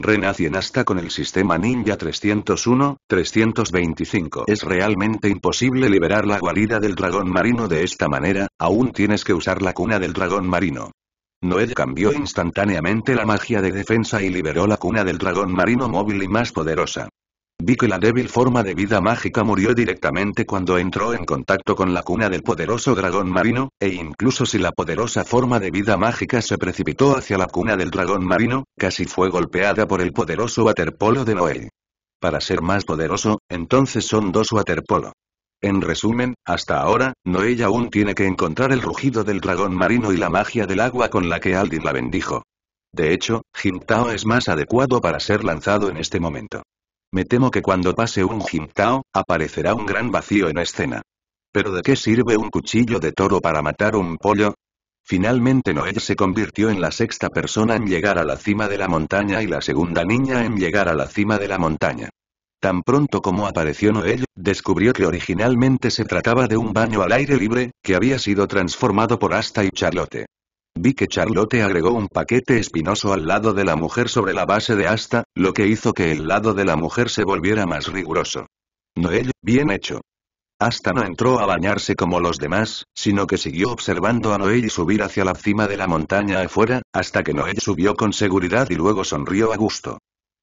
Renacien hasta con el sistema Ninja 301, 325. Es realmente imposible liberar la guarida del dragón marino de esta manera, aún tienes que usar la cuna del dragón marino. Noed cambió instantáneamente la magia de defensa y liberó la cuna del dragón marino móvil y más poderosa. Vi que la débil forma de vida mágica murió directamente cuando entró en contacto con la cuna del poderoso dragón marino, e incluso si la poderosa forma de vida mágica se precipitó hacia la cuna del dragón marino, casi fue golpeada por el poderoso waterpolo de Noel. Para ser más poderoso, entonces son dos waterpolo. En resumen, hasta ahora, Noel aún tiene que encontrar el rugido del dragón marino y la magia del agua con la que Aldin la bendijo. De hecho, Jintao es más adecuado para ser lanzado en este momento. Me temo que cuando pase un Jintao, aparecerá un gran vacío en escena. ¿Pero de qué sirve un cuchillo de toro para matar un pollo? Finalmente Noel se convirtió en la sexta persona en llegar a la cima de la montaña y la segunda niña en llegar a la cima de la montaña. Tan pronto como apareció Noel, descubrió que originalmente se trataba de un baño al aire libre, que había sido transformado por Asta y Charlotte. Vi que Charlotte agregó un paquete espinoso al lado de la mujer sobre la base de asta, lo que hizo que el lado de la mujer se volviera más riguroso. Noel, bien hecho. Asta no entró a bañarse como los demás, sino que siguió observando a Noel subir hacia la cima de la montaña afuera, hasta que Noel subió con seguridad y luego sonrió a gusto.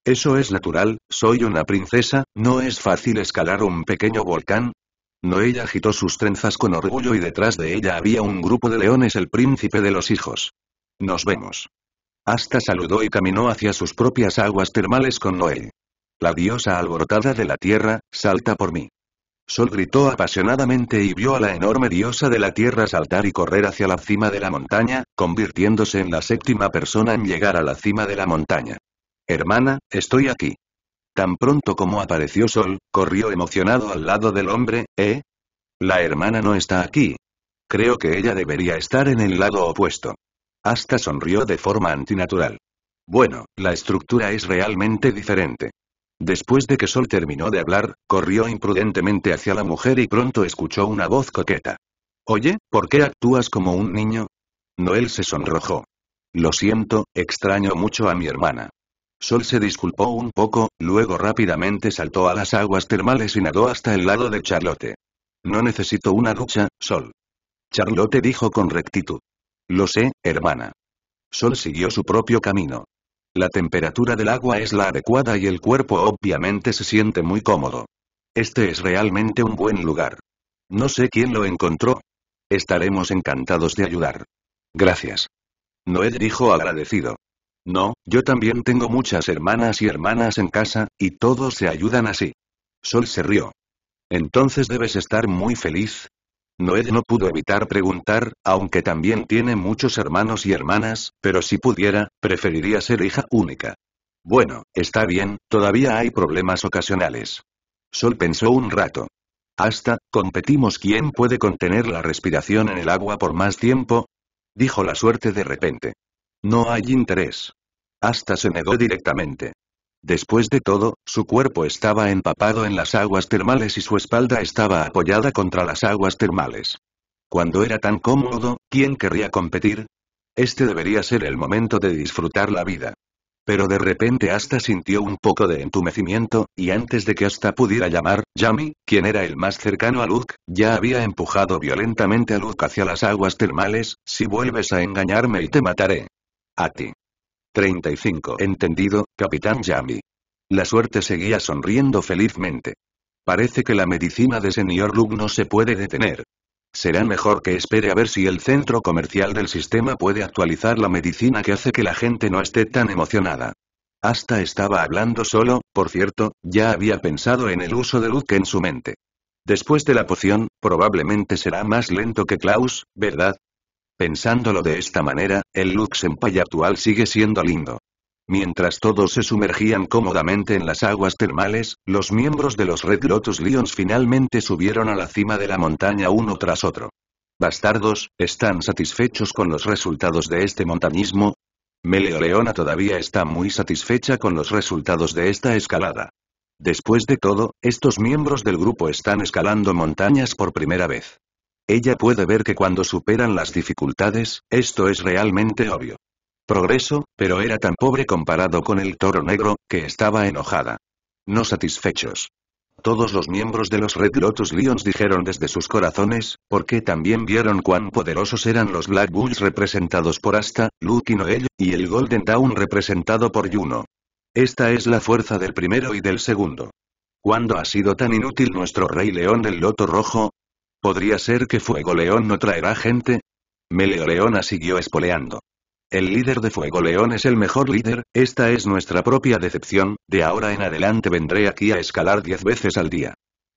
Eso es natural, soy una princesa, no es fácil escalar un pequeño volcán, Noel agitó sus trenzas con orgullo y detrás de ella había un grupo de leones el príncipe de los hijos. Nos vemos. hasta saludó y caminó hacia sus propias aguas termales con Noel. La diosa alborotada de la tierra, salta por mí. Sol gritó apasionadamente y vio a la enorme diosa de la tierra saltar y correr hacia la cima de la montaña, convirtiéndose en la séptima persona en llegar a la cima de la montaña. Hermana, estoy aquí. Tan pronto como apareció Sol, corrió emocionado al lado del hombre, ¿eh? La hermana no está aquí. Creo que ella debería estar en el lado opuesto. Hasta sonrió de forma antinatural. Bueno, la estructura es realmente diferente. Después de que Sol terminó de hablar, corrió imprudentemente hacia la mujer y pronto escuchó una voz coqueta. Oye, ¿por qué actúas como un niño? Noel se sonrojó. Lo siento, extraño mucho a mi hermana. Sol se disculpó un poco, luego rápidamente saltó a las aguas termales y nadó hasta el lado de Charlotte. No necesito una ducha, Sol. Charlotte dijo con rectitud. Lo sé, hermana. Sol siguió su propio camino. La temperatura del agua es la adecuada y el cuerpo obviamente se siente muy cómodo. Este es realmente un buen lugar. No sé quién lo encontró. Estaremos encantados de ayudar. Gracias. Noé dijo agradecido. No, yo también tengo muchas hermanas y hermanas en casa, y todos se ayudan así. Sol se rió. Entonces debes estar muy feliz. Noed no pudo evitar preguntar, aunque también tiene muchos hermanos y hermanas, pero si pudiera, preferiría ser hija única. Bueno, está bien, todavía hay problemas ocasionales. Sol pensó un rato. Hasta, competimos quién puede contener la respiración en el agua por más tiempo. Dijo la suerte de repente. No hay interés. Hasta se negó directamente. Después de todo, su cuerpo estaba empapado en las aguas termales y su espalda estaba apoyada contra las aguas termales. Cuando era tan cómodo, ¿quién querría competir? Este debería ser el momento de disfrutar la vida. Pero de repente hasta sintió un poco de entumecimiento, y antes de que hasta pudiera llamar, Yami, quien era el más cercano a Luke, ya había empujado violentamente a Luke hacia las aguas termales, si vuelves a engañarme y te mataré a ti. 35. Entendido, Capitán Yami. La suerte seguía sonriendo felizmente. Parece que la medicina de señor Luke no se puede detener. Será mejor que espere a ver si el centro comercial del sistema puede actualizar la medicina que hace que la gente no esté tan emocionada. Hasta estaba hablando solo, por cierto, ya había pensado en el uso de Luke en su mente. Después de la poción, probablemente será más lento que Klaus, ¿verdad? Pensándolo de esta manera, el Empire actual sigue siendo lindo. Mientras todos se sumergían cómodamente en las aguas termales, los miembros de los Red Lotus Lions finalmente subieron a la cima de la montaña uno tras otro. Bastardos, ¿están satisfechos con los resultados de este montañismo? Meleoleona todavía está muy satisfecha con los resultados de esta escalada. Después de todo, estos miembros del grupo están escalando montañas por primera vez. Ella puede ver que cuando superan las dificultades, esto es realmente obvio. Progreso, pero era tan pobre comparado con el toro negro, que estaba enojada. No satisfechos. Todos los miembros de los Red Lotus Lions dijeron desde sus corazones, porque también vieron cuán poderosos eran los Black Bulls representados por Asta, Luke y Noel, y el Golden Dawn representado por Juno. Esta es la fuerza del primero y del segundo. ¿Cuándo ha sido tan inútil nuestro Rey León del Loto Rojo? ¿Podría ser que Fuego León no traerá gente? Meleoleona siguió espoleando. El líder de Fuego León es el mejor líder, esta es nuestra propia decepción, de ahora en adelante vendré aquí a escalar diez veces al día.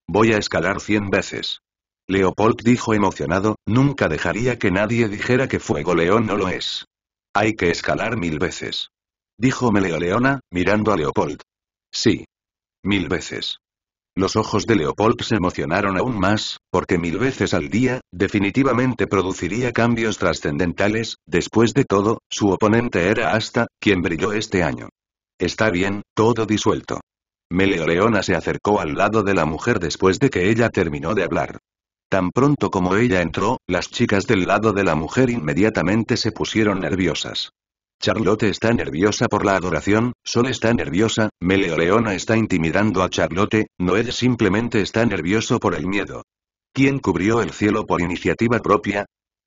Voy a escalar cien veces. Leopold dijo emocionado, nunca dejaría que nadie dijera que Fuego León no lo es. Hay que escalar mil veces. Dijo Meleoleona, mirando a Leopold. Sí. Mil veces. Los ojos de Leopold se emocionaron aún más, porque mil veces al día, definitivamente produciría cambios trascendentales, después de todo, su oponente era hasta quien brilló este año. Está bien, todo disuelto. Meleoleona se acercó al lado de la mujer después de que ella terminó de hablar. Tan pronto como ella entró, las chicas del lado de la mujer inmediatamente se pusieron nerviosas. Charlotte está nerviosa por la adoración, Sol está nerviosa, Meleoleona está intimidando a Charlotte, Noé simplemente está nervioso por el miedo. ¿Quién cubrió el cielo por iniciativa propia?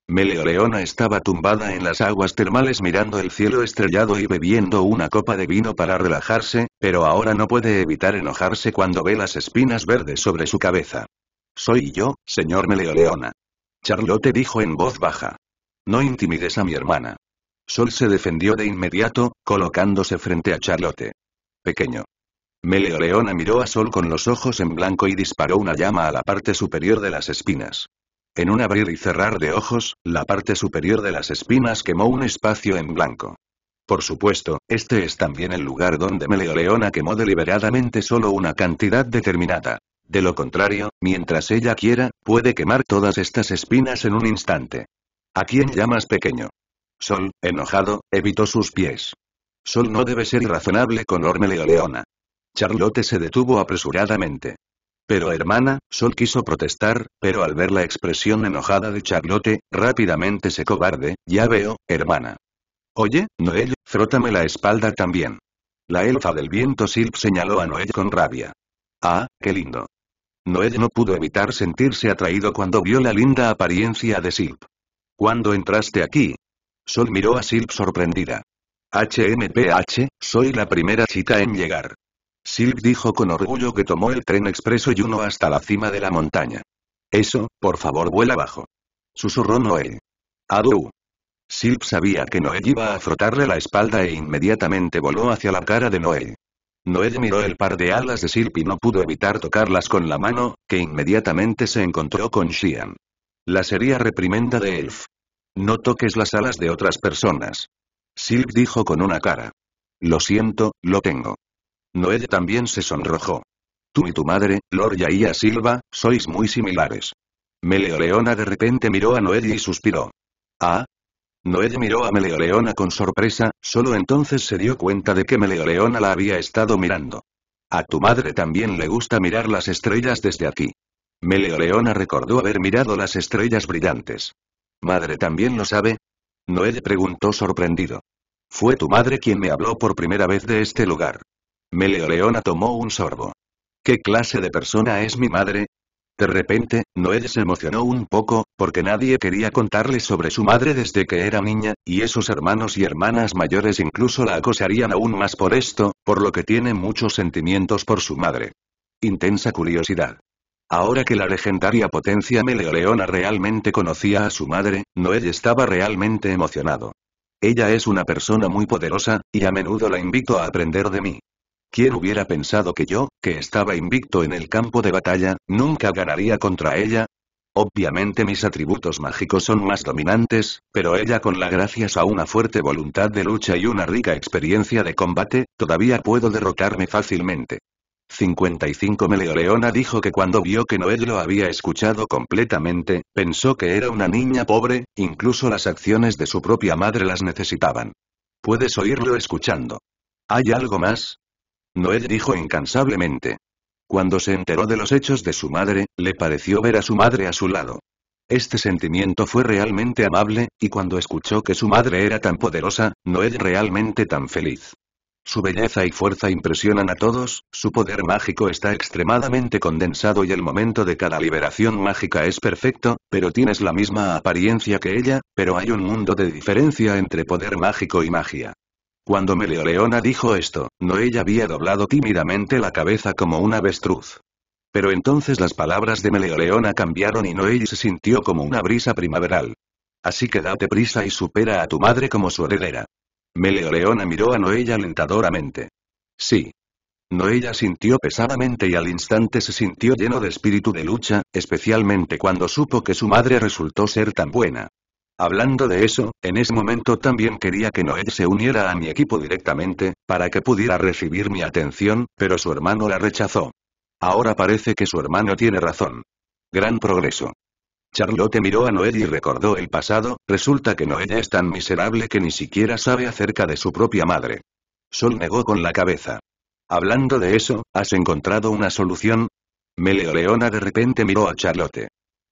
Meleoleona estaba tumbada en las aguas termales mirando el cielo estrellado y bebiendo una copa de vino para relajarse, pero ahora no puede evitar enojarse cuando ve las espinas verdes sobre su cabeza. Soy yo, señor Meleoleona. Charlotte dijo en voz baja. No intimides a mi hermana. Sol se defendió de inmediato, colocándose frente a Charlotte. Pequeño. Meleoleona miró a Sol con los ojos en blanco y disparó una llama a la parte superior de las espinas. En un abrir y cerrar de ojos, la parte superior de las espinas quemó un espacio en blanco. Por supuesto, este es también el lugar donde Meleoleona quemó deliberadamente solo una cantidad determinada. De lo contrario, mientras ella quiera, puede quemar todas estas espinas en un instante. ¿A quién llamas pequeño? Sol, enojado, evitó sus pies. Sol no debe ser irrazonable con Ormele o Leona. Charlotte se detuvo apresuradamente. Pero hermana, Sol quiso protestar, pero al ver la expresión enojada de Charlotte, rápidamente se cobarde, ya veo, hermana. Oye, Noel, frótame la espalda también. La elfa del viento Silp señaló a Noel con rabia. Ah, qué lindo. Noel no pudo evitar sentirse atraído cuando vio la linda apariencia de Silp. Cuando entraste aquí, Sol miró a Silp sorprendida. HMPH, soy la primera chica en llegar. Silp dijo con orgullo que tomó el tren expreso y uno hasta la cima de la montaña. Eso, por favor vuela abajo. Susurró Noel. Adu. Silp sabía que Noel iba a frotarle la espalda e inmediatamente voló hacia la cara de Noel. Noel miró el par de alas de Silp y no pudo evitar tocarlas con la mano, que inmediatamente se encontró con Shian. La seria reprimenda de Elf. No toques las alas de otras personas. Silk dijo con una cara. Lo siento, lo tengo. Noel también se sonrojó. Tú y tu madre, Lord a Silva, sois muy similares. Meleoleona de repente miró a Noel y suspiró. ¿Ah? Noel miró a Meleoleona con sorpresa, solo entonces se dio cuenta de que Meleoleona la había estado mirando. A tu madre también le gusta mirar las estrellas desde aquí. Meleoleona recordó haber mirado las estrellas brillantes. ¿Madre también lo sabe? Noel preguntó sorprendido. Fue tu madre quien me habló por primera vez de este lugar. Meleoleona tomó un sorbo. ¿Qué clase de persona es mi madre? De repente, Noel se emocionó un poco, porque nadie quería contarle sobre su madre desde que era niña, y esos hermanos y hermanas mayores incluso la acosarían aún más por esto, por lo que tiene muchos sentimientos por su madre. Intensa curiosidad. Ahora que la legendaria potencia meleoleona realmente conocía a su madre, Noel estaba realmente emocionado. Ella es una persona muy poderosa, y a menudo la invito a aprender de mí. ¿Quién hubiera pensado que yo, que estaba invicto en el campo de batalla, nunca ganaría contra ella? Obviamente mis atributos mágicos son más dominantes, pero ella con la gracias a una fuerte voluntad de lucha y una rica experiencia de combate, todavía puedo derrotarme fácilmente. 55 Meleoleona dijo que cuando vio que Noed lo había escuchado completamente, pensó que era una niña pobre, incluso las acciones de su propia madre las necesitaban. Puedes oírlo escuchando. ¿Hay algo más? Noed dijo incansablemente. Cuando se enteró de los hechos de su madre, le pareció ver a su madre a su lado. Este sentimiento fue realmente amable, y cuando escuchó que su madre era tan poderosa, Noed realmente tan feliz. Su belleza y fuerza impresionan a todos, su poder mágico está extremadamente condensado y el momento de cada liberación mágica es perfecto, pero tienes la misma apariencia que ella, pero hay un mundo de diferencia entre poder mágico y magia. Cuando Meleoleona dijo esto, Noella había doblado tímidamente la cabeza como un avestruz. Pero entonces las palabras de Meleoleona cambiaron y Noella se sintió como una brisa primaveral. Así que date prisa y supera a tu madre como su heredera. Meleoleona miró a Noella alentadoramente. Sí. Noella sintió pesadamente y al instante se sintió lleno de espíritu de lucha, especialmente cuando supo que su madre resultó ser tan buena. Hablando de eso, en ese momento también quería que Noel se uniera a mi equipo directamente, para que pudiera recibir mi atención, pero su hermano la rechazó. Ahora parece que su hermano tiene razón. Gran progreso. Charlotte miró a Noel y recordó el pasado, resulta que Noé es tan miserable que ni siquiera sabe acerca de su propia madre. Sol negó con la cabeza. Hablando de eso, ¿has encontrado una solución? Meleoleona de repente miró a Charlotte.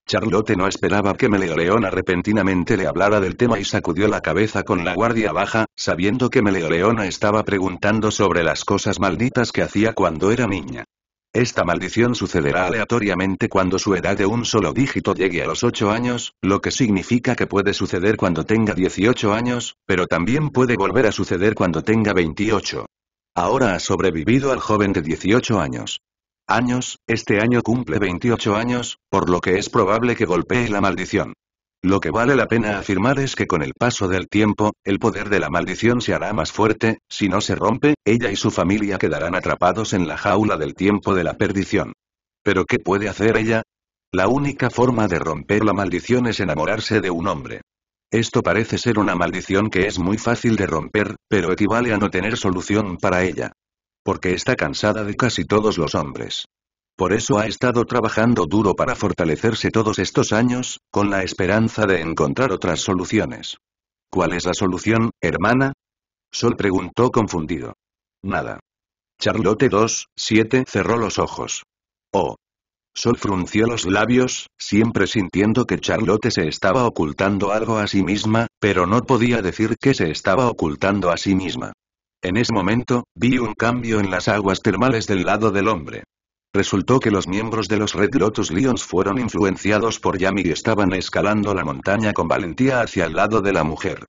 Charlotte no esperaba que Meleoleona repentinamente le hablara del tema y sacudió la cabeza con la guardia baja, sabiendo que Meleoleona estaba preguntando sobre las cosas malditas que hacía cuando era niña. Esta maldición sucederá aleatoriamente cuando su edad de un solo dígito llegue a los 8 años, lo que significa que puede suceder cuando tenga 18 años, pero también puede volver a suceder cuando tenga 28. Ahora ha sobrevivido al joven de 18 años. Años, este año cumple 28 años, por lo que es probable que golpee la maldición. Lo que vale la pena afirmar es que con el paso del tiempo, el poder de la maldición se hará más fuerte, si no se rompe, ella y su familia quedarán atrapados en la jaula del tiempo de la perdición. ¿Pero qué puede hacer ella? La única forma de romper la maldición es enamorarse de un hombre. Esto parece ser una maldición que es muy fácil de romper, pero equivale a no tener solución para ella. Porque está cansada de casi todos los hombres. Por eso ha estado trabajando duro para fortalecerse todos estos años, con la esperanza de encontrar otras soluciones. ¿Cuál es la solución, hermana? Sol preguntó confundido. Nada. Charlotte 2, 7 cerró los ojos. Oh. Sol frunció los labios, siempre sintiendo que Charlotte se estaba ocultando algo a sí misma, pero no podía decir que se estaba ocultando a sí misma. En ese momento, vi un cambio en las aguas termales del lado del hombre. Resultó que los miembros de los Red Lotus Lions fueron influenciados por Yami y estaban escalando la montaña con valentía hacia el lado de la mujer.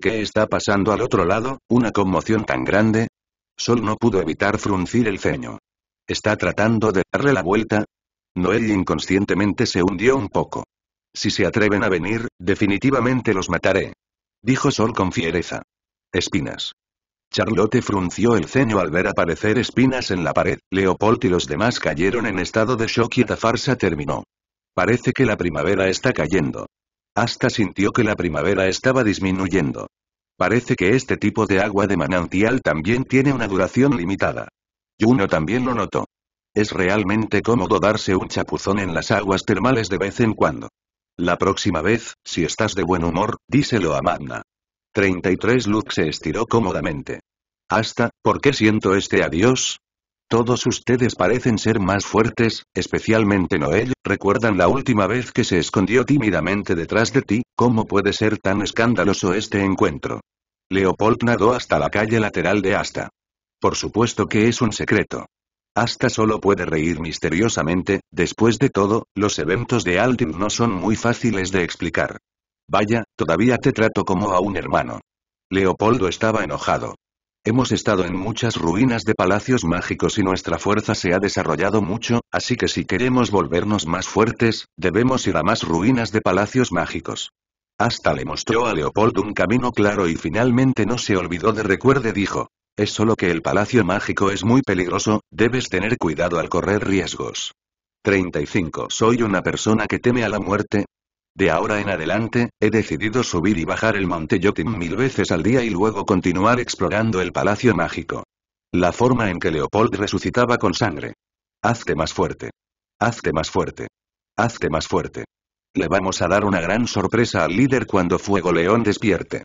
¿Qué está pasando al otro lado, una conmoción tan grande? Sol no pudo evitar fruncir el ceño. ¿Está tratando de darle la vuelta? Noel inconscientemente se hundió un poco. Si se atreven a venir, definitivamente los mataré. Dijo Sol con fiereza. Espinas. Charlotte frunció el ceño al ver aparecer espinas en la pared, Leopold y los demás cayeron en estado de shock y la farsa terminó. Parece que la primavera está cayendo. Hasta sintió que la primavera estaba disminuyendo. Parece que este tipo de agua de manantial también tiene una duración limitada. Juno también lo notó. Es realmente cómodo darse un chapuzón en las aguas termales de vez en cuando. La próxima vez, si estás de buen humor, díselo a Magna. 33 Luke se estiró cómodamente. Hasta, ¿por qué siento este adiós? Todos ustedes parecen ser más fuertes, especialmente Noel, ¿recuerdan la última vez que se escondió tímidamente detrás de ti? ¿Cómo puede ser tan escandaloso este encuentro? Leopold nadó hasta la calle lateral de Asta. Por supuesto que es un secreto. Asta solo puede reír misteriosamente, después de todo, los eventos de Aldin no son muy fáciles de explicar. Vaya, todavía te trato como a un hermano. Leopoldo estaba enojado. Hemos estado en muchas ruinas de palacios mágicos y nuestra fuerza se ha desarrollado mucho, así que si queremos volvernos más fuertes, debemos ir a más ruinas de palacios mágicos. Hasta le mostró a Leopoldo un camino claro y finalmente no se olvidó de recuerde dijo. Es solo que el palacio mágico es muy peligroso, debes tener cuidado al correr riesgos. 35. Soy una persona que teme a la muerte, de ahora en adelante, he decidido subir y bajar el monte Jotim mil veces al día y luego continuar explorando el palacio mágico. La forma en que Leopold resucitaba con sangre. Hazte más fuerte. Hazte más fuerte. Hazte más fuerte. Le vamos a dar una gran sorpresa al líder cuando Fuego León despierte.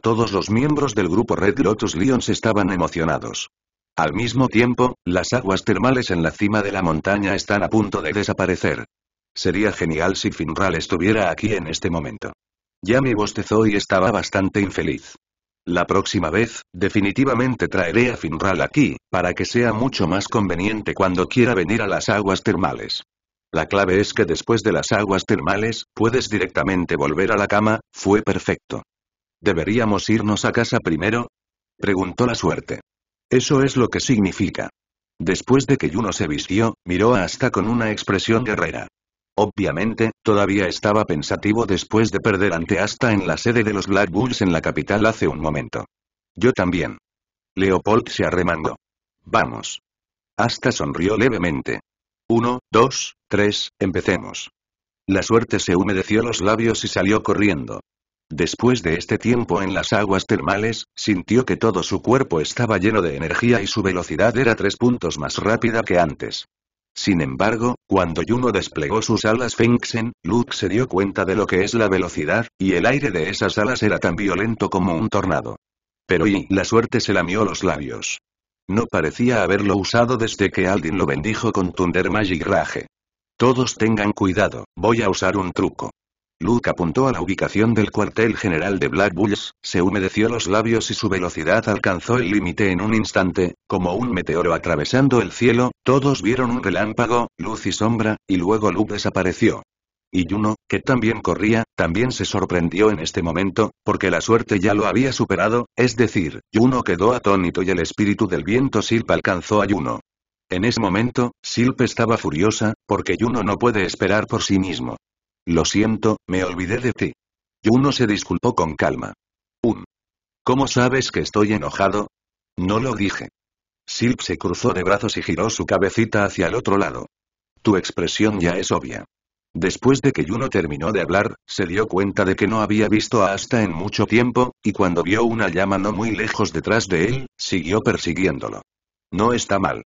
Todos los miembros del grupo Red Lotus Lions estaban emocionados. Al mismo tiempo, las aguas termales en la cima de la montaña están a punto de desaparecer. Sería genial si Finral estuviera aquí en este momento. Ya me bostezó y estaba bastante infeliz. La próxima vez, definitivamente traeré a Finral aquí, para que sea mucho más conveniente cuando quiera venir a las aguas termales. La clave es que después de las aguas termales, puedes directamente volver a la cama, fue perfecto. ¿Deberíamos irnos a casa primero? Preguntó la suerte. Eso es lo que significa. Después de que Yuno se vistió, miró hasta con una expresión guerrera. Obviamente, todavía estaba pensativo después de perder ante Asta en la sede de los Black Bulls en la capital hace un momento. Yo también. Leopold se arremangó. Vamos. Asta sonrió levemente. Uno, dos, tres, empecemos. La suerte se humedeció los labios y salió corriendo. Después de este tiempo en las aguas termales, sintió que todo su cuerpo estaba lleno de energía y su velocidad era tres puntos más rápida que antes. Sin embargo, cuando Juno desplegó sus alas Fengsen, Luke se dio cuenta de lo que es la velocidad, y el aire de esas alas era tan violento como un tornado. Pero y la suerte se lamió los labios. No parecía haberlo usado desde que Aldin lo bendijo con Thunder Magic Rage. Todos tengan cuidado, voy a usar un truco. Luke apuntó a la ubicación del cuartel general de Black Bulls, se humedeció los labios y su velocidad alcanzó el límite en un instante, como un meteoro atravesando el cielo, todos vieron un relámpago, luz y sombra, y luego Luke desapareció. Y Juno, que también corría, también se sorprendió en este momento, porque la suerte ya lo había superado, es decir, Juno quedó atónito y el espíritu del viento Silp alcanzó a Juno. En ese momento, Silp estaba furiosa, porque Juno no puede esperar por sí mismo. Lo siento, me olvidé de ti. Yuno se disculpó con calma. Un. ¿Cómo sabes que estoy enojado? No lo dije. Silp se cruzó de brazos y giró su cabecita hacia el otro lado. Tu expresión ya es obvia. Después de que Yuno terminó de hablar, se dio cuenta de que no había visto a Asta en mucho tiempo, y cuando vio una llama no muy lejos detrás de él, siguió persiguiéndolo. No está mal.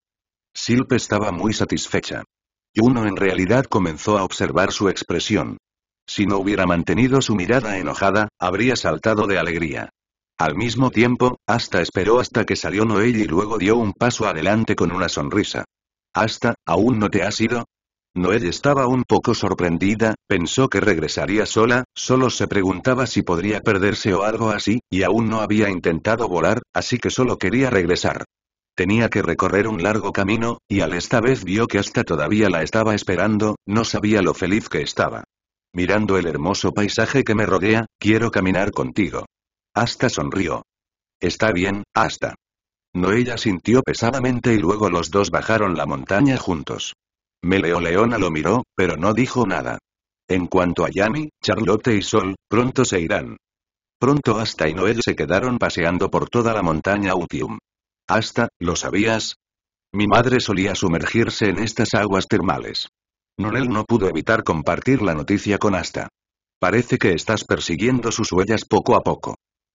Silp estaba muy satisfecha y uno en realidad comenzó a observar su expresión. Si no hubiera mantenido su mirada enojada, habría saltado de alegría. Al mismo tiempo, hasta esperó hasta que salió Noel y luego dio un paso adelante con una sonrisa. Hasta, ¿aún no te has ido? Noel estaba un poco sorprendida, pensó que regresaría sola, solo se preguntaba si podría perderse o algo así, y aún no había intentado volar, así que solo quería regresar. Tenía que recorrer un largo camino, y al esta vez vio que hasta todavía la estaba esperando, no sabía lo feliz que estaba. Mirando el hermoso paisaje que me rodea, quiero caminar contigo. Hasta sonrió. Está bien, hasta. Noella sintió pesadamente y luego los dos bajaron la montaña juntos. Meleo Leona lo miró, pero no dijo nada. En cuanto a Yami, Charlotte y Sol, pronto se irán. Pronto hasta y Noel se quedaron paseando por toda la montaña Utium. Hasta, ¿lo sabías? Mi madre solía sumergirse en estas aguas termales. Nonel no pudo evitar compartir la noticia con hasta Parece que estás persiguiendo sus huellas poco a poco.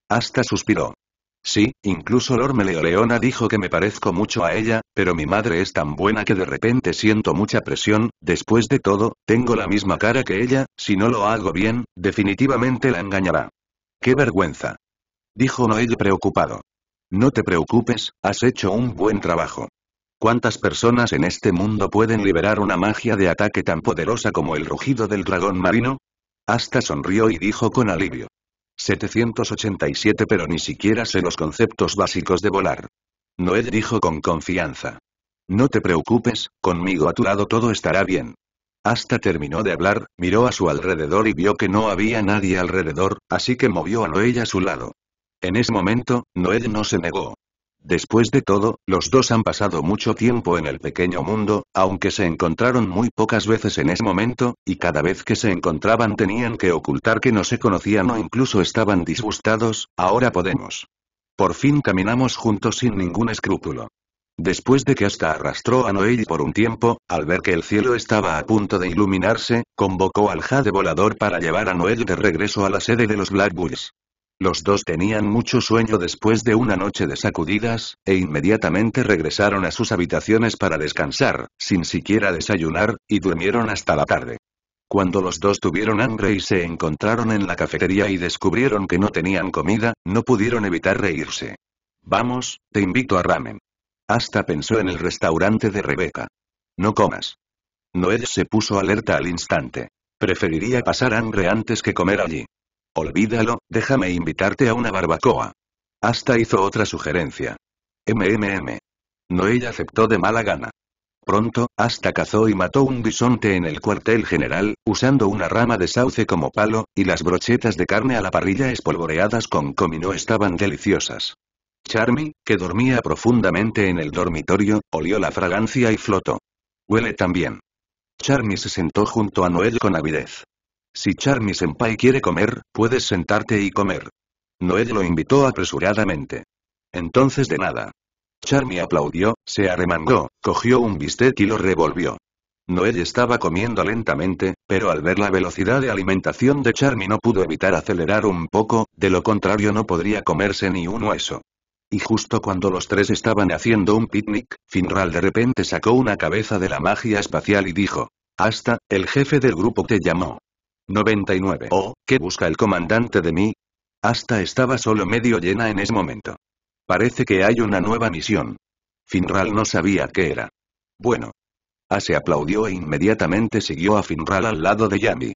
hasta suspiró. Sí, incluso Lormeleo Leona dijo que me parezco mucho a ella, pero mi madre es tan buena que de repente siento mucha presión, después de todo, tengo la misma cara que ella, si no lo hago bien, definitivamente la engañará. ¡Qué vergüenza! Dijo Noel preocupado. No te preocupes, has hecho un buen trabajo. ¿Cuántas personas en este mundo pueden liberar una magia de ataque tan poderosa como el rugido del dragón marino? Asta sonrió y dijo con alivio. 787 pero ni siquiera sé los conceptos básicos de volar. Noel dijo con confianza. No te preocupes, conmigo a tu lado todo estará bien. Hasta terminó de hablar, miró a su alrededor y vio que no había nadie alrededor, así que movió a Noel a su lado. En ese momento, Noel no se negó. Después de todo, los dos han pasado mucho tiempo en el pequeño mundo, aunque se encontraron muy pocas veces en ese momento, y cada vez que se encontraban tenían que ocultar que no se conocían o incluso estaban disgustados, ahora podemos. Por fin caminamos juntos sin ningún escrúpulo. Después de que hasta arrastró a Noel por un tiempo, al ver que el cielo estaba a punto de iluminarse, convocó al Jade Volador para llevar a Noel de regreso a la sede de los Black Bulls. Los dos tenían mucho sueño después de una noche de sacudidas, e inmediatamente regresaron a sus habitaciones para descansar, sin siquiera desayunar, y durmieron hasta la tarde. Cuando los dos tuvieron hambre y se encontraron en la cafetería y descubrieron que no tenían comida, no pudieron evitar reírse. Vamos, te invito a ramen. Hasta pensó en el restaurante de Rebeca. No comas. Noed se puso alerta al instante. Preferiría pasar hambre antes que comer allí. Olvídalo, déjame invitarte a una barbacoa. Hasta hizo otra sugerencia. MMM. Noel aceptó de mala gana. Pronto, hasta cazó y mató un bisonte en el cuartel general, usando una rama de sauce como palo, y las brochetas de carne a la parrilla espolvoreadas con comino estaban deliciosas. Charmy, que dormía profundamente en el dormitorio, olió la fragancia y flotó. Huele también bien. Charmy se sentó junto a Noel con avidez. Si Charmy-senpai quiere comer, puedes sentarte y comer. Noed lo invitó apresuradamente. Entonces de nada. Charmy aplaudió, se arremangó, cogió un bistec y lo revolvió. Noel estaba comiendo lentamente, pero al ver la velocidad de alimentación de Charmy no pudo evitar acelerar un poco, de lo contrario no podría comerse ni un hueso. Y justo cuando los tres estaban haciendo un picnic, Finral de repente sacó una cabeza de la magia espacial y dijo. Hasta, el jefe del grupo te llamó. 99. Oh, ¿qué busca el comandante de mí? Hasta estaba solo medio llena en ese momento. Parece que hay una nueva misión. Finral no sabía qué era. Bueno. A ah, se aplaudió e inmediatamente siguió a Finral al lado de Yami.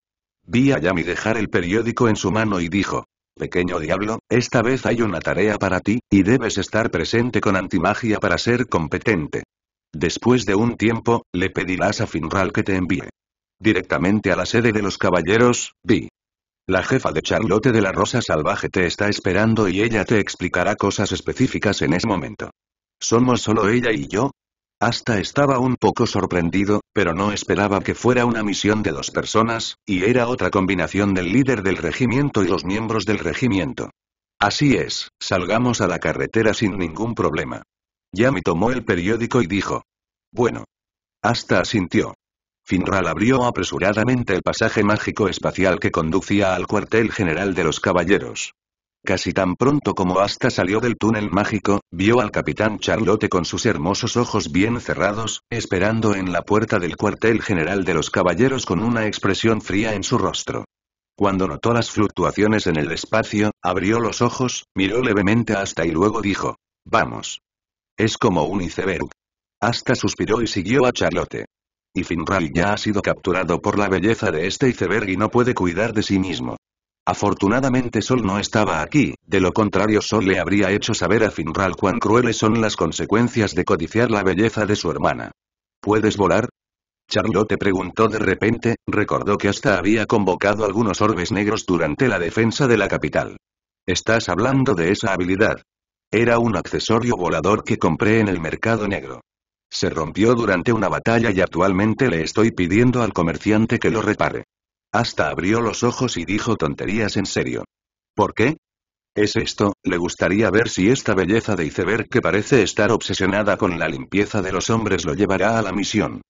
Vi a Yami dejar el periódico en su mano y dijo, Pequeño diablo, esta vez hay una tarea para ti, y debes estar presente con antimagia para ser competente. Después de un tiempo, le pedirás a Finral que te envíe directamente a la sede de los caballeros, Vi. La jefa de Charlotte de la Rosa Salvaje te está esperando y ella te explicará cosas específicas en ese momento. ¿Somos solo ella y yo? Hasta estaba un poco sorprendido, pero no esperaba que fuera una misión de dos personas, y era otra combinación del líder del regimiento y los miembros del regimiento. Así es, salgamos a la carretera sin ningún problema. Yami tomó el periódico y dijo. Bueno. Hasta asintió. Finral abrió apresuradamente el pasaje mágico espacial que conducía al cuartel general de los caballeros. Casi tan pronto como Asta salió del túnel mágico, vio al capitán Charlotte con sus hermosos ojos bien cerrados, esperando en la puerta del cuartel general de los caballeros con una expresión fría en su rostro. Cuando notó las fluctuaciones en el espacio, abrió los ojos, miró levemente a Asta y luego dijo, Vamos. Es como un iceberg. Asta suspiró y siguió a Charlotte y Finral ya ha sido capturado por la belleza de este iceberg y no puede cuidar de sí mismo. Afortunadamente Sol no estaba aquí, de lo contrario Sol le habría hecho saber a Finral cuán crueles son las consecuencias de codiciar la belleza de su hermana. ¿Puedes volar? Charlotte preguntó de repente, recordó que hasta había convocado algunos orbes negros durante la defensa de la capital. Estás hablando de esa habilidad. Era un accesorio volador que compré en el mercado negro. Se rompió durante una batalla y actualmente le estoy pidiendo al comerciante que lo repare. Hasta abrió los ojos y dijo tonterías en serio. ¿Por qué? Es esto, le gustaría ver si esta belleza de iceberg que parece estar obsesionada con la limpieza de los hombres lo llevará a la misión.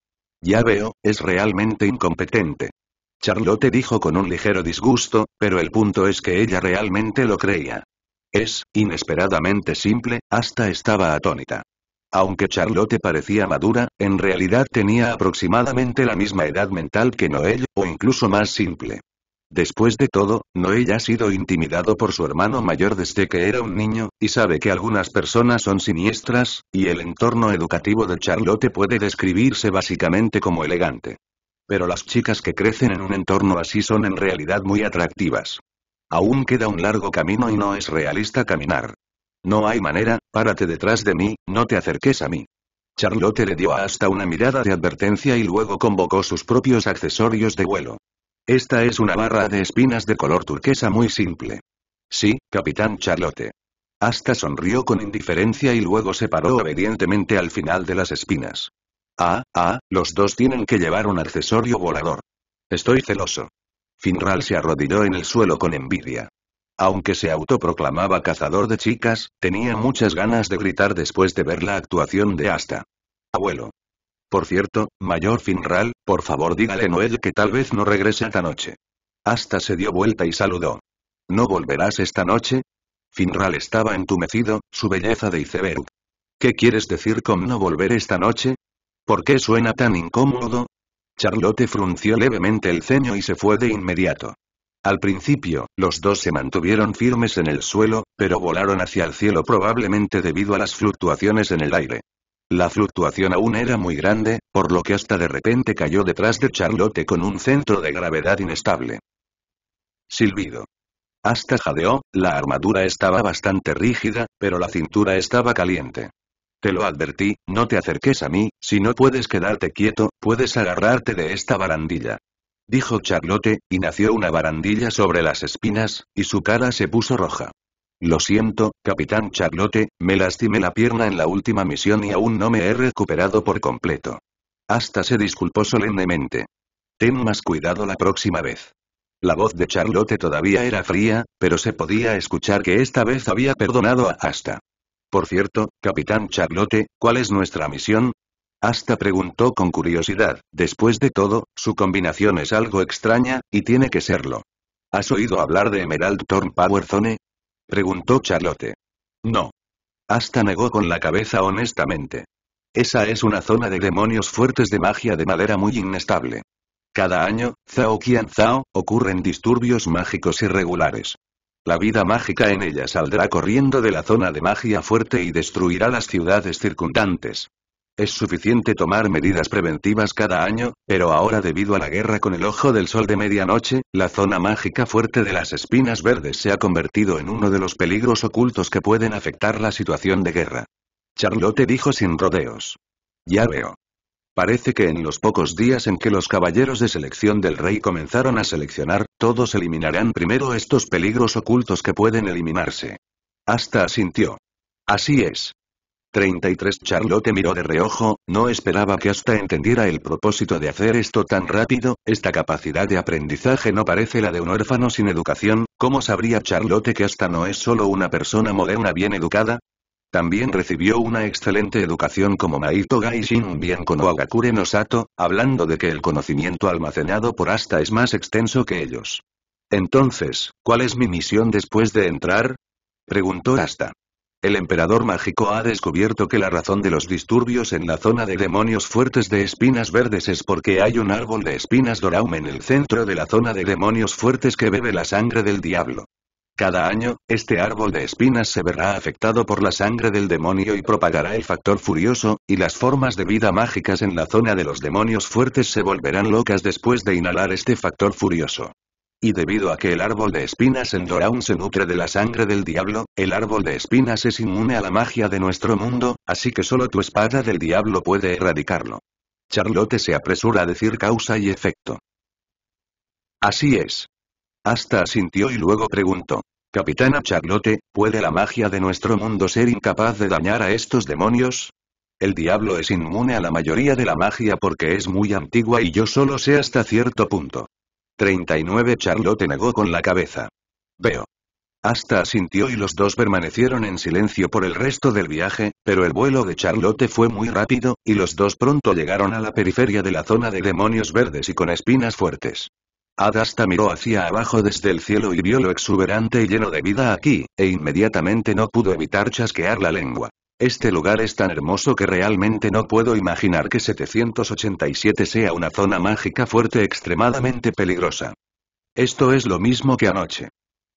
Ya veo, es realmente incompetente. Charlotte dijo con un ligero disgusto, pero el punto es que ella realmente lo creía. Es, inesperadamente simple, hasta estaba atónita. Aunque Charlotte parecía madura, en realidad tenía aproximadamente la misma edad mental que Noel, o incluso más simple. Después de todo, Noel ha sido intimidado por su hermano mayor desde que era un niño, y sabe que algunas personas son siniestras, y el entorno educativo de Charlotte puede describirse básicamente como elegante. Pero las chicas que crecen en un entorno así son en realidad muy atractivas. Aún queda un largo camino y no es realista caminar. No hay manera, párate detrás de mí, no te acerques a mí. Charlotte le dio hasta una mirada de advertencia y luego convocó sus propios accesorios de vuelo. Esta es una barra de espinas de color turquesa muy simple. Sí, capitán Charlotte. Asta sonrió con indiferencia y luego se paró obedientemente al final de las espinas. Ah, ah, los dos tienen que llevar un accesorio volador. Estoy celoso. Finral se arrodilló en el suelo con envidia. Aunque se autoproclamaba cazador de chicas, tenía muchas ganas de gritar después de ver la actuación de Asta. Abuelo. Por cierto, mayor Finral, por favor dígale Noel que tal vez no regrese esta noche. Asta se dio vuelta y saludó. ¿No volverás esta noche? Finral estaba entumecido, su belleza de iceberg. ¿Qué quieres decir con no volver esta noche? ¿Por qué suena tan incómodo? Charlotte frunció levemente el ceño y se fue de inmediato. Al principio, los dos se mantuvieron firmes en el suelo, pero volaron hacia el cielo probablemente debido a las fluctuaciones en el aire. La fluctuación aún era muy grande, por lo que hasta de repente cayó detrás de Charlotte con un centro de gravedad inestable. Silbido. Hasta jadeó, la armadura estaba bastante rígida, pero la cintura estaba caliente. Te lo advertí, no te acerques a mí, si no puedes quedarte quieto, puedes agarrarte de esta barandilla dijo Charlotte, y nació una barandilla sobre las espinas, y su cara se puso roja. Lo siento, capitán Charlotte, me lastimé la pierna en la última misión y aún no me he recuperado por completo. Hasta se disculpó solemnemente. Ten más cuidado la próxima vez. La voz de Charlotte todavía era fría, pero se podía escuchar que esta vez había perdonado a Asta. Por cierto, capitán Charlotte, ¿cuál es nuestra misión? Hasta preguntó con curiosidad, después de todo, su combinación es algo extraña, y tiene que serlo. ¿Has oído hablar de Emerald Thorn Power Zone? Preguntó Charlotte. No. Hasta negó con la cabeza honestamente. Esa es una zona de demonios fuertes de magia de madera muy inestable. Cada año, Zhao Qian Zhao, ocurren disturbios mágicos irregulares. La vida mágica en ella saldrá corriendo de la zona de magia fuerte y destruirá las ciudades circundantes. Es suficiente tomar medidas preventivas cada año, pero ahora debido a la guerra con el ojo del sol de medianoche, la zona mágica fuerte de las espinas verdes se ha convertido en uno de los peligros ocultos que pueden afectar la situación de guerra. Charlotte dijo sin rodeos. Ya veo. Parece que en los pocos días en que los caballeros de selección del rey comenzaron a seleccionar, todos eliminarán primero estos peligros ocultos que pueden eliminarse. Hasta asintió. Así es. 33 Charlotte miró de reojo, no esperaba que hasta entendiera el propósito de hacer esto tan rápido, esta capacidad de aprendizaje no parece la de un huérfano sin educación, ¿cómo sabría Charlotte que hasta no es solo una persona moderna bien educada? También recibió una excelente educación como Maito Gaishin bien con Ogakure no Sato, hablando de que el conocimiento almacenado por Asta es más extenso que ellos. Entonces, ¿cuál es mi misión después de entrar? Preguntó Asta. El emperador mágico ha descubierto que la razón de los disturbios en la zona de demonios fuertes de espinas verdes es porque hay un árbol de espinas doraum en el centro de la zona de demonios fuertes que bebe la sangre del diablo. Cada año, este árbol de espinas se verá afectado por la sangre del demonio y propagará el factor furioso, y las formas de vida mágicas en la zona de los demonios fuertes se volverán locas después de inhalar este factor furioso y debido a que el árbol de espinas en Doraun se nutre de la sangre del diablo, el árbol de espinas es inmune a la magia de nuestro mundo, así que solo tu espada del diablo puede erradicarlo. Charlotte se apresura a decir causa y efecto. Así es. Hasta asintió y luego preguntó. Capitana Charlotte, ¿puede la magia de nuestro mundo ser incapaz de dañar a estos demonios? El diablo es inmune a la mayoría de la magia porque es muy antigua y yo solo sé hasta cierto punto. 39 Charlotte negó con la cabeza. Veo. Hasta asintió y los dos permanecieron en silencio por el resto del viaje, pero el vuelo de Charlotte fue muy rápido, y los dos pronto llegaron a la periferia de la zona de demonios verdes y con espinas fuertes. Adasta miró hacia abajo desde el cielo y vio lo exuberante y lleno de vida aquí, e inmediatamente no pudo evitar chasquear la lengua. Este lugar es tan hermoso que realmente no puedo imaginar que 787 sea una zona mágica fuerte extremadamente peligrosa. Esto es lo mismo que anoche.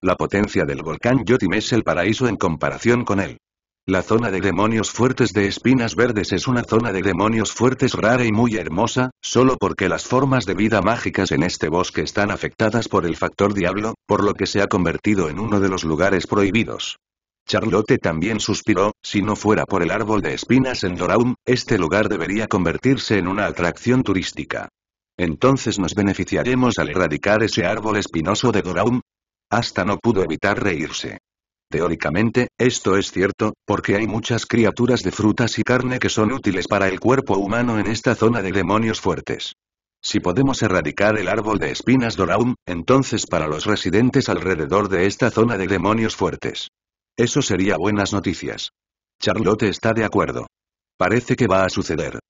La potencia del volcán Yotim es el paraíso en comparación con él. La zona de demonios fuertes de espinas verdes es una zona de demonios fuertes rara y muy hermosa, solo porque las formas de vida mágicas en este bosque están afectadas por el factor diablo, por lo que se ha convertido en uno de los lugares prohibidos. Charlotte también suspiró, si no fuera por el árbol de espinas en Doraum, este lugar debería convertirse en una atracción turística. Entonces nos beneficiaremos al erradicar ese árbol espinoso de Doraum. Hasta no pudo evitar reírse. Teóricamente, esto es cierto, porque hay muchas criaturas de frutas y carne que son útiles para el cuerpo humano en esta zona de demonios fuertes. Si podemos erradicar el árbol de espinas Doraum, entonces para los residentes alrededor de esta zona de demonios fuertes. Eso sería buenas noticias. Charlotte está de acuerdo. Parece que va a suceder.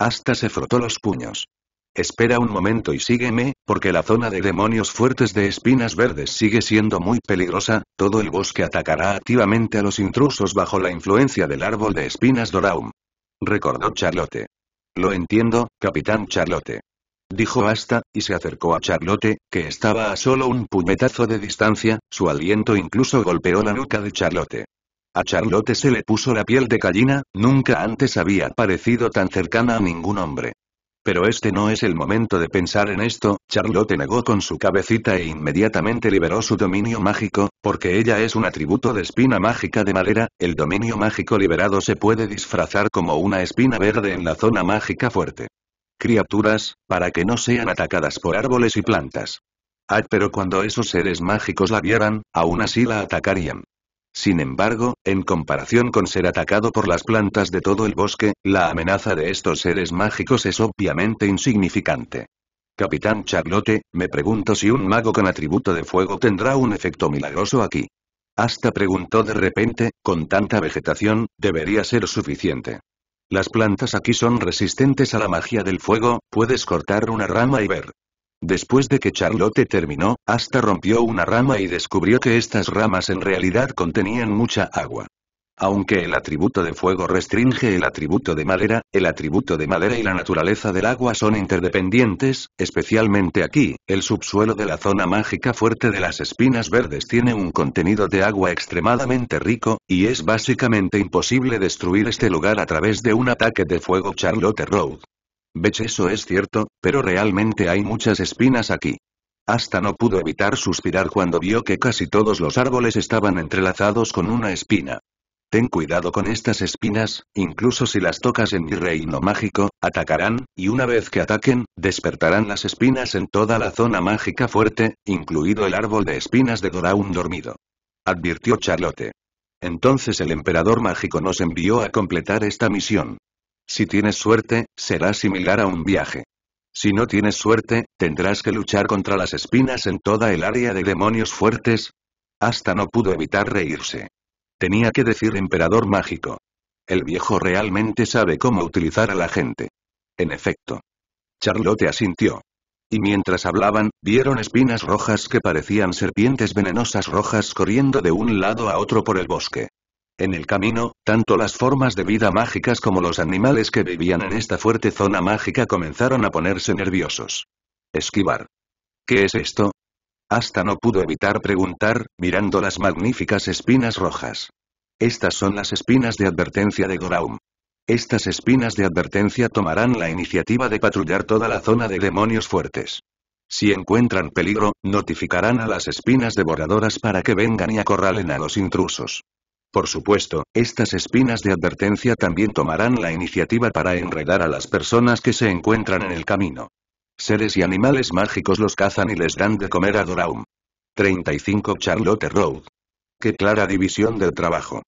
Hasta se frotó los puños. Espera un momento y sígueme, porque la zona de demonios fuertes de espinas verdes sigue siendo muy peligrosa, todo el bosque atacará activamente a los intrusos bajo la influencia del árbol de espinas Doraum. Recordó Charlotte. Lo entiendo, capitán Charlotte dijo hasta y se acercó a Charlotte, que estaba a solo un puñetazo de distancia, su aliento incluso golpeó la nuca de Charlotte. A Charlotte se le puso la piel de gallina, nunca antes había parecido tan cercana a ningún hombre. Pero este no es el momento de pensar en esto, Charlotte negó con su cabecita e inmediatamente liberó su dominio mágico, porque ella es un atributo de espina mágica de madera, el dominio mágico liberado se puede disfrazar como una espina verde en la zona mágica fuerte criaturas, para que no sean atacadas por árboles y plantas. Ah, pero cuando esos seres mágicos la vieran, aún así la atacarían. Sin embargo, en comparación con ser atacado por las plantas de todo el bosque, la amenaza de estos seres mágicos es obviamente insignificante. Capitán Charlotte, me pregunto si un mago con atributo de fuego tendrá un efecto milagroso aquí. Hasta preguntó de repente, con tanta vegetación, debería ser suficiente. Las plantas aquí son resistentes a la magia del fuego, puedes cortar una rama y ver. Después de que Charlotte terminó, hasta rompió una rama y descubrió que estas ramas en realidad contenían mucha agua. Aunque el atributo de fuego restringe el atributo de madera, el atributo de madera y la naturaleza del agua son interdependientes, especialmente aquí, el subsuelo de la zona mágica fuerte de las espinas verdes tiene un contenido de agua extremadamente rico, y es básicamente imposible destruir este lugar a través de un ataque de fuego Charlotte Road. Bech eso es cierto, pero realmente hay muchas espinas aquí. Hasta no pudo evitar suspirar cuando vio que casi todos los árboles estaban entrelazados con una espina. Ten cuidado con estas espinas, incluso si las tocas en mi reino mágico, atacarán, y una vez que ataquen, despertarán las espinas en toda la zona mágica fuerte, incluido el árbol de espinas de Doraun dormido. Advirtió Charlotte. Entonces el emperador mágico nos envió a completar esta misión. Si tienes suerte, será similar a un viaje. Si no tienes suerte, tendrás que luchar contra las espinas en toda el área de demonios fuertes. Hasta no pudo evitar reírse. Tenía que decir emperador mágico. El viejo realmente sabe cómo utilizar a la gente. En efecto. Charlotte asintió. Y mientras hablaban, vieron espinas rojas que parecían serpientes venenosas rojas corriendo de un lado a otro por el bosque. En el camino, tanto las formas de vida mágicas como los animales que vivían en esta fuerte zona mágica comenzaron a ponerse nerviosos. Esquivar. ¿Qué es esto? Hasta no pudo evitar preguntar, mirando las magníficas espinas rojas. Estas son las espinas de advertencia de Goraum. Estas espinas de advertencia tomarán la iniciativa de patrullar toda la zona de demonios fuertes. Si encuentran peligro, notificarán a las espinas devoradoras para que vengan y acorralen a los intrusos. Por supuesto, estas espinas de advertencia también tomarán la iniciativa para enredar a las personas que se encuentran en el camino. Seres y animales mágicos los cazan y les dan de comer a Doraum. 35 Charlotte Road. Qué clara división del trabajo.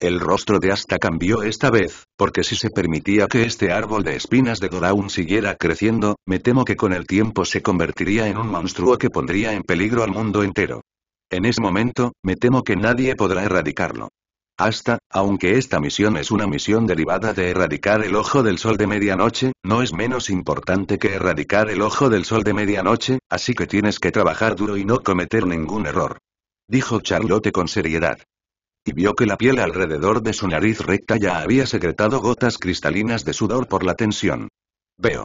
El rostro de Asta cambió esta vez, porque si se permitía que este árbol de espinas de Doraun siguiera creciendo, me temo que con el tiempo se convertiría en un monstruo que pondría en peligro al mundo entero. En ese momento, me temo que nadie podrá erradicarlo. Hasta, aunque esta misión es una misión derivada de erradicar el ojo del sol de medianoche, no es menos importante que erradicar el ojo del sol de medianoche, así que tienes que trabajar duro y no cometer ningún error. Dijo Charlotte con seriedad y vio que la piel alrededor de su nariz recta ya había secretado gotas cristalinas de sudor por la tensión. Veo.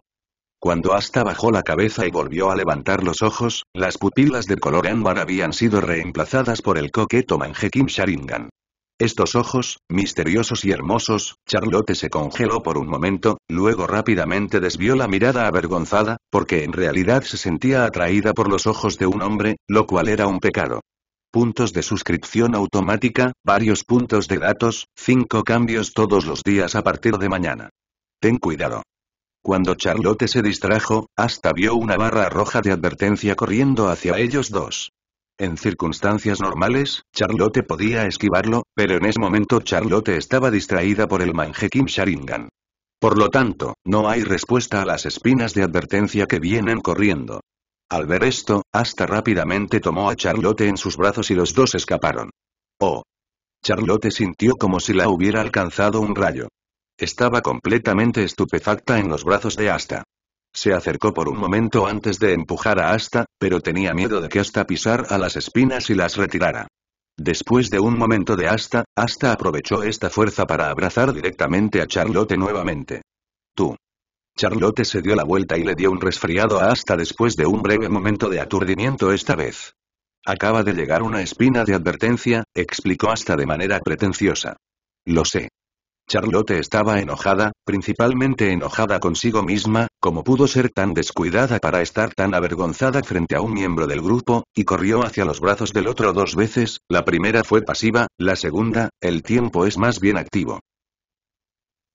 Cuando hasta bajó la cabeza y volvió a levantar los ojos, las pupilas de color ámbar habían sido reemplazadas por el coqueto Kim Sharingan. Estos ojos, misteriosos y hermosos, Charlotte se congeló por un momento, luego rápidamente desvió la mirada avergonzada, porque en realidad se sentía atraída por los ojos de un hombre, lo cual era un pecado. Puntos de suscripción automática, varios puntos de datos, cinco cambios todos los días a partir de mañana. Ten cuidado. Cuando Charlotte se distrajo, hasta vio una barra roja de advertencia corriendo hacia ellos dos. En circunstancias normales, Charlotte podía esquivarlo, pero en ese momento Charlotte estaba distraída por el Kim Sharingan. Por lo tanto, no hay respuesta a las espinas de advertencia que vienen corriendo. Al ver esto, Asta rápidamente tomó a Charlotte en sus brazos y los dos escaparon. Oh. Charlotte sintió como si la hubiera alcanzado un rayo. Estaba completamente estupefacta en los brazos de Asta. Se acercó por un momento antes de empujar a Asta, pero tenía miedo de que Asta pisara a las espinas y las retirara. Después de un momento de Asta, Asta aprovechó esta fuerza para abrazar directamente a Charlotte nuevamente. Tú. Charlotte se dio la vuelta y le dio un resfriado a Asta después de un breve momento de aturdimiento esta vez. Acaba de llegar una espina de advertencia, explicó Asta de manera pretenciosa. Lo sé. Charlotte estaba enojada, principalmente enojada consigo misma, como pudo ser tan descuidada para estar tan avergonzada frente a un miembro del grupo, y corrió hacia los brazos del otro dos veces, la primera fue pasiva, la segunda, el tiempo es más bien activo.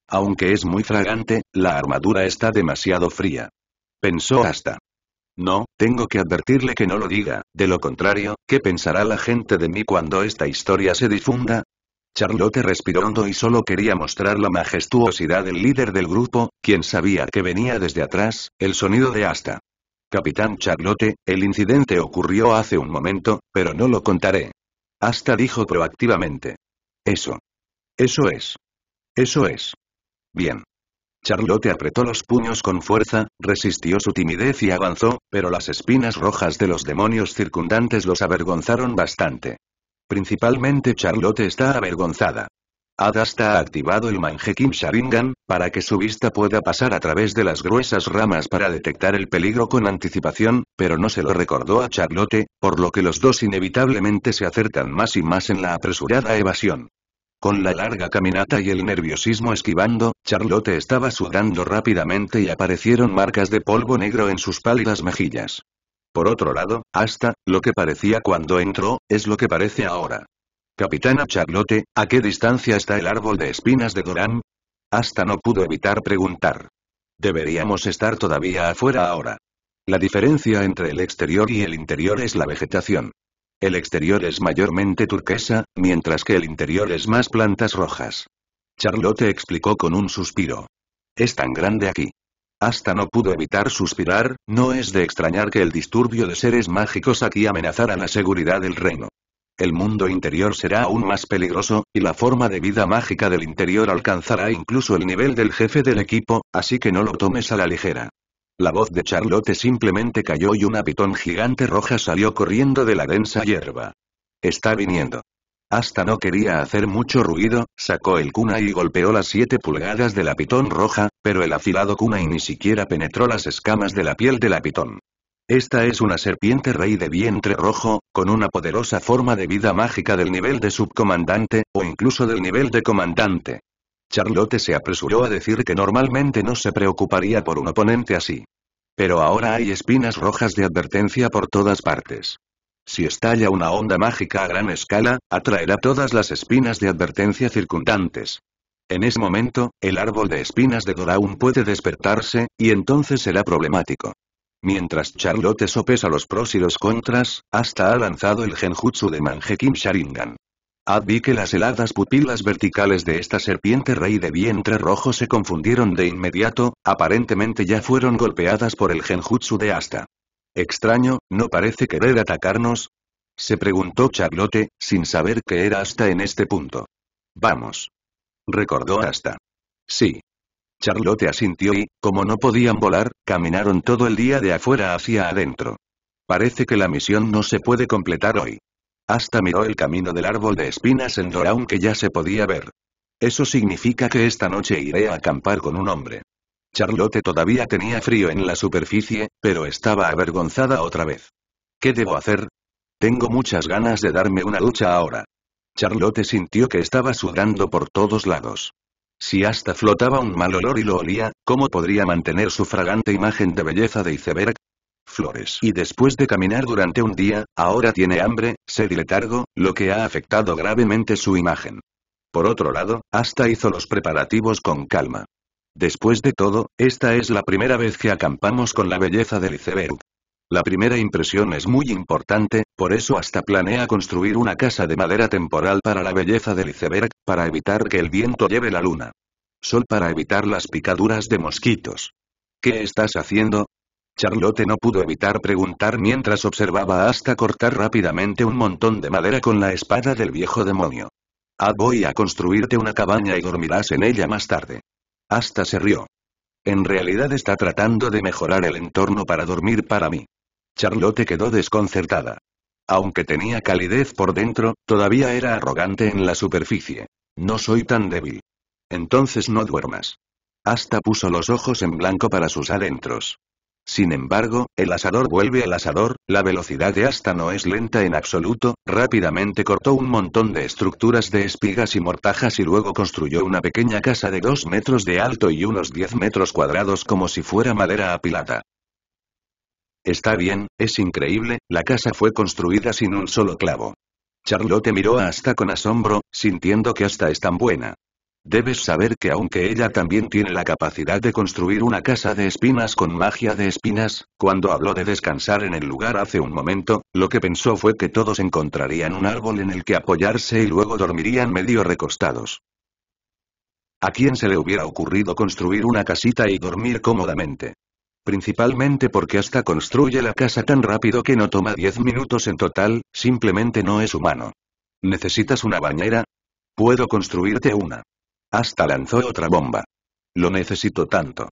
Aunque es muy fragante, la armadura está demasiado fría. Pensó hasta. No, tengo que advertirle que no lo diga, de lo contrario, ¿qué pensará la gente de mí cuando esta historia se difunda? Charlotte respiró hondo y solo quería mostrar la majestuosidad del líder del grupo, quien sabía que venía desde atrás, el sonido de asta. Capitán Charlotte, el incidente ocurrió hace un momento, pero no lo contaré. Asta dijo proactivamente. Eso. Eso es. Eso es. Bien. Charlotte apretó los puños con fuerza, resistió su timidez y avanzó, pero las espinas rojas de los demonios circundantes los avergonzaron bastante. Principalmente Charlotte está avergonzada. Ada ha activado el Kim Sharingan, para que su vista pueda pasar a través de las gruesas ramas para detectar el peligro con anticipación, pero no se lo recordó a Charlotte, por lo que los dos inevitablemente se acercan más y más en la apresurada evasión. Con la larga caminata y el nerviosismo esquivando, Charlotte estaba sudando rápidamente y aparecieron marcas de polvo negro en sus pálidas mejillas. Por otro lado, hasta, lo que parecía cuando entró, es lo que parece ahora. Capitana Charlotte, ¿a qué distancia está el árbol de espinas de Doran? Hasta no pudo evitar preguntar. Deberíamos estar todavía afuera ahora. La diferencia entre el exterior y el interior es la vegetación. El exterior es mayormente turquesa, mientras que el interior es más plantas rojas. Charlotte explicó con un suspiro. Es tan grande aquí. Hasta no pudo evitar suspirar, no es de extrañar que el disturbio de seres mágicos aquí amenazara la seguridad del reino. El mundo interior será aún más peligroso, y la forma de vida mágica del interior alcanzará incluso el nivel del jefe del equipo, así que no lo tomes a la ligera. La voz de Charlotte simplemente cayó y una pitón gigante roja salió corriendo de la densa hierba. Está viniendo. Hasta no quería hacer mucho ruido, sacó el cuna y golpeó las siete pulgadas de la pitón roja, pero el afilado kunai ni siquiera penetró las escamas de la piel de la pitón. Esta es una serpiente rey de vientre rojo, con una poderosa forma de vida mágica del nivel de subcomandante, o incluso del nivel de comandante. Charlotte se apresuró a decir que normalmente no se preocuparía por un oponente así. Pero ahora hay espinas rojas de advertencia por todas partes. Si estalla una onda mágica a gran escala, atraerá todas las espinas de advertencia circundantes. En ese momento, el árbol de espinas de Doraun puede despertarse, y entonces será problemático. Mientras Charlotte sopesa los pros y los contras, hasta ha lanzado el genjutsu de Manjekim Sharingan. Advi que las heladas pupilas verticales de esta serpiente rey de vientre rojo se confundieron de inmediato, aparentemente ya fueron golpeadas por el genjutsu de asta. Extraño, ¿no parece querer atacarnos? Se preguntó Charlotte, sin saber qué era hasta en este punto. Vamos. Recordó hasta. Sí. Charlotte asintió y, como no podían volar, caminaron todo el día de afuera hacia adentro. Parece que la misión no se puede completar hoy. Hasta miró el camino del árbol de espinas en Doraun que ya se podía ver. Eso significa que esta noche iré a acampar con un hombre. Charlotte todavía tenía frío en la superficie, pero estaba avergonzada otra vez. ¿Qué debo hacer? Tengo muchas ganas de darme una lucha ahora. Charlotte sintió que estaba sudando por todos lados. Si hasta flotaba un mal olor y lo olía, ¿cómo podría mantener su fragante imagen de belleza de iceberg? Flores. Y después de caminar durante un día, ahora tiene hambre, sed y letargo, lo que ha afectado gravemente su imagen. Por otro lado, hasta hizo los preparativos con calma. Después de todo, esta es la primera vez que acampamos con la belleza del iceberg. La primera impresión es muy importante, por eso hasta planea construir una casa de madera temporal para la belleza del iceberg, para evitar que el viento lleve la luna. Sol para evitar las picaduras de mosquitos. ¿Qué estás haciendo? Charlotte no pudo evitar preguntar mientras observaba hasta cortar rápidamente un montón de madera con la espada del viejo demonio. Ah, voy a construirte una cabaña y dormirás en ella más tarde. Hasta se rió. En realidad está tratando de mejorar el entorno para dormir para mí. Charlotte quedó desconcertada. Aunque tenía calidez por dentro, todavía era arrogante en la superficie. No soy tan débil. Entonces no duermas. Hasta puso los ojos en blanco para sus adentros. Sin embargo, el asador vuelve al asador, la velocidad de asta no es lenta en absoluto, rápidamente cortó un montón de estructuras de espigas y mortajas y luego construyó una pequeña casa de 2 metros de alto y unos 10 metros cuadrados como si fuera madera apilada. Está bien, es increíble, la casa fue construida sin un solo clavo. Charlotte miró a Asta con asombro, sintiendo que Asta es tan buena. Debes saber que aunque ella también tiene la capacidad de construir una casa de espinas con magia de espinas, cuando habló de descansar en el lugar hace un momento, lo que pensó fue que todos encontrarían un árbol en el que apoyarse y luego dormirían medio recostados. ¿A quién se le hubiera ocurrido construir una casita y dormir cómodamente? Principalmente porque hasta construye la casa tan rápido que no toma 10 minutos en total, simplemente no es humano. ¿Necesitas una bañera? Puedo construirte una. Hasta lanzó otra bomba. Lo necesito tanto.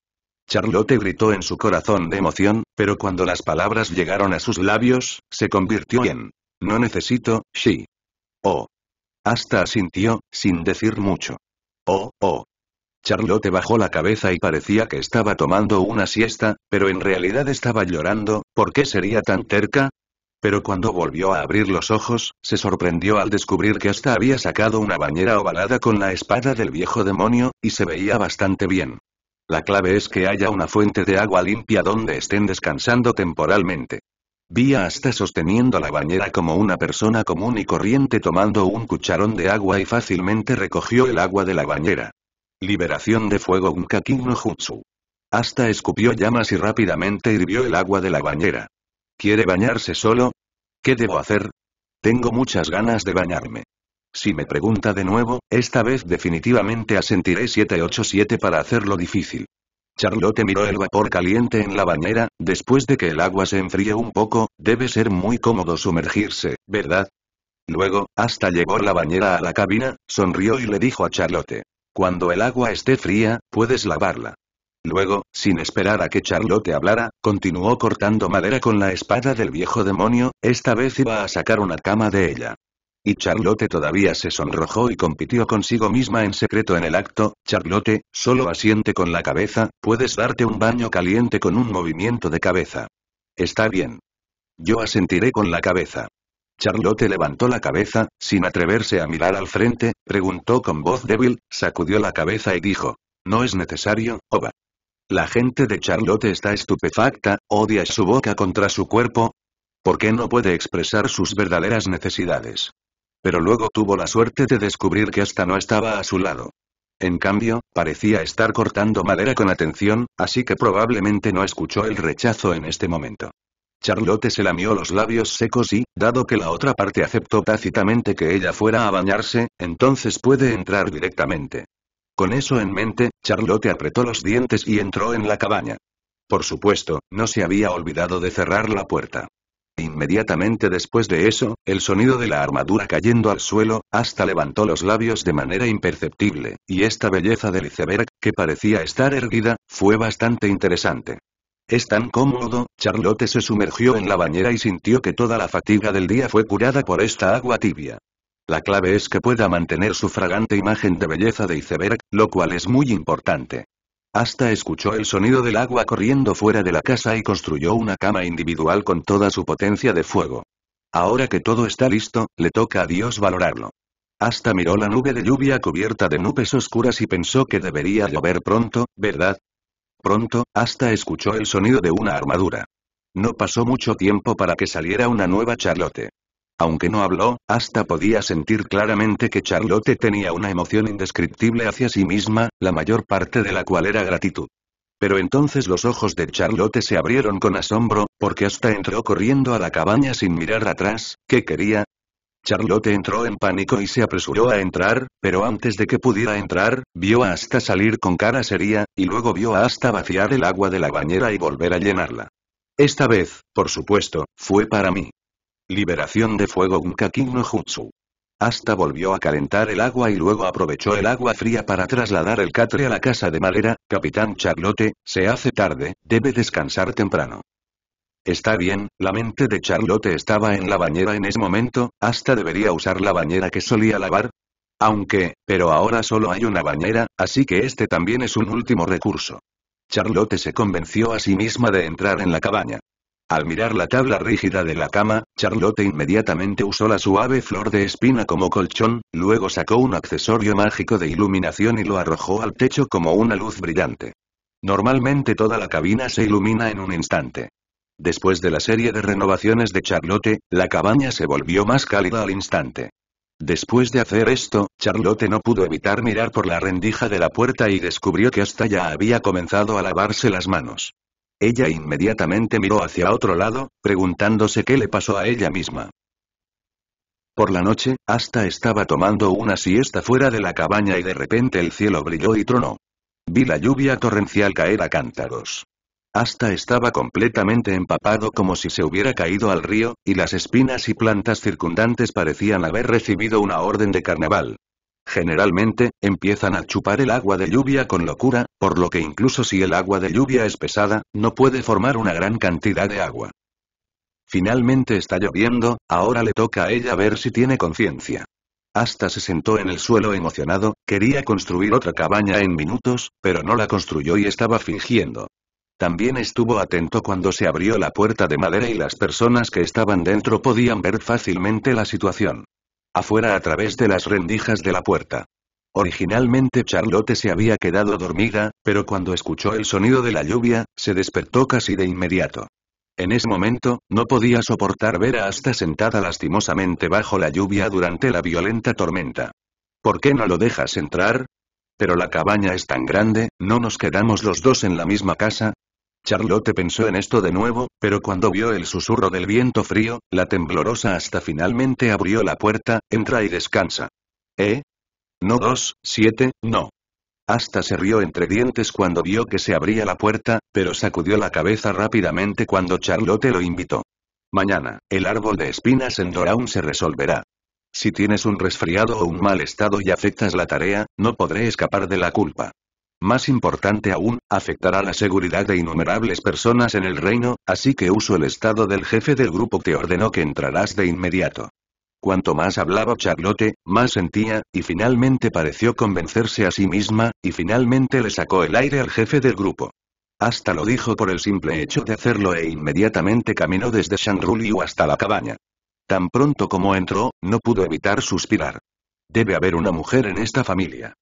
Charlotte gritó en su corazón de emoción, pero cuando las palabras llegaron a sus labios, se convirtió en No necesito, sí. Oh. Hasta asintió, sin decir mucho. Oh, oh. Charlotte bajó la cabeza y parecía que estaba tomando una siesta, pero en realidad estaba llorando, ¿por qué sería tan terca? pero cuando volvió a abrir los ojos, se sorprendió al descubrir que hasta había sacado una bañera ovalada con la espada del viejo demonio, y se veía bastante bien. La clave es que haya una fuente de agua limpia donde estén descansando temporalmente. Vía hasta sosteniendo la bañera como una persona común y corriente tomando un cucharón de agua y fácilmente recogió el agua de la bañera. Liberación de fuego kakin no Jutsu. Hasta escupió llamas y rápidamente hirvió el agua de la bañera. ¿Quiere bañarse solo? ¿Qué debo hacer? Tengo muchas ganas de bañarme. Si me pregunta de nuevo, esta vez definitivamente asentiré 787 para hacerlo difícil. Charlotte miró el vapor caliente en la bañera, después de que el agua se enfríe un poco, debe ser muy cómodo sumergirse, ¿verdad? Luego, hasta llevó la bañera a la cabina, sonrió y le dijo a Charlotte. Cuando el agua esté fría, puedes lavarla. Luego, sin esperar a que Charlotte hablara, continuó cortando madera con la espada del viejo demonio, esta vez iba a sacar una cama de ella. Y Charlotte todavía se sonrojó y compitió consigo misma en secreto en el acto, Charlotte, solo asiente con la cabeza, puedes darte un baño caliente con un movimiento de cabeza. Está bien. Yo asentiré con la cabeza. Charlotte levantó la cabeza, sin atreverse a mirar al frente, preguntó con voz débil, sacudió la cabeza y dijo, no es necesario, Oba. La gente de Charlotte está estupefacta, odia su boca contra su cuerpo. porque no puede expresar sus verdaderas necesidades? Pero luego tuvo la suerte de descubrir que hasta no estaba a su lado. En cambio, parecía estar cortando madera con atención, así que probablemente no escuchó el rechazo en este momento. Charlotte se lamió los labios secos y, dado que la otra parte aceptó tácitamente que ella fuera a bañarse, entonces puede entrar directamente. Con eso en mente, Charlotte apretó los dientes y entró en la cabaña. Por supuesto, no se había olvidado de cerrar la puerta. Inmediatamente después de eso, el sonido de la armadura cayendo al suelo, hasta levantó los labios de manera imperceptible, y esta belleza del iceberg, que parecía estar erguida, fue bastante interesante. Es tan cómodo, Charlotte se sumergió en la bañera y sintió que toda la fatiga del día fue curada por esta agua tibia. La clave es que pueda mantener su fragante imagen de belleza de iceberg, lo cual es muy importante. Hasta escuchó el sonido del agua corriendo fuera de la casa y construyó una cama individual con toda su potencia de fuego. Ahora que todo está listo, le toca a Dios valorarlo. Hasta miró la nube de lluvia cubierta de nubes oscuras y pensó que debería llover pronto, ¿verdad? Pronto, hasta escuchó el sonido de una armadura. No pasó mucho tiempo para que saliera una nueva charlote. Aunque no habló, hasta podía sentir claramente que Charlotte tenía una emoción indescriptible hacia sí misma, la mayor parte de la cual era gratitud. Pero entonces los ojos de Charlotte se abrieron con asombro, porque hasta entró corriendo a la cabaña sin mirar atrás, ¿qué quería? Charlotte entró en pánico y se apresuró a entrar, pero antes de que pudiera entrar, vio a hasta salir con cara seria, y luego vio a hasta vaciar el agua de la bañera y volver a llenarla. Esta vez, por supuesto, fue para mí. Liberación de fuego un no Jutsu. hasta volvió a calentar el agua y luego aprovechó el agua fría para trasladar el catre a la casa de madera. Capitán Charlotte, se hace tarde, debe descansar temprano. Está bien, la mente de Charlotte estaba en la bañera en ese momento, hasta debería usar la bañera que solía lavar. Aunque, pero ahora solo hay una bañera, así que este también es un último recurso. Charlotte se convenció a sí misma de entrar en la cabaña. Al mirar la tabla rígida de la cama, Charlotte inmediatamente usó la suave flor de espina como colchón, luego sacó un accesorio mágico de iluminación y lo arrojó al techo como una luz brillante. Normalmente toda la cabina se ilumina en un instante. Después de la serie de renovaciones de Charlotte, la cabaña se volvió más cálida al instante. Después de hacer esto, Charlotte no pudo evitar mirar por la rendija de la puerta y descubrió que hasta ya había comenzado a lavarse las manos. Ella inmediatamente miró hacia otro lado, preguntándose qué le pasó a ella misma. Por la noche, Asta estaba tomando una siesta fuera de la cabaña y de repente el cielo brilló y tronó. Vi la lluvia torrencial caer a cántaros. Hasta estaba completamente empapado como si se hubiera caído al río, y las espinas y plantas circundantes parecían haber recibido una orden de carnaval. Generalmente, empiezan a chupar el agua de lluvia con locura, por lo que incluso si el agua de lluvia es pesada, no puede formar una gran cantidad de agua. Finalmente está lloviendo, ahora le toca a ella ver si tiene conciencia. Hasta se sentó en el suelo emocionado, quería construir otra cabaña en minutos, pero no la construyó y estaba fingiendo. También estuvo atento cuando se abrió la puerta de madera y las personas que estaban dentro podían ver fácilmente la situación afuera a través de las rendijas de la puerta. Originalmente Charlotte se había quedado dormida, pero cuando escuchó el sonido de la lluvia, se despertó casi de inmediato. En ese momento, no podía soportar ver a Asta sentada lastimosamente bajo la lluvia durante la violenta tormenta. ¿Por qué no lo dejas entrar? Pero la cabaña es tan grande, ¿no nos quedamos los dos en la misma casa? Charlotte pensó en esto de nuevo, pero cuando vio el susurro del viento frío, la temblorosa hasta finalmente abrió la puerta, entra y descansa. ¿Eh? No dos, siete, no. Hasta se rió entre dientes cuando vio que se abría la puerta, pero sacudió la cabeza rápidamente cuando Charlotte lo invitó. Mañana, el árbol de espinas en Doraun se resolverá. Si tienes un resfriado o un mal estado y afectas la tarea, no podré escapar de la culpa. Más importante aún, afectará la seguridad de innumerables personas en el reino, así que uso el estado del jefe del grupo que ordenó que entrarás de inmediato. Cuanto más hablaba Charlotte, más sentía, y finalmente pareció convencerse a sí misma, y finalmente le sacó el aire al jefe del grupo. Hasta lo dijo por el simple hecho de hacerlo e inmediatamente caminó desde Shanruliu hasta la cabaña. Tan pronto como entró, no pudo evitar suspirar. Debe haber una mujer en esta familia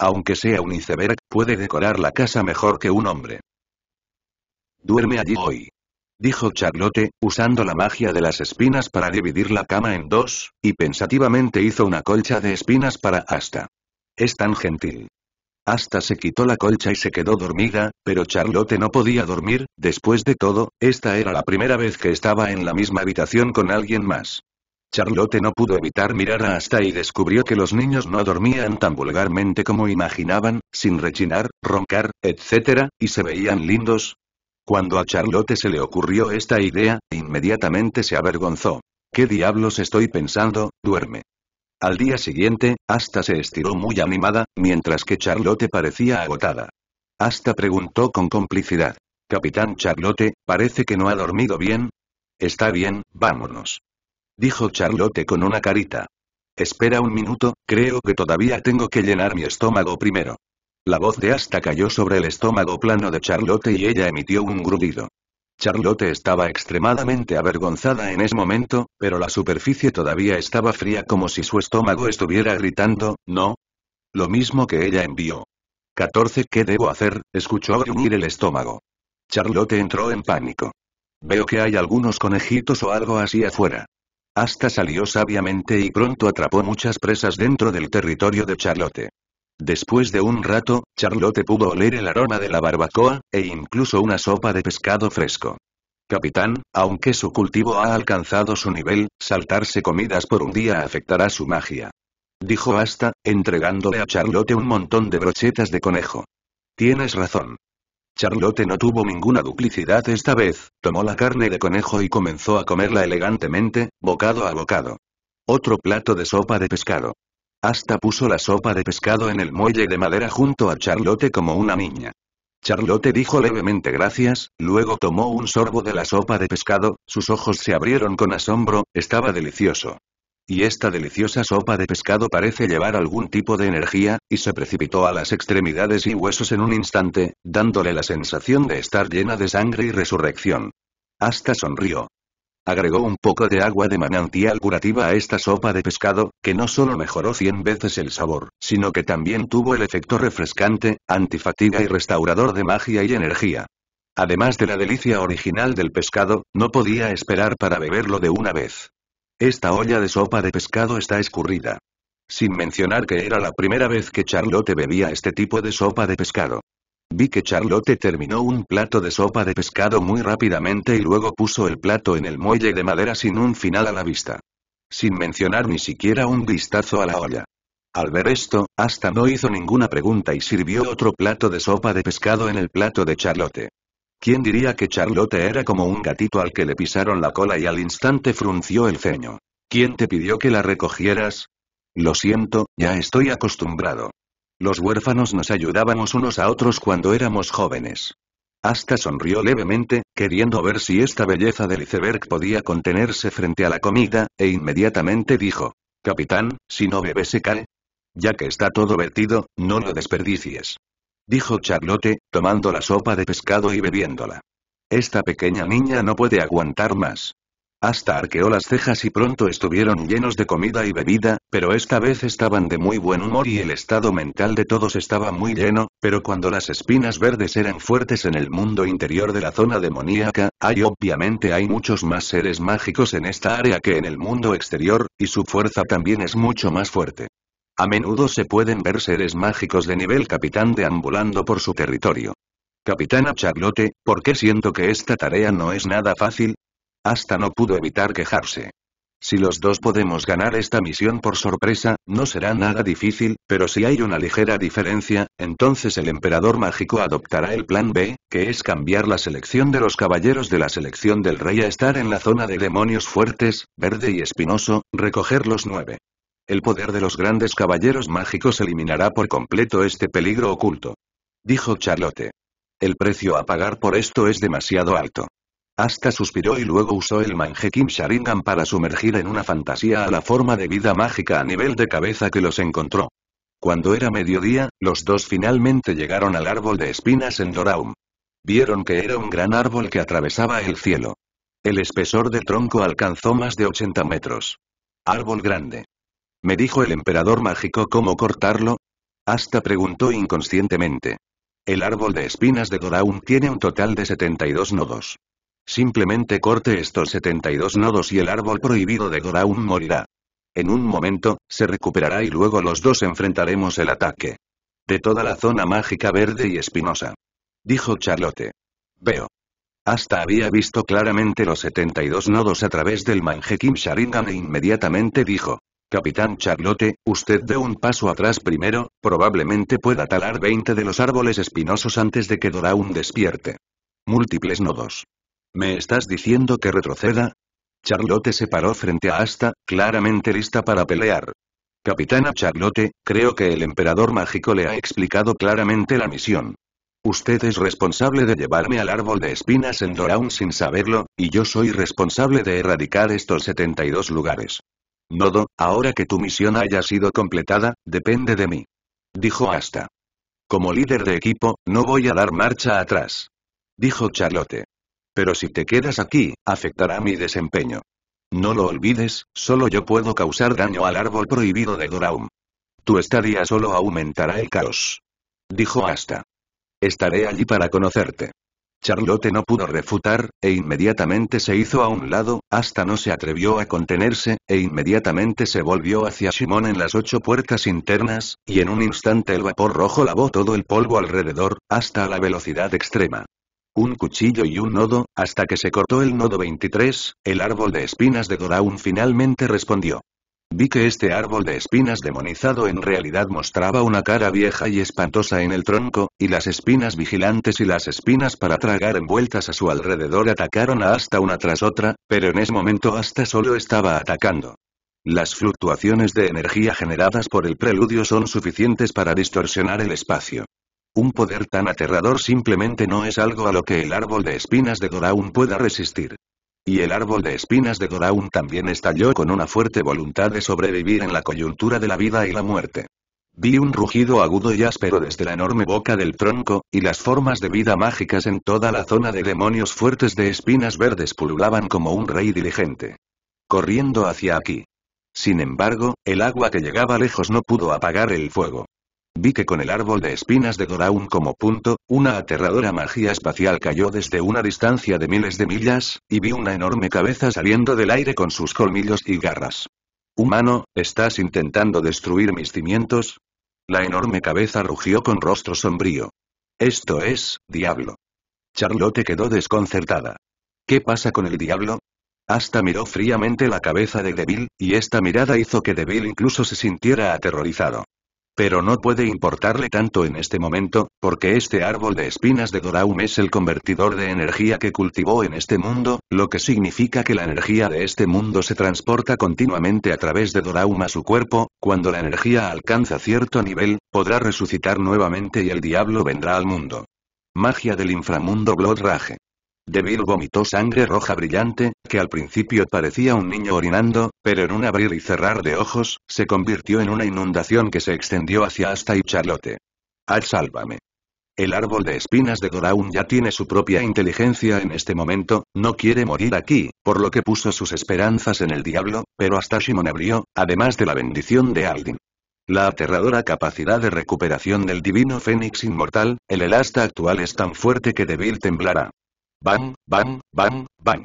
aunque sea un iceberg, puede decorar la casa mejor que un hombre. Duerme allí hoy. Dijo Charlotte, usando la magia de las espinas para dividir la cama en dos, y pensativamente hizo una colcha de espinas para Asta. Es tan gentil. Asta se quitó la colcha y se quedó dormida, pero Charlotte no podía dormir, después de todo, esta era la primera vez que estaba en la misma habitación con alguien más. Charlotte no pudo evitar mirar a Asta y descubrió que los niños no dormían tan vulgarmente como imaginaban, sin rechinar, roncar, etc., y se veían lindos. Cuando a Charlotte se le ocurrió esta idea, inmediatamente se avergonzó. ¿Qué diablos estoy pensando? Duerme. Al día siguiente, Asta se estiró muy animada, mientras que Charlotte parecía agotada. Asta preguntó con complicidad. Capitán Charlotte, parece que no ha dormido bien. Está bien, vámonos dijo Charlotte con una carita. Espera un minuto, creo que todavía tengo que llenar mi estómago primero. La voz de Asta cayó sobre el estómago plano de Charlotte y ella emitió un grudido. Charlotte estaba extremadamente avergonzada en ese momento, pero la superficie todavía estaba fría como si su estómago estuviera gritando, ¿no? Lo mismo que ella envió. 14. ¿Qué debo hacer? escuchó gruñir el estómago. Charlotte entró en pánico. Veo que hay algunos conejitos o algo así afuera hasta salió sabiamente y pronto atrapó muchas presas dentro del territorio de Charlotte. Después de un rato, Charlotte pudo oler el aroma de la barbacoa, e incluso una sopa de pescado fresco. Capitán, aunque su cultivo ha alcanzado su nivel, saltarse comidas por un día afectará su magia. Dijo Asta, entregándole a Charlotte un montón de brochetas de conejo. Tienes razón. Charlotte no tuvo ninguna duplicidad esta vez, tomó la carne de conejo y comenzó a comerla elegantemente, bocado a bocado. Otro plato de sopa de pescado. Hasta puso la sopa de pescado en el muelle de madera junto a Charlotte como una niña. Charlotte dijo levemente gracias, luego tomó un sorbo de la sopa de pescado, sus ojos se abrieron con asombro, estaba delicioso y esta deliciosa sopa de pescado parece llevar algún tipo de energía, y se precipitó a las extremidades y huesos en un instante, dándole la sensación de estar llena de sangre y resurrección. Hasta sonrió. Agregó un poco de agua de manantial curativa a esta sopa de pescado, que no solo mejoró cien veces el sabor, sino que también tuvo el efecto refrescante, antifatiga y restaurador de magia y energía. Además de la delicia original del pescado, no podía esperar para beberlo de una vez. Esta olla de sopa de pescado está escurrida. Sin mencionar que era la primera vez que Charlotte bebía este tipo de sopa de pescado. Vi que Charlotte terminó un plato de sopa de pescado muy rápidamente y luego puso el plato en el muelle de madera sin un final a la vista. Sin mencionar ni siquiera un vistazo a la olla. Al ver esto, hasta no hizo ninguna pregunta y sirvió otro plato de sopa de pescado en el plato de Charlotte. ¿Quién diría que Charlotte era como un gatito al que le pisaron la cola y al instante frunció el ceño? ¿Quién te pidió que la recogieras? Lo siento, ya estoy acostumbrado. Los huérfanos nos ayudábamos unos a otros cuando éramos jóvenes. Asta sonrió levemente, queriendo ver si esta belleza del iceberg podía contenerse frente a la comida, e inmediatamente dijo, Capitán, si no bebes se cae. Ya que está todo vertido, no lo desperdicies dijo Charlotte, tomando la sopa de pescado y bebiéndola. Esta pequeña niña no puede aguantar más. Hasta arqueó las cejas y pronto estuvieron llenos de comida y bebida, pero esta vez estaban de muy buen humor y el estado mental de todos estaba muy lleno, pero cuando las espinas verdes eran fuertes en el mundo interior de la zona demoníaca, hay obviamente hay muchos más seres mágicos en esta área que en el mundo exterior, y su fuerza también es mucho más fuerte. A menudo se pueden ver seres mágicos de nivel capitán deambulando por su territorio. Capitana Chaglote, ¿por qué siento que esta tarea no es nada fácil? Hasta no pudo evitar quejarse. Si los dos podemos ganar esta misión por sorpresa, no será nada difícil, pero si hay una ligera diferencia, entonces el emperador mágico adoptará el plan B, que es cambiar la selección de los caballeros de la selección del rey a estar en la zona de demonios fuertes, verde y espinoso, recoger los nueve el poder de los grandes caballeros mágicos eliminará por completo este peligro oculto. Dijo Charlotte. El precio a pagar por esto es demasiado alto. Hasta suspiró y luego usó el Manjekim Sharingan para sumergir en una fantasía a la forma de vida mágica a nivel de cabeza que los encontró. Cuando era mediodía, los dos finalmente llegaron al árbol de espinas en Doraum. Vieron que era un gran árbol que atravesaba el cielo. El espesor del tronco alcanzó más de 80 metros. Árbol grande. ¿Me dijo el emperador mágico cómo cortarlo? Hasta preguntó inconscientemente. El árbol de espinas de Doraun tiene un total de 72 nodos. Simplemente corte estos 72 nodos y el árbol prohibido de Doraun morirá. En un momento, se recuperará y luego los dos enfrentaremos el ataque. De toda la zona mágica verde y espinosa. Dijo Charlotte. Veo. Hasta había visto claramente los 72 nodos a través del Manjekim Sharingan e inmediatamente dijo. Capitán Charlotte, usted dé un paso atrás primero, probablemente pueda talar 20 de los árboles espinosos antes de que Doraun despierte. Múltiples nodos. ¿Me estás diciendo que retroceda? Charlotte se paró frente a Asta, claramente lista para pelear. Capitana Charlotte, creo que el emperador mágico le ha explicado claramente la misión. Usted es responsable de llevarme al árbol de espinas en Doraun sin saberlo, y yo soy responsable de erradicar estos 72 lugares. Nodo, ahora que tu misión haya sido completada, depende de mí. Dijo Asta. Como líder de equipo, no voy a dar marcha atrás. Dijo Charlotte. Pero si te quedas aquí, afectará mi desempeño. No lo olvides, solo yo puedo causar daño al árbol prohibido de Doraum. Tu estadía solo aumentará el caos. Dijo Asta. Estaré allí para conocerte. Charlotte no pudo refutar, e inmediatamente se hizo a un lado, hasta no se atrevió a contenerse, e inmediatamente se volvió hacia Simón en las ocho puertas internas, y en un instante el vapor rojo lavó todo el polvo alrededor, hasta la velocidad extrema. Un cuchillo y un nodo, hasta que se cortó el nodo 23, el árbol de espinas de Doraun finalmente respondió. Vi que este árbol de espinas demonizado en realidad mostraba una cara vieja y espantosa en el tronco, y las espinas vigilantes y las espinas para tragar envueltas a su alrededor atacaron a Asta una tras otra, pero en ese momento Asta solo estaba atacando. Las fluctuaciones de energía generadas por el preludio son suficientes para distorsionar el espacio. Un poder tan aterrador simplemente no es algo a lo que el árbol de espinas de Doraun pueda resistir. Y el árbol de espinas de Doraun también estalló con una fuerte voluntad de sobrevivir en la coyuntura de la vida y la muerte. Vi un rugido agudo y áspero desde la enorme boca del tronco, y las formas de vida mágicas en toda la zona de demonios fuertes de espinas verdes pululaban como un rey diligente. Corriendo hacia aquí. Sin embargo, el agua que llegaba lejos no pudo apagar el fuego. Vi que con el árbol de espinas de Doraun como punto, una aterradora magia espacial cayó desde una distancia de miles de millas, y vi una enorme cabeza saliendo del aire con sus colmillos y garras. Humano, ¿estás intentando destruir mis cimientos? La enorme cabeza rugió con rostro sombrío. Esto es, diablo. Charlotte quedó desconcertada. ¿Qué pasa con el diablo? Hasta miró fríamente la cabeza de Deville, y esta mirada hizo que Deville incluso se sintiera aterrorizado. Pero no puede importarle tanto en este momento, porque este árbol de espinas de Doraum es el convertidor de energía que cultivó en este mundo, lo que significa que la energía de este mundo se transporta continuamente a través de Doraum a su cuerpo, cuando la energía alcanza cierto nivel, podrá resucitar nuevamente y el diablo vendrá al mundo. Magia del inframundo Blood Rage. Devil vomitó sangre roja brillante, que al principio parecía un niño orinando, pero en un abrir y cerrar de ojos, se convirtió en una inundación que se extendió hacia Asta y Charlotte. Al sálvame. El árbol de espinas de Doraun ya tiene su propia inteligencia en este momento, no quiere morir aquí, por lo que puso sus esperanzas en el diablo, pero hasta Shimon abrió, además de la bendición de Aldin. La aterradora capacidad de recuperación del divino Fénix inmortal, el Elasta actual es tan fuerte que Devil temblará. Bam, bam, bam, bam.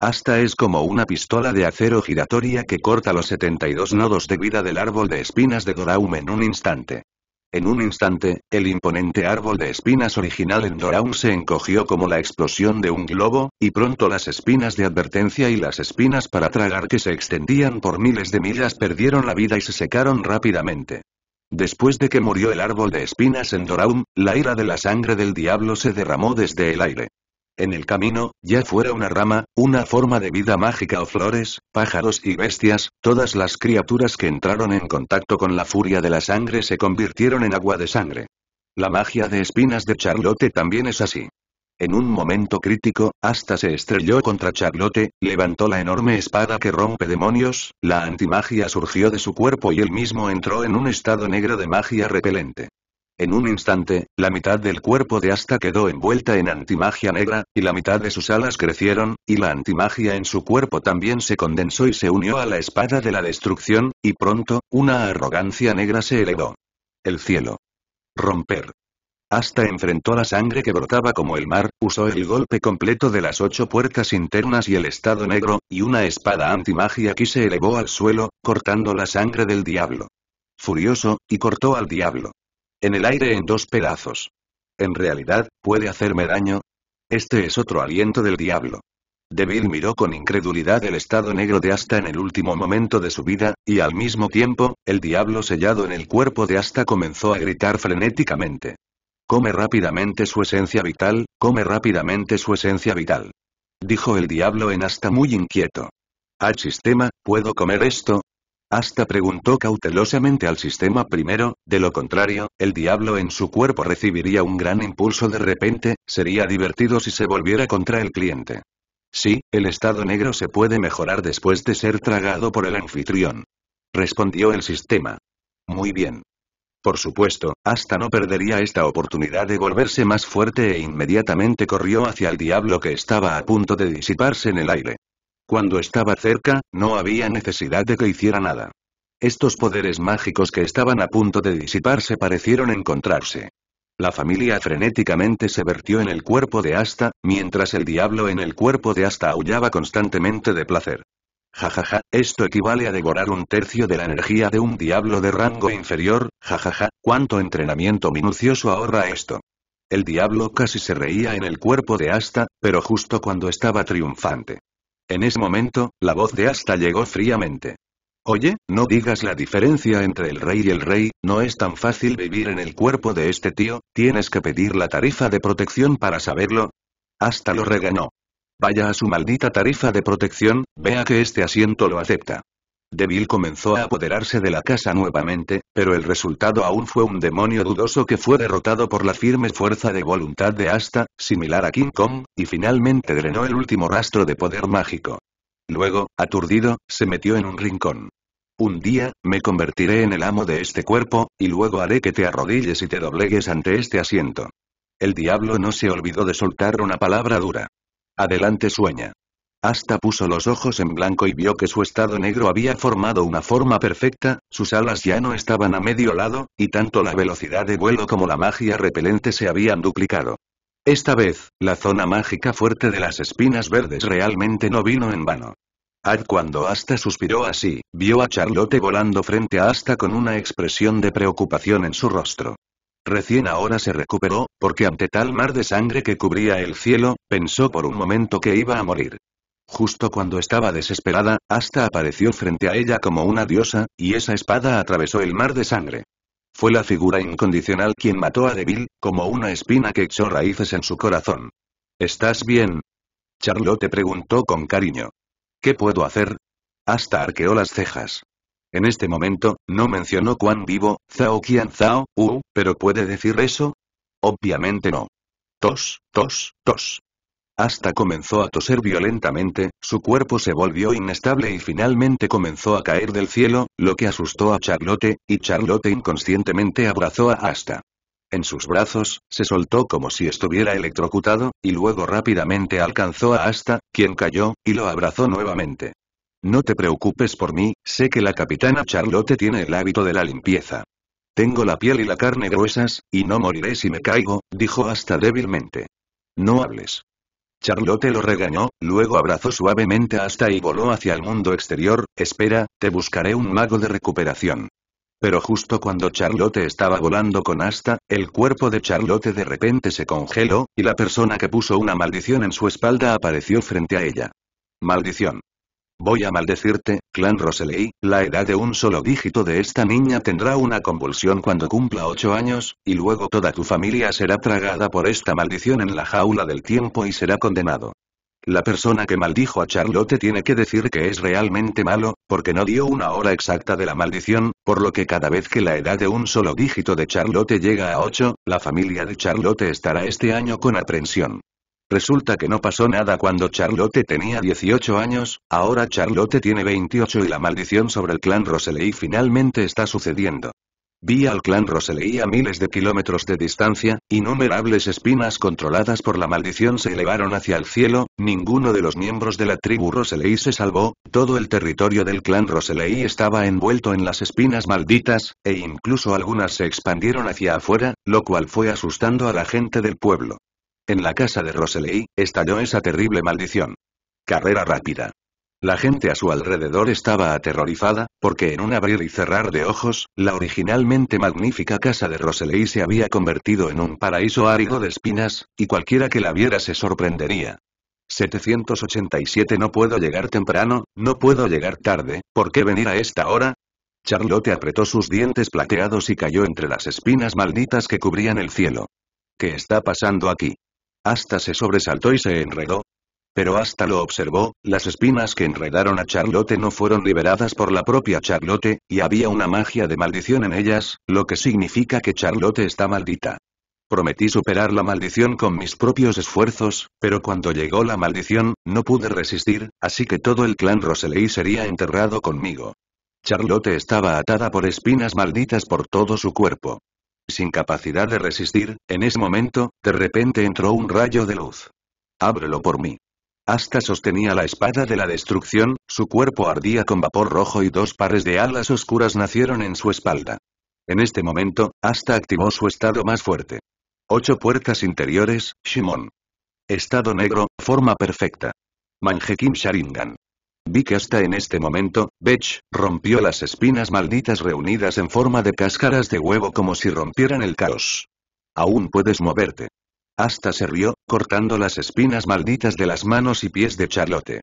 Hasta es como una pistola de acero giratoria que corta los 72 nodos de vida del árbol de espinas de Doraum en un instante. En un instante, el imponente árbol de espinas original en Doraum se encogió como la explosión de un globo, y pronto las espinas de advertencia y las espinas para tragar que se extendían por miles de millas perdieron la vida y se secaron rápidamente. Después de que murió el árbol de espinas en Doraum, la ira de la sangre del diablo se derramó desde el aire. En el camino, ya fuera una rama, una forma de vida mágica o flores, pájaros y bestias, todas las criaturas que entraron en contacto con la furia de la sangre se convirtieron en agua de sangre. La magia de espinas de Charlotte también es así. En un momento crítico, hasta se estrelló contra Charlotte, levantó la enorme espada que rompe demonios, la antimagia surgió de su cuerpo y él mismo entró en un estado negro de magia repelente. En un instante, la mitad del cuerpo de Asta quedó envuelta en antimagia negra, y la mitad de sus alas crecieron, y la antimagia en su cuerpo también se condensó y se unió a la espada de la destrucción, y pronto, una arrogancia negra se elevó. El cielo. Romper. Asta enfrentó la sangre que brotaba como el mar, usó el golpe completo de las ocho puertas internas y el estado negro, y una espada antimagia que se elevó al suelo, cortando la sangre del diablo. Furioso, y cortó al diablo. En el aire en dos pedazos. En realidad, ¿puede hacerme daño? Este es otro aliento del diablo. Deville miró con incredulidad el estado negro de Asta en el último momento de su vida, y al mismo tiempo, el diablo sellado en el cuerpo de Asta comenzó a gritar frenéticamente. Come rápidamente su esencia vital, come rápidamente su esencia vital. Dijo el diablo en Asta muy inquieto. Al sistema, ¿puedo comer esto? Hasta preguntó cautelosamente al sistema primero, de lo contrario, el diablo en su cuerpo recibiría un gran impulso de repente, sería divertido si se volviera contra el cliente. Sí, el estado negro se puede mejorar después de ser tragado por el anfitrión. Respondió el sistema. Muy bien. Por supuesto, hasta no perdería esta oportunidad de volverse más fuerte e inmediatamente corrió hacia el diablo que estaba a punto de disiparse en el aire. Cuando estaba cerca, no había necesidad de que hiciera nada. Estos poderes mágicos que estaban a punto de disiparse parecieron encontrarse. La familia frenéticamente se vertió en el cuerpo de Asta, mientras el diablo en el cuerpo de Asta aullaba constantemente de placer. Jajaja, ja, ja, esto equivale a devorar un tercio de la energía de un diablo de rango inferior, jajaja, ja, cuánto entrenamiento minucioso ahorra esto. El diablo casi se reía en el cuerpo de Asta, pero justo cuando estaba triunfante. En ese momento, la voz de Asta llegó fríamente. Oye, no digas la diferencia entre el rey y el rey, no es tan fácil vivir en el cuerpo de este tío, tienes que pedir la tarifa de protección para saberlo. Asta lo reganó. Vaya a su maldita tarifa de protección, vea que este asiento lo acepta. Devil comenzó a apoderarse de la casa nuevamente, pero el resultado aún fue un demonio dudoso que fue derrotado por la firme fuerza de voluntad de Asta, similar a King Kong, y finalmente drenó el último rastro de poder mágico. Luego, aturdido, se metió en un rincón. Un día, me convertiré en el amo de este cuerpo, y luego haré que te arrodilles y te doblegues ante este asiento. El diablo no se olvidó de soltar una palabra dura. Adelante sueña. Hasta puso los ojos en blanco y vio que su estado negro había formado una forma perfecta, sus alas ya no estaban a medio lado, y tanto la velocidad de vuelo como la magia repelente se habían duplicado. Esta vez, la zona mágica fuerte de las espinas verdes realmente no vino en vano. Ad cuando Asta suspiró así, vio a Charlotte volando frente a Asta con una expresión de preocupación en su rostro. Recién ahora se recuperó, porque ante tal mar de sangre que cubría el cielo, pensó por un momento que iba a morir. Justo cuando estaba desesperada, Asta apareció frente a ella como una diosa, y esa espada atravesó el mar de sangre. Fue la figura incondicional quien mató a Devil, como una espina que echó raíces en su corazón. ¿Estás bien? Charlotte preguntó con cariño. ¿Qué puedo hacer? Asta arqueó las cejas. En este momento, no mencionó cuán vivo, Zhao Qian Zhao, uh, pero ¿puede decir eso? Obviamente no. Tos, tos, tos. Hasta comenzó a toser violentamente, su cuerpo se volvió inestable y finalmente comenzó a caer del cielo, lo que asustó a Charlotte, y Charlotte inconscientemente abrazó a Asta. En sus brazos, se soltó como si estuviera electrocutado, y luego rápidamente alcanzó a Asta, quien cayó, y lo abrazó nuevamente. No te preocupes por mí, sé que la capitana Charlotte tiene el hábito de la limpieza. Tengo la piel y la carne gruesas, y no moriré si me caigo, dijo Asta débilmente. No hables. Charlotte lo regañó, luego abrazó suavemente a Asta y voló hacia el mundo exterior, espera, te buscaré un mago de recuperación. Pero justo cuando Charlotte estaba volando con Asta, el cuerpo de Charlotte de repente se congeló, y la persona que puso una maldición en su espalda apareció frente a ella. Maldición. Voy a maldecirte, clan Roseley, la edad de un solo dígito de esta niña tendrá una convulsión cuando cumpla ocho años, y luego toda tu familia será tragada por esta maldición en la jaula del tiempo y será condenado. La persona que maldijo a Charlotte tiene que decir que es realmente malo, porque no dio una hora exacta de la maldición, por lo que cada vez que la edad de un solo dígito de Charlotte llega a ocho, la familia de Charlotte estará este año con aprensión. Resulta que no pasó nada cuando Charlotte tenía 18 años, ahora Charlotte tiene 28 y la maldición sobre el clan Roseley finalmente está sucediendo. Vi al clan Roseley a miles de kilómetros de distancia, innumerables espinas controladas por la maldición se elevaron hacia el cielo, ninguno de los miembros de la tribu Roseley se salvó, todo el territorio del clan Roseley estaba envuelto en las espinas malditas, e incluso algunas se expandieron hacia afuera, lo cual fue asustando a la gente del pueblo. En la casa de Roseley, estalló esa terrible maldición. Carrera rápida. La gente a su alrededor estaba aterrorizada, porque en un abrir y cerrar de ojos, la originalmente magnífica casa de Roseley se había convertido en un paraíso árido de espinas, y cualquiera que la viera se sorprendería. 787 No puedo llegar temprano, no puedo llegar tarde, ¿por qué venir a esta hora? Charlotte apretó sus dientes plateados y cayó entre las espinas malditas que cubrían el cielo. ¿Qué está pasando aquí? Hasta se sobresaltó y se enredó. Pero hasta lo observó, las espinas que enredaron a Charlotte no fueron liberadas por la propia Charlotte, y había una magia de maldición en ellas, lo que significa que Charlotte está maldita. Prometí superar la maldición con mis propios esfuerzos, pero cuando llegó la maldición, no pude resistir, así que todo el clan Roseley sería enterrado conmigo. Charlotte estaba atada por espinas malditas por todo su cuerpo. Sin capacidad de resistir, en ese momento, de repente entró un rayo de luz. Ábrelo por mí. Asta sostenía la espada de la destrucción, su cuerpo ardía con vapor rojo y dos pares de alas oscuras nacieron en su espalda. En este momento, Asta activó su estado más fuerte. Ocho puertas interiores, Shimon. Estado negro, forma perfecta. Manjekim Sharingan. Vi que hasta en este momento, Bech, rompió las espinas malditas reunidas en forma de cáscaras de huevo como si rompieran el caos. Aún puedes moverte. Hasta se rió, cortando las espinas malditas de las manos y pies de Charlotte.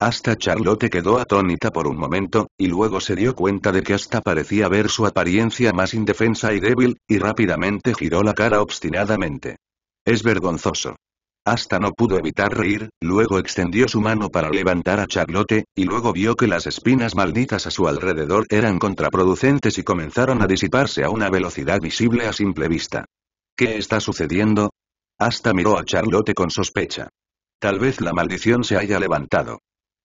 Hasta Charlotte quedó atónita por un momento, y luego se dio cuenta de que hasta parecía ver su apariencia más indefensa y débil, y rápidamente giró la cara obstinadamente. Es vergonzoso hasta no pudo evitar reír, luego extendió su mano para levantar a Charlotte, y luego vio que las espinas malditas a su alrededor eran contraproducentes y comenzaron a disiparse a una velocidad visible a simple vista. ¿Qué está sucediendo? Hasta miró a Charlotte con sospecha. Tal vez la maldición se haya levantado.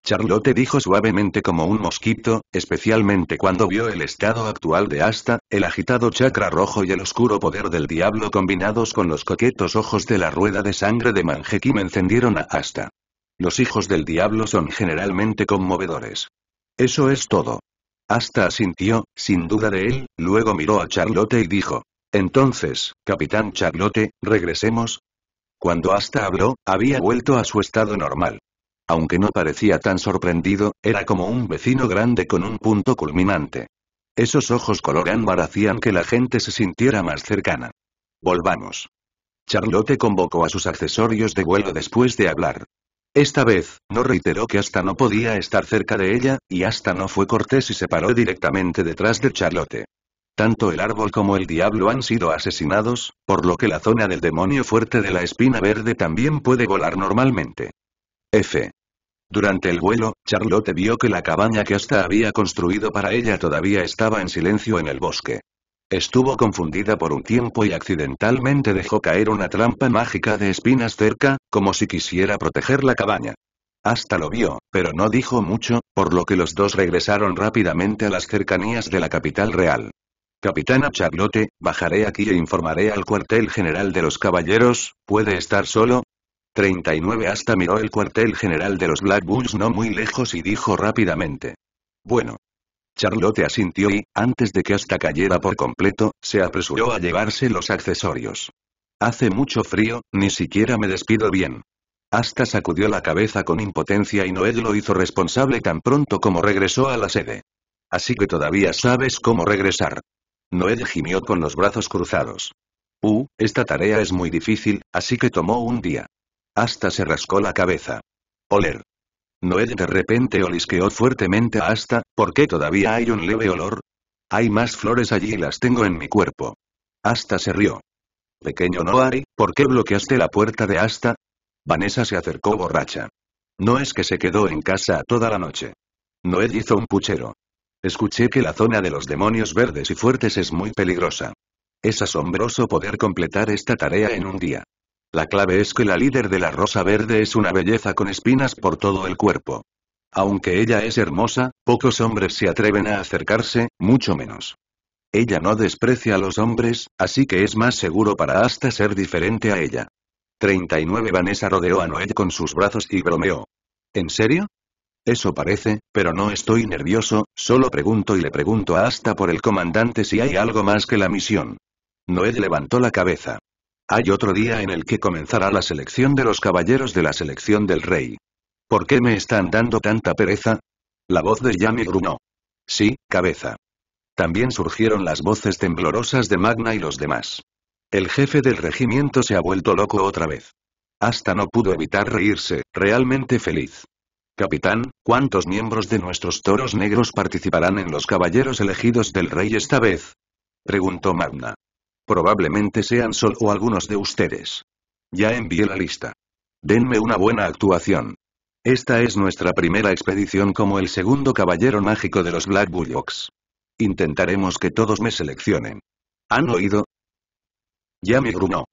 Charlote dijo suavemente como un mosquito, especialmente cuando vio el estado actual de Asta, el agitado chakra rojo y el oscuro poder del diablo combinados con los coquetos ojos de la rueda de sangre de me encendieron a Asta. Los hijos del diablo son generalmente conmovedores. Eso es todo. Asta asintió, sin duda de él, luego miró a Charlote y dijo. Entonces, Capitán Charlote, regresemos. Cuando Asta habló, había vuelto a su estado normal. Aunque no parecía tan sorprendido, era como un vecino grande con un punto culminante. Esos ojos color ámbar hacían que la gente se sintiera más cercana. Volvamos. Charlotte convocó a sus accesorios de vuelo después de hablar. Esta vez, no reiteró que hasta no podía estar cerca de ella, y hasta no fue cortés y se paró directamente detrás de Charlotte. Tanto el árbol como el diablo han sido asesinados, por lo que la zona del demonio fuerte de la espina verde también puede volar normalmente. F. Durante el vuelo, Charlotte vio que la cabaña que hasta había construido para ella todavía estaba en silencio en el bosque. Estuvo confundida por un tiempo y accidentalmente dejó caer una trampa mágica de espinas cerca, como si quisiera proteger la cabaña. Hasta lo vio, pero no dijo mucho, por lo que los dos regresaron rápidamente a las cercanías de la capital real. Capitana Charlotte, bajaré aquí e informaré al cuartel general de los caballeros, puede estar solo, 39 hasta miró el cuartel general de los Black Bulls no muy lejos y dijo rápidamente. Bueno. Charlotte asintió y, antes de que hasta cayera por completo, se apresuró a llevarse los accesorios. Hace mucho frío, ni siquiera me despido bien. Hasta sacudió la cabeza con impotencia y Noed lo hizo responsable tan pronto como regresó a la sede. Así que todavía sabes cómo regresar. Noed gimió con los brazos cruzados. Uh, esta tarea es muy difícil, así que tomó un día hasta se rascó la cabeza. Oler. Noed de repente olisqueó fuertemente a Asta, ¿por qué todavía hay un leve olor? Hay más flores allí y las tengo en mi cuerpo. hasta se rió. Pequeño Noari, ¿por qué bloqueaste la puerta de hasta Vanessa se acercó borracha. No es que se quedó en casa toda la noche. Noed hizo un puchero. Escuché que la zona de los demonios verdes y fuertes es muy peligrosa. Es asombroso poder completar esta tarea en un día. La clave es que la líder de la Rosa Verde es una belleza con espinas por todo el cuerpo. Aunque ella es hermosa, pocos hombres se atreven a acercarse, mucho menos. Ella no desprecia a los hombres, así que es más seguro para hasta ser diferente a ella. 39 Vanessa rodeó a Noel con sus brazos y bromeó. ¿En serio? Eso parece, pero no estoy nervioso, solo pregunto y le pregunto a Asta por el comandante si hay algo más que la misión. Noed levantó la cabeza. Hay otro día en el que comenzará la selección de los caballeros de la selección del rey. ¿Por qué me están dando tanta pereza? La voz de Yami gruñó. Sí, cabeza. También surgieron las voces temblorosas de Magna y los demás. El jefe del regimiento se ha vuelto loco otra vez. Hasta no pudo evitar reírse, realmente feliz. Capitán, ¿cuántos miembros de nuestros toros negros participarán en los caballeros elegidos del rey esta vez? Preguntó Magna. Probablemente sean solo o algunos de ustedes. Ya envié la lista. Denme una buena actuación. Esta es nuestra primera expedición como el segundo caballero mágico de los Black Bullocks. Intentaremos que todos me seleccionen. ¿Han oído? me grunó.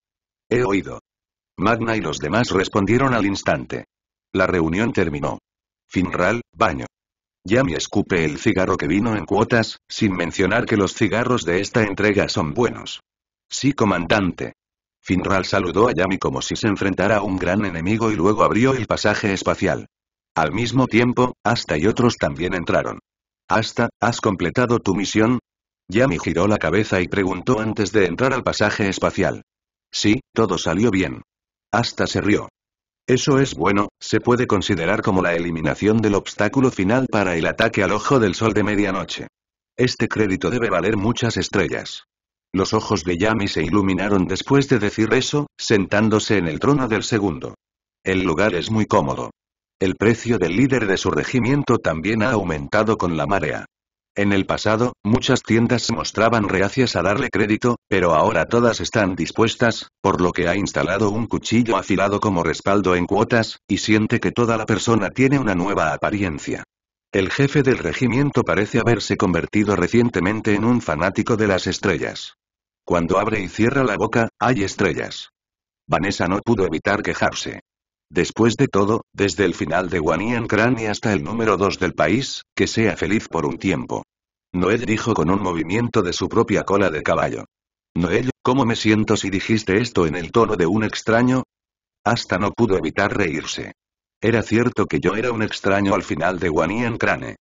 He oído. Magna y los demás respondieron al instante. La reunión terminó. Finral, baño. Yami escupe el cigarro que vino en cuotas, sin mencionar que los cigarros de esta entrega son buenos. Sí comandante. Finral saludó a Yami como si se enfrentara a un gran enemigo y luego abrió el pasaje espacial. Al mismo tiempo, Asta y otros también entraron. Hasta, ¿has completado tu misión? Yami giró la cabeza y preguntó antes de entrar al pasaje espacial. Sí, todo salió bien. Asta se rió. Eso es bueno, se puede considerar como la eliminación del obstáculo final para el ataque al ojo del sol de medianoche. Este crédito debe valer muchas estrellas. Los ojos de Yami se iluminaron después de decir eso, sentándose en el trono del segundo. El lugar es muy cómodo. El precio del líder de su regimiento también ha aumentado con la marea. En el pasado, muchas tiendas se mostraban reacias a darle crédito, pero ahora todas están dispuestas, por lo que ha instalado un cuchillo afilado como respaldo en cuotas, y siente que toda la persona tiene una nueva apariencia. El jefe del regimiento parece haberse convertido recientemente en un fanático de las estrellas. Cuando abre y cierra la boca, hay estrellas. Vanessa no pudo evitar quejarse. Después de todo, desde el final de Wanian Crane hasta el número 2 del país, que sea feliz por un tiempo. Noel dijo con un movimiento de su propia cola de caballo. Noel, ¿cómo me siento si dijiste esto en el tono de un extraño? Hasta no pudo evitar reírse. Era cierto que yo era un extraño al final de Wanian Crane.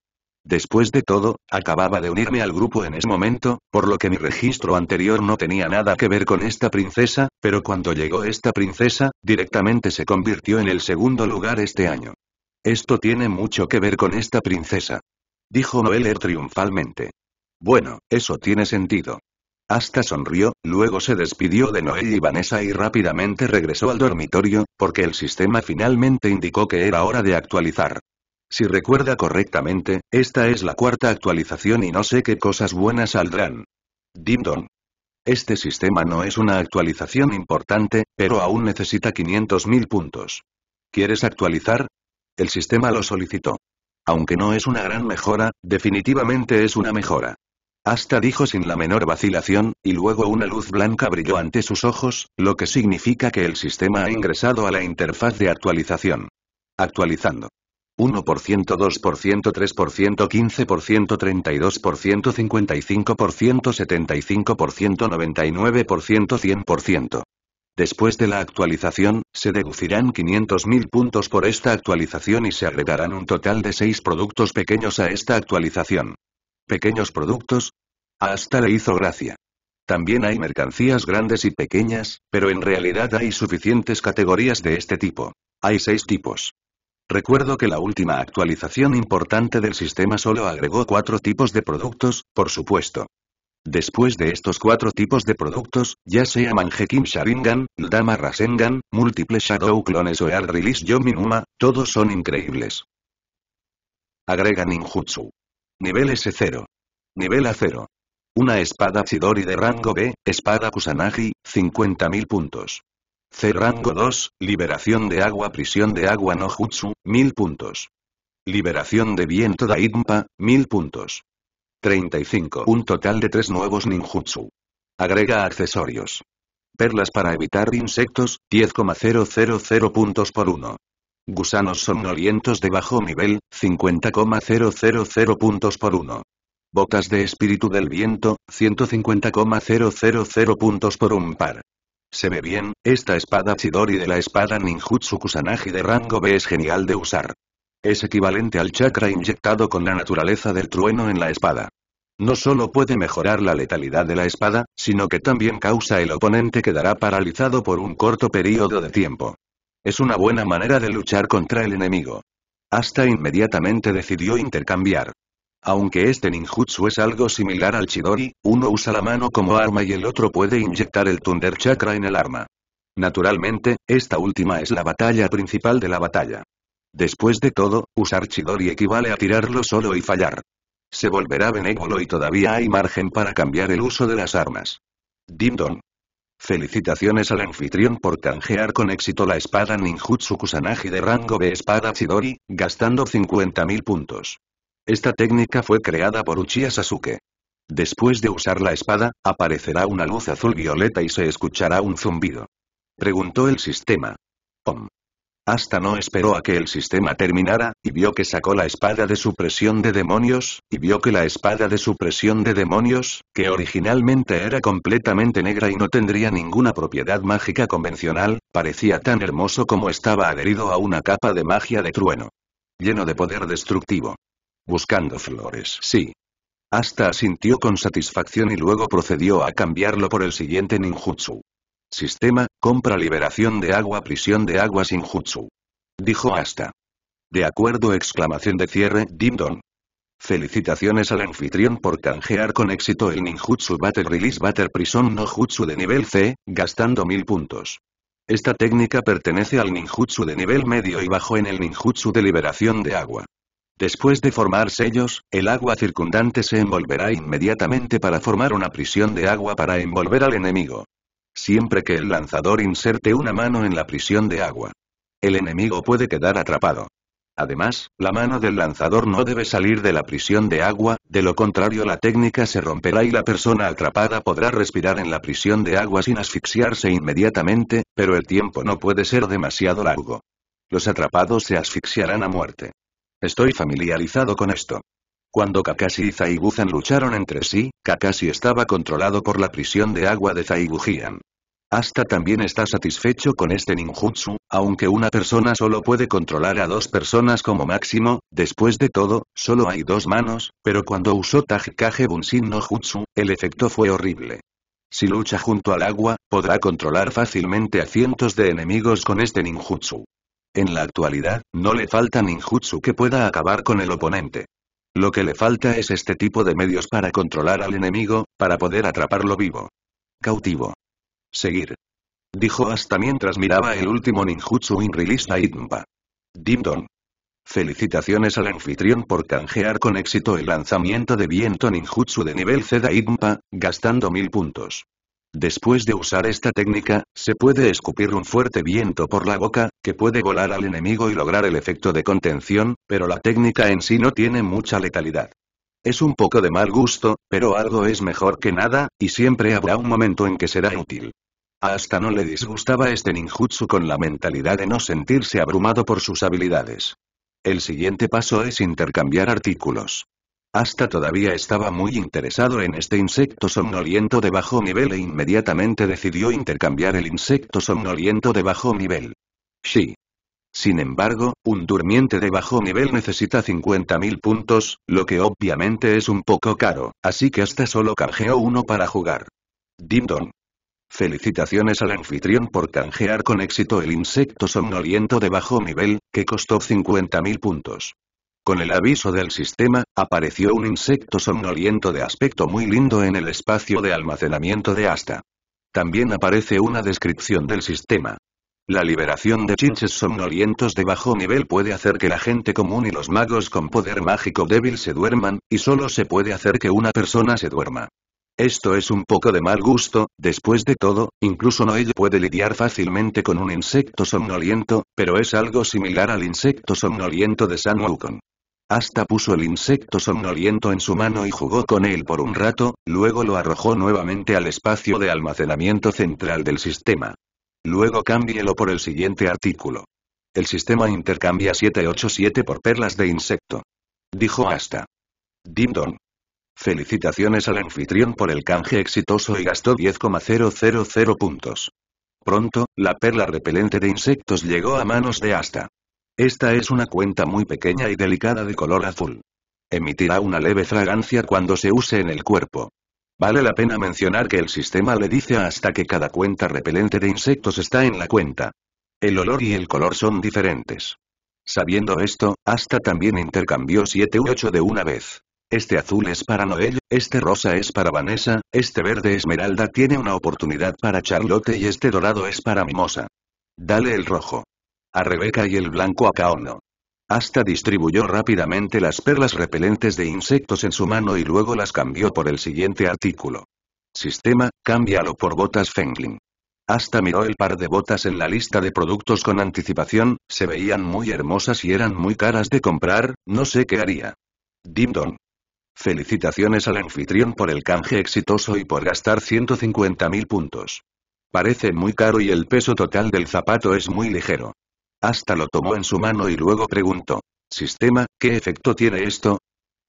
Después de todo, acababa de unirme al grupo en ese momento, por lo que mi registro anterior no tenía nada que ver con esta princesa, pero cuando llegó esta princesa, directamente se convirtió en el segundo lugar este año. Esto tiene mucho que ver con esta princesa. Dijo Noeller triunfalmente. Bueno, eso tiene sentido. Hasta sonrió, luego se despidió de Noel y Vanessa y rápidamente regresó al dormitorio, porque el sistema finalmente indicó que era hora de actualizar. Si recuerda correctamente, esta es la cuarta actualización y no sé qué cosas buenas saldrán. Dimdon. Este sistema no es una actualización importante, pero aún necesita 500.000 puntos. ¿Quieres actualizar? El sistema lo solicitó. Aunque no es una gran mejora, definitivamente es una mejora. Hasta dijo sin la menor vacilación, y luego una luz blanca brilló ante sus ojos, lo que significa que el sistema ha ingresado a la interfaz de actualización. Actualizando. 1%, 2%, 3%, 15%, 32%, 55%, 75%, 99%, 100%. Después de la actualización, se deducirán 500.000 puntos por esta actualización y se agregarán un total de 6 productos pequeños a esta actualización pequeños productos. Hasta le hizo gracia. También hay mercancías grandes y pequeñas, pero en realidad hay suficientes categorías de este tipo. Hay seis tipos. Recuerdo que la última actualización importante del sistema solo agregó cuatro tipos de productos, por supuesto. Después de estos cuatro tipos de productos, ya sea Manjekim Sharingan, Dama Rasengan, múltiples Shadow clones o Air Release Yominuma, todos son increíbles. Agrega Ninjutsu. Nivel S0. Nivel A0. Una espada Chidori de rango B, espada Kusanagi, 50.000 puntos. C rango 2, liberación de agua prisión de agua no jutsu, 1000 puntos. Liberación de viento Daidmpa, 1000 puntos. 35. Un total de 3 nuevos ninjutsu. Agrega accesorios. Perlas para evitar insectos, 10,000 puntos por 1. Gusanos somnolientos de bajo nivel, 50,000 puntos por uno. Bocas de espíritu del viento, 150,000 puntos por un par. Se ve bien, esta espada Chidori de la espada Ninjutsu Kusanagi de rango B es genial de usar. Es equivalente al chakra inyectado con la naturaleza del trueno en la espada. No solo puede mejorar la letalidad de la espada, sino que también causa el oponente quedará paralizado por un corto periodo de tiempo. Es una buena manera de luchar contra el enemigo. Hasta inmediatamente decidió intercambiar. Aunque este ninjutsu es algo similar al Chidori, uno usa la mano como arma y el otro puede inyectar el Thunder Chakra en el arma. Naturalmente, esta última es la batalla principal de la batalla. Después de todo, usar Chidori equivale a tirarlo solo y fallar. Se volverá benévolo y todavía hay margen para cambiar el uso de las armas. Dindon, Felicitaciones al anfitrión por canjear con éxito la espada ninjutsu Kusanagi de rango de espada Chidori, gastando 50.000 puntos. Esta técnica fue creada por Uchiha Sasuke. Después de usar la espada, aparecerá una luz azul violeta y se escuchará un zumbido. Preguntó el sistema. Hasta no esperó a que el sistema terminara, y vio que sacó la espada de supresión de demonios, y vio que la espada de supresión de demonios, que originalmente era completamente negra y no tendría ninguna propiedad mágica convencional, parecía tan hermoso como estaba adherido a una capa de magia de trueno. Lleno de poder destructivo. Buscando flores. Sí, hasta asintió con satisfacción y luego procedió a cambiarlo por el siguiente ninjutsu. Sistema, compra liberación de agua prisión de agua sin jutsu». Dijo hasta. De acuerdo exclamación de cierre don. Felicitaciones al anfitrión por canjear con éxito el ninjutsu Battle Release Battle Prison no jutsu de nivel C, gastando mil puntos. Esta técnica pertenece al ninjutsu de nivel medio y bajo en el ninjutsu de liberación de agua. Después de formar sellos, el agua circundante se envolverá inmediatamente para formar una prisión de agua para envolver al enemigo siempre que el lanzador inserte una mano en la prisión de agua. El enemigo puede quedar atrapado. Además, la mano del lanzador no debe salir de la prisión de agua, de lo contrario la técnica se romperá y la persona atrapada podrá respirar en la prisión de agua sin asfixiarse inmediatamente, pero el tiempo no puede ser demasiado largo. Los atrapados se asfixiarán a muerte. Estoy familiarizado con esto. Cuando Kakashi y Zaibuzan lucharon entre sí, Kakashi estaba controlado por la prisión de agua de Zaibujian. Hasta también está satisfecho con este ninjutsu, aunque una persona solo puede controlar a dos personas como máximo, después de todo, solo hay dos manos, pero cuando usó Tajikage Bunshin no Jutsu, el efecto fue horrible. Si lucha junto al agua, podrá controlar fácilmente a cientos de enemigos con este ninjutsu. En la actualidad, no le falta ninjutsu que pueda acabar con el oponente. Lo que le falta es este tipo de medios para controlar al enemigo, para poder atraparlo vivo. Cautivo. Seguir. Dijo hasta mientras miraba el último ninjutsu in release Itmpa. Dimdon. Felicitaciones al anfitrión por canjear con éxito el lanzamiento de viento ninjutsu de nivel C Itmpa, gastando mil puntos. Después de usar esta técnica, se puede escupir un fuerte viento por la boca, puede volar al enemigo y lograr el efecto de contención, pero la técnica en sí no tiene mucha letalidad. Es un poco de mal gusto, pero algo es mejor que nada, y siempre habrá un momento en que será útil. Hasta no le disgustaba este ninjutsu con la mentalidad de no sentirse abrumado por sus habilidades. El siguiente paso es intercambiar artículos. Hasta todavía estaba muy interesado en este insecto somnoliento de bajo nivel e inmediatamente decidió intercambiar el insecto somnoliento de bajo nivel. Sí. Sin embargo, un durmiente de bajo nivel necesita 50.000 puntos, lo que obviamente es un poco caro, así que hasta solo canjeó uno para jugar. Dimdon. Felicitaciones al anfitrión por canjear con éxito el insecto somnoliento de bajo nivel, que costó 50.000 puntos. Con el aviso del sistema, apareció un insecto somnoliento de aspecto muy lindo en el espacio de almacenamiento de Asta. También aparece una descripción del sistema. La liberación de chinches somnolientos de bajo nivel puede hacer que la gente común y los magos con poder mágico débil se duerman, y solo se puede hacer que una persona se duerma. Esto es un poco de mal gusto, después de todo, incluso Noel puede lidiar fácilmente con un insecto somnoliento, pero es algo similar al insecto somnoliento de San Wukong. Hasta puso el insecto somnoliento en su mano y jugó con él por un rato, luego lo arrojó nuevamente al espacio de almacenamiento central del sistema. Luego cámbielo por el siguiente artículo. El sistema intercambia 787 por perlas de insecto. Dijo Asta. Dindon. Felicitaciones al anfitrión por el canje exitoso y gastó 10,000 puntos. Pronto, la perla repelente de insectos llegó a manos de Asta. Esta es una cuenta muy pequeña y delicada de color azul. Emitirá una leve fragancia cuando se use en el cuerpo. Vale la pena mencionar que el sistema le dice hasta que cada cuenta repelente de insectos está en la cuenta. El olor y el color son diferentes. Sabiendo esto, hasta también intercambió 7 u 8 de una vez. Este azul es para Noel, este rosa es para Vanessa, este verde esmeralda tiene una oportunidad para Charlotte y este dorado es para Mimosa. Dale el rojo. A Rebeca y el blanco a Kaono. Hasta distribuyó rápidamente las perlas repelentes de insectos en su mano y luego las cambió por el siguiente artículo. Sistema, cámbialo por botas Fengling. Hasta miró el par de botas en la lista de productos con anticipación, se veían muy hermosas y eran muy caras de comprar, no sé qué haría. Dong. Felicitaciones al anfitrión por el canje exitoso y por gastar 150.000 puntos. Parece muy caro y el peso total del zapato es muy ligero. Hasta lo tomó en su mano y luego preguntó. Sistema, ¿qué efecto tiene esto?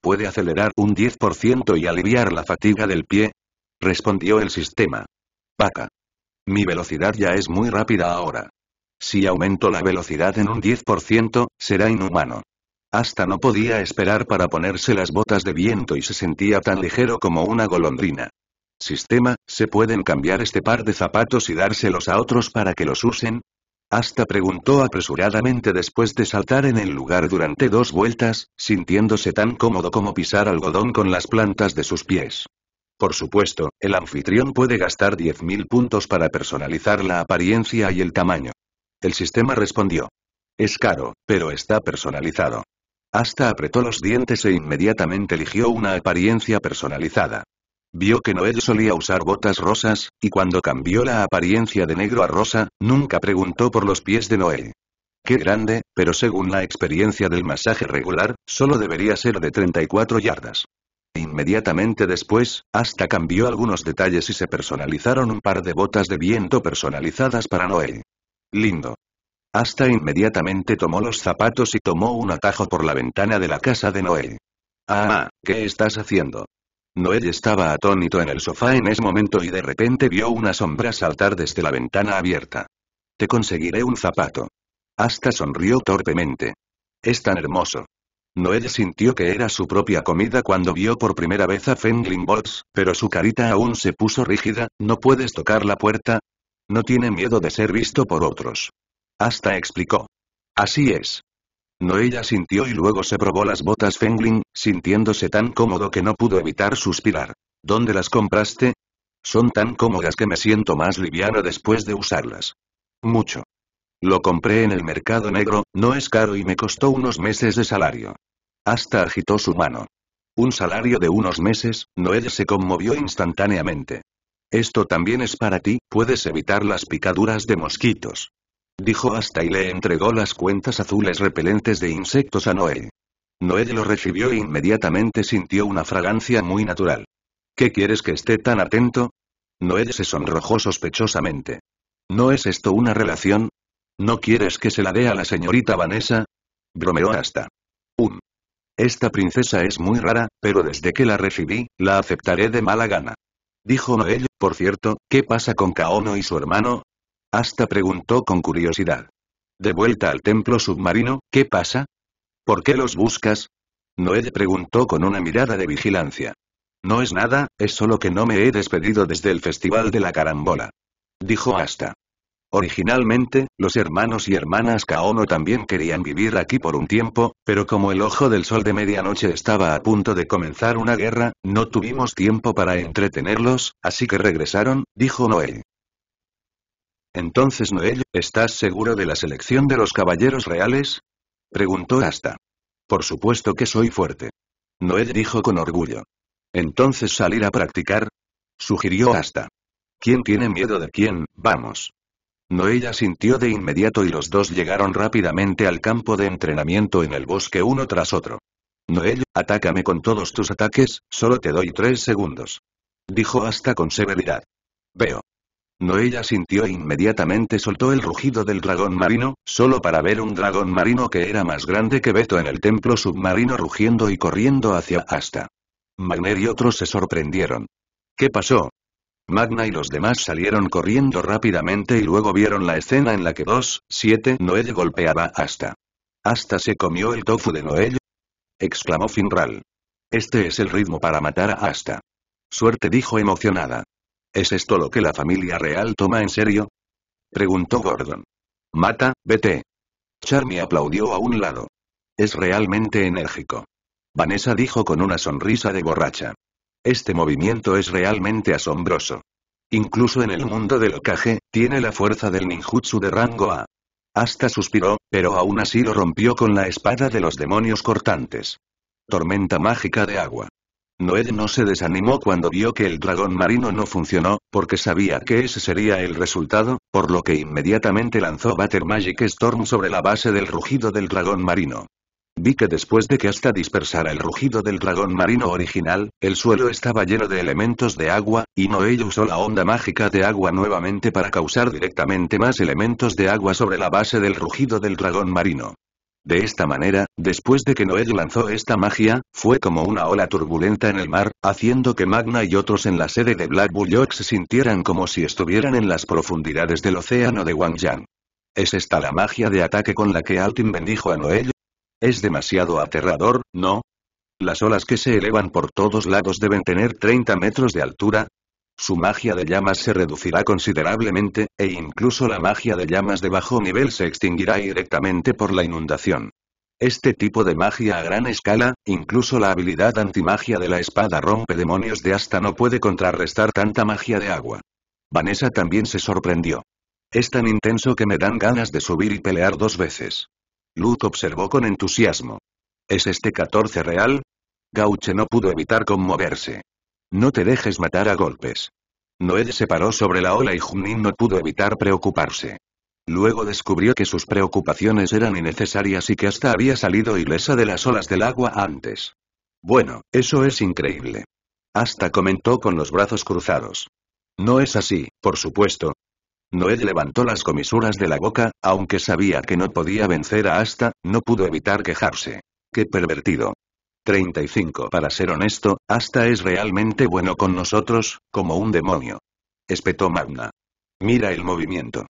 ¿Puede acelerar un 10% y aliviar la fatiga del pie? Respondió el sistema. Paca. Mi velocidad ya es muy rápida ahora. Si aumento la velocidad en un 10%, será inhumano. Hasta no podía esperar para ponerse las botas de viento y se sentía tan ligero como una golondrina. Sistema, ¿se pueden cambiar este par de zapatos y dárselos a otros para que los usen? Hasta preguntó apresuradamente después de saltar en el lugar durante dos vueltas, sintiéndose tan cómodo como pisar algodón con las plantas de sus pies. Por supuesto, el anfitrión puede gastar 10.000 puntos para personalizar la apariencia y el tamaño. El sistema respondió. Es caro, pero está personalizado. Hasta apretó los dientes e inmediatamente eligió una apariencia personalizada. Vio que Noel solía usar botas rosas, y cuando cambió la apariencia de negro a rosa, nunca preguntó por los pies de Noel. Qué grande, pero según la experiencia del masaje regular, solo debería ser de 34 yardas. Inmediatamente después, hasta cambió algunos detalles y se personalizaron un par de botas de viento personalizadas para Noel. Lindo. Hasta inmediatamente tomó los zapatos y tomó un atajo por la ventana de la casa de Noel. Ah, ¿qué estás haciendo? Noel estaba atónito en el sofá en ese momento y de repente vio una sombra saltar desde la ventana abierta. Te conseguiré un zapato. hasta sonrió torpemente. Es tan hermoso. Noel sintió que era su propia comida cuando vio por primera vez a fengling Box, pero su carita aún se puso rígida, ¿no puedes tocar la puerta? No tiene miedo de ser visto por otros. Hasta explicó. Así es. Noella sintió y luego se probó las botas Fengling, sintiéndose tan cómodo que no pudo evitar suspirar. ¿Dónde las compraste? Son tan cómodas que me siento más liviano después de usarlas. Mucho. Lo compré en el mercado negro, no es caro y me costó unos meses de salario. Hasta agitó su mano. Un salario de unos meses, noella se conmovió instantáneamente. Esto también es para ti, puedes evitar las picaduras de mosquitos dijo hasta y le entregó las cuentas azules repelentes de insectos a Noé. Noé lo recibió e inmediatamente sintió una fragancia muy natural. ¿Qué quieres que esté tan atento? Noé se sonrojó sospechosamente. ¿No es esto una relación? ¿No quieres que se la dé a la señorita Vanessa? Bromeó hasta. Un. Esta princesa es muy rara, pero desde que la recibí, la aceptaré de mala gana. Dijo Noel, por cierto, ¿qué pasa con Kaono y su hermano? Hasta preguntó con curiosidad. De vuelta al templo submarino, ¿qué pasa? ¿Por qué los buscas? Noé preguntó con una mirada de vigilancia. No es nada, es solo que no me he despedido desde el Festival de la Carambola. Dijo Asta. Originalmente, los hermanos y hermanas Kaono también querían vivir aquí por un tiempo, pero como el ojo del sol de medianoche estaba a punto de comenzar una guerra, no tuvimos tiempo para entretenerlos, así que regresaron, dijo Noé. Entonces Noel, ¿estás seguro de la selección de los caballeros reales? Preguntó Asta. Por supuesto que soy fuerte. Noel dijo con orgullo. Entonces salir a practicar? Sugirió Asta. ¿Quién tiene miedo de quién? Vamos. Noel sintió de inmediato y los dos llegaron rápidamente al campo de entrenamiento en el bosque uno tras otro. Noel, atácame con todos tus ataques, solo te doy tres segundos. Dijo Asta con severidad. Veo. Noella sintió e inmediatamente soltó el rugido del dragón marino, solo para ver un dragón marino que era más grande que Beto en el templo submarino rugiendo y corriendo hacia Asta. Magner y otros se sorprendieron. ¿Qué pasó? Magna y los demás salieron corriendo rápidamente y luego vieron la escena en la que 2, 7 Noel golpeaba a Asta. ¿Asta se comió el tofu de Noel? exclamó Finral. Este es el ritmo para matar a Asta. Suerte dijo emocionada. ¿Es esto lo que la familia real toma en serio? Preguntó Gordon. Mata, vete. Charmy aplaudió a un lado. Es realmente enérgico. Vanessa dijo con una sonrisa de borracha. Este movimiento es realmente asombroso. Incluso en el mundo del Kage, tiene la fuerza del ninjutsu de rango A. Hasta suspiró, pero aún así lo rompió con la espada de los demonios cortantes. Tormenta mágica de agua. Noed no se desanimó cuando vio que el dragón marino no funcionó, porque sabía que ese sería el resultado, por lo que inmediatamente lanzó Butter Magic Storm sobre la base del rugido del dragón marino. Vi que después de que hasta dispersara el rugido del dragón marino original, el suelo estaba lleno de elementos de agua, y Noé usó la onda mágica de agua nuevamente para causar directamente más elementos de agua sobre la base del rugido del dragón marino. De esta manera, después de que Noel lanzó esta magia, fue como una ola turbulenta en el mar, haciendo que Magna y otros en la sede de Black Bull se sintieran como si estuvieran en las profundidades del océano de yang. ¿Es esta la magia de ataque con la que Altin bendijo a Noel? Es demasiado aterrador, ¿no? Las olas que se elevan por todos lados deben tener 30 metros de altura, su magia de llamas se reducirá considerablemente, e incluso la magia de llamas de bajo nivel se extinguirá directamente por la inundación. Este tipo de magia a gran escala, incluso la habilidad antimagia de la espada rompe demonios de hasta no puede contrarrestar tanta magia de agua. Vanessa también se sorprendió. Es tan intenso que me dan ganas de subir y pelear dos veces. Luke observó con entusiasmo. ¿Es este 14 real? Gauche no pudo evitar conmoverse. No te dejes matar a golpes. Noed se paró sobre la ola y Junín no pudo evitar preocuparse. Luego descubrió que sus preocupaciones eran innecesarias y que hasta había salido ilesa de las olas del agua antes. Bueno, eso es increíble. Hasta comentó con los brazos cruzados. No es así, por supuesto. Noed levantó las comisuras de la boca, aunque sabía que no podía vencer a Asta, no pudo evitar quejarse. ¡Qué pervertido! 35. Para ser honesto, hasta es realmente bueno con nosotros, como un demonio. Espetó Magna. Mira el movimiento.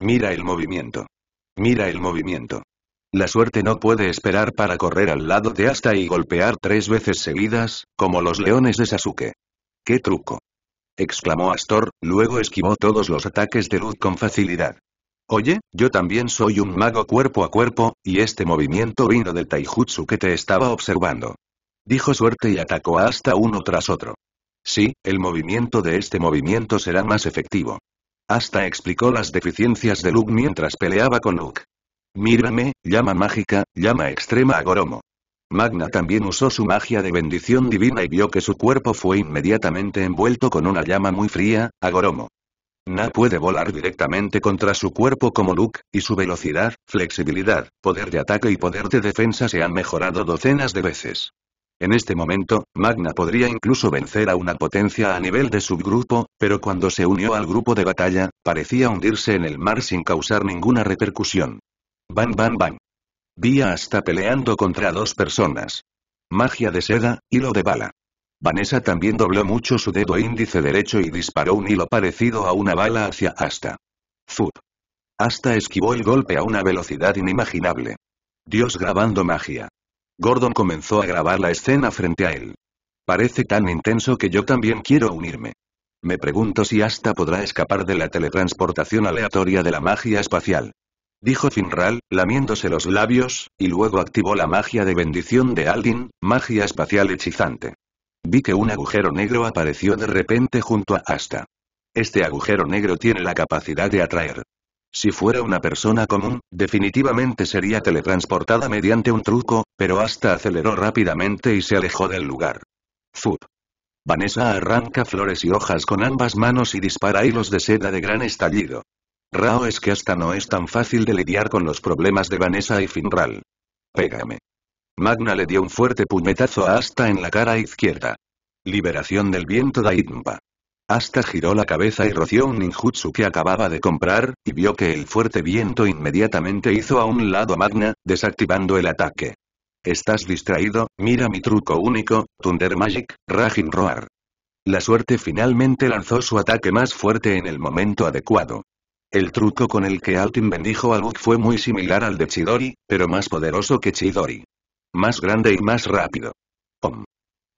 Mira el movimiento. Mira el movimiento. La suerte no puede esperar para correr al lado de Asta y golpear tres veces seguidas, como los leones de Sasuke. ¡Qué truco! exclamó Astor, luego esquivó todos los ataques de luz con facilidad. Oye, yo también soy un mago cuerpo a cuerpo, y este movimiento vino del taijutsu que te estaba observando. Dijo suerte y atacó hasta uno tras otro. Sí, el movimiento de este movimiento será más efectivo. Asta explicó las deficiencias de Luke mientras peleaba con Luke. Mírame, llama mágica, llama extrema a Goromo. Magna también usó su magia de bendición divina y vio que su cuerpo fue inmediatamente envuelto con una llama muy fría, a Goromo. Na puede volar directamente contra su cuerpo como Luke, y su velocidad, flexibilidad, poder de ataque y poder de defensa se han mejorado docenas de veces. En este momento, Magna podría incluso vencer a una potencia a nivel de subgrupo, pero cuando se unió al grupo de batalla, parecía hundirse en el mar sin causar ninguna repercusión. Bam bam bam. Vía hasta peleando contra dos personas. Magia de seda, hilo de bala. Vanessa también dobló mucho su dedo índice derecho y disparó un hilo parecido a una bala hacia Asta. Zup. Asta esquivó el golpe a una velocidad inimaginable. Dios grabando magia. Gordon comenzó a grabar la escena frente a él. Parece tan intenso que yo también quiero unirme. Me pregunto si Asta podrá escapar de la teletransportación aleatoria de la magia espacial. Dijo Finral, lamiéndose los labios, y luego activó la magia de bendición de Aldin, magia espacial hechizante. Vi que un agujero negro apareció de repente junto a Asta. Este agujero negro tiene la capacidad de atraer. Si fuera una persona común, definitivamente sería teletransportada mediante un truco, pero Asta aceleró rápidamente y se alejó del lugar. Zup. Vanessa arranca flores y hojas con ambas manos y dispara hilos de seda de gran estallido. Rao es que hasta no es tan fácil de lidiar con los problemas de Vanessa y Finral. Pégame. Magna le dio un fuerte puñetazo a Asta en la cara izquierda. Liberación del viento Daimpa. Asta giró la cabeza y roció un ninjutsu que acababa de comprar, y vio que el fuerte viento inmediatamente hizo a un lado a Magna, desactivando el ataque. Estás distraído, mira mi truco único, Thunder Magic, Rajin Roar. La suerte finalmente lanzó su ataque más fuerte en el momento adecuado. El truco con el que Altin bendijo a Luke fue muy similar al de Chidori, pero más poderoso que Chidori más grande y más rápido. ¡Pom!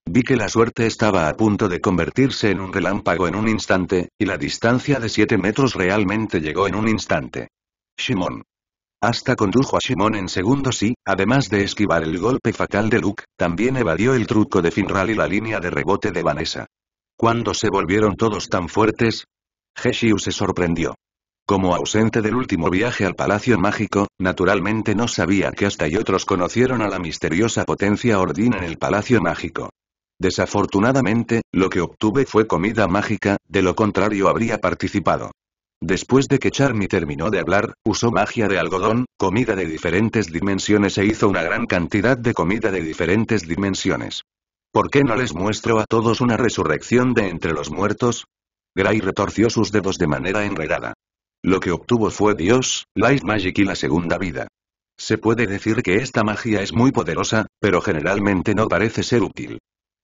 Vi que la suerte estaba a punto de convertirse en un relámpago en un instante, y la distancia de 7 metros realmente llegó en un instante. Shimon. Hasta condujo a Shimon en segundos y, además de esquivar el golpe fatal de Luke, también evadió el truco de Finral y la línea de rebote de Vanessa. ¿Cuándo se volvieron todos tan fuertes? Heshiu se sorprendió. Como ausente del último viaje al Palacio Mágico, naturalmente no sabía que hasta y otros conocieron a la misteriosa potencia Ordina en el Palacio Mágico. Desafortunadamente, lo que obtuve fue comida mágica, de lo contrario habría participado. Después de que Charmy terminó de hablar, usó magia de algodón, comida de diferentes dimensiones e hizo una gran cantidad de comida de diferentes dimensiones. ¿Por qué no les muestro a todos una resurrección de entre los muertos? Gray retorció sus dedos de manera enredada. Lo que obtuvo fue Dios, Light Magic y la segunda vida. Se puede decir que esta magia es muy poderosa, pero generalmente no parece ser útil.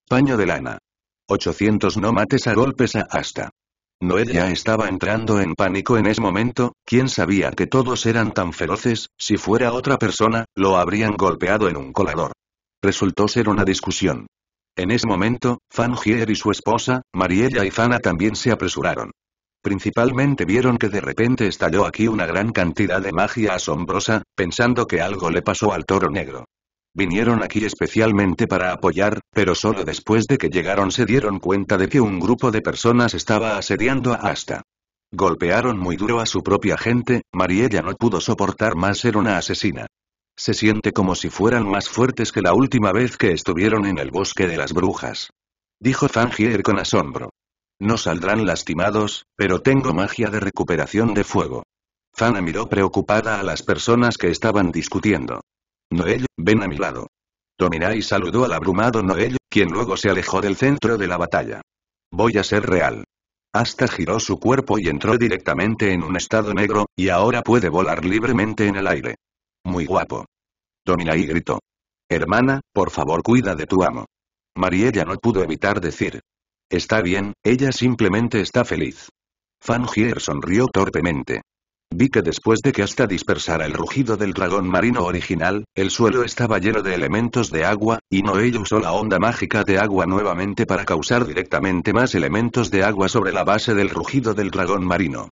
Paño de lana. 800 no mates a golpes a hasta. ya estaba entrando en pánico en ese momento, ¿quién sabía que todos eran tan feroces? Si fuera otra persona, lo habrían golpeado en un colador. Resultó ser una discusión. En ese momento, Fan Fangier y su esposa, Mariella y Fana también se apresuraron. Principalmente vieron que de repente estalló aquí una gran cantidad de magia asombrosa, pensando que algo le pasó al toro negro. Vinieron aquí especialmente para apoyar, pero solo después de que llegaron se dieron cuenta de que un grupo de personas estaba asediando a Asta. Golpearon muy duro a su propia gente, Mariella no pudo soportar más ser una asesina. Se siente como si fueran más fuertes que la última vez que estuvieron en el bosque de las brujas. Dijo Fangier con asombro. No saldrán lastimados, pero tengo magia de recuperación de fuego. Fana miró preocupada a las personas que estaban discutiendo. Noel, ven a mi lado. y saludó al abrumado Noel, quien luego se alejó del centro de la batalla. Voy a ser real. Hasta giró su cuerpo y entró directamente en un estado negro, y ahora puede volar libremente en el aire. Muy guapo. y gritó. Hermana, por favor cuida de tu amo. Mariella no pudo evitar decir, Está bien, ella simplemente está feliz. Fangier sonrió torpemente. Vi que después de que hasta dispersara el rugido del dragón marino original, el suelo estaba lleno de elementos de agua, y Noel usó la onda mágica de agua nuevamente para causar directamente más elementos de agua sobre la base del rugido del dragón marino.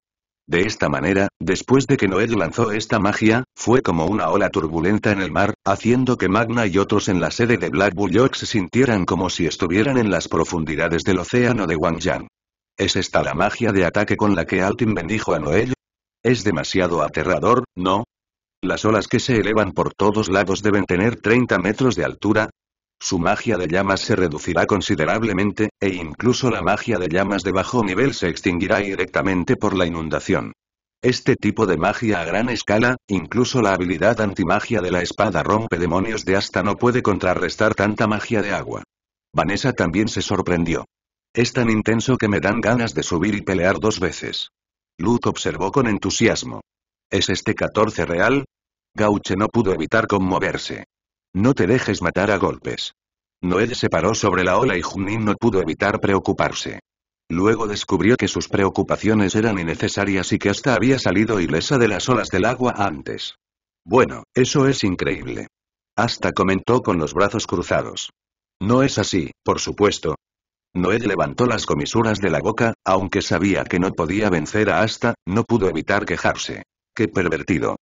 De esta manera, después de que Noel lanzó esta magia, fue como una ola turbulenta en el mar, haciendo que Magna y otros en la sede de Black Bull se sintieran como si estuvieran en las profundidades del océano de Wangyang. ¿Es esta la magia de ataque con la que Altin bendijo a Noel? Es demasiado aterrador, ¿no? Las olas que se elevan por todos lados deben tener 30 metros de altura. Su magia de llamas se reducirá considerablemente, e incluso la magia de llamas de bajo nivel se extinguirá directamente por la inundación. Este tipo de magia a gran escala, incluso la habilidad antimagia de la espada rompe demonios de hasta no puede contrarrestar tanta magia de agua. Vanessa también se sorprendió. Es tan intenso que me dan ganas de subir y pelear dos veces. Luke observó con entusiasmo. ¿Es este 14 real? Gauche no pudo evitar conmoverse. No te dejes matar a golpes. Noel se paró sobre la ola y Junin no pudo evitar preocuparse. Luego descubrió que sus preocupaciones eran innecesarias y que hasta había salido ilesa de las olas del agua antes. Bueno, eso es increíble. Hasta comentó con los brazos cruzados. No es así, por supuesto. Noé levantó las comisuras de la boca, aunque sabía que no podía vencer a Asta, no pudo evitar quejarse. ¡Qué pervertido!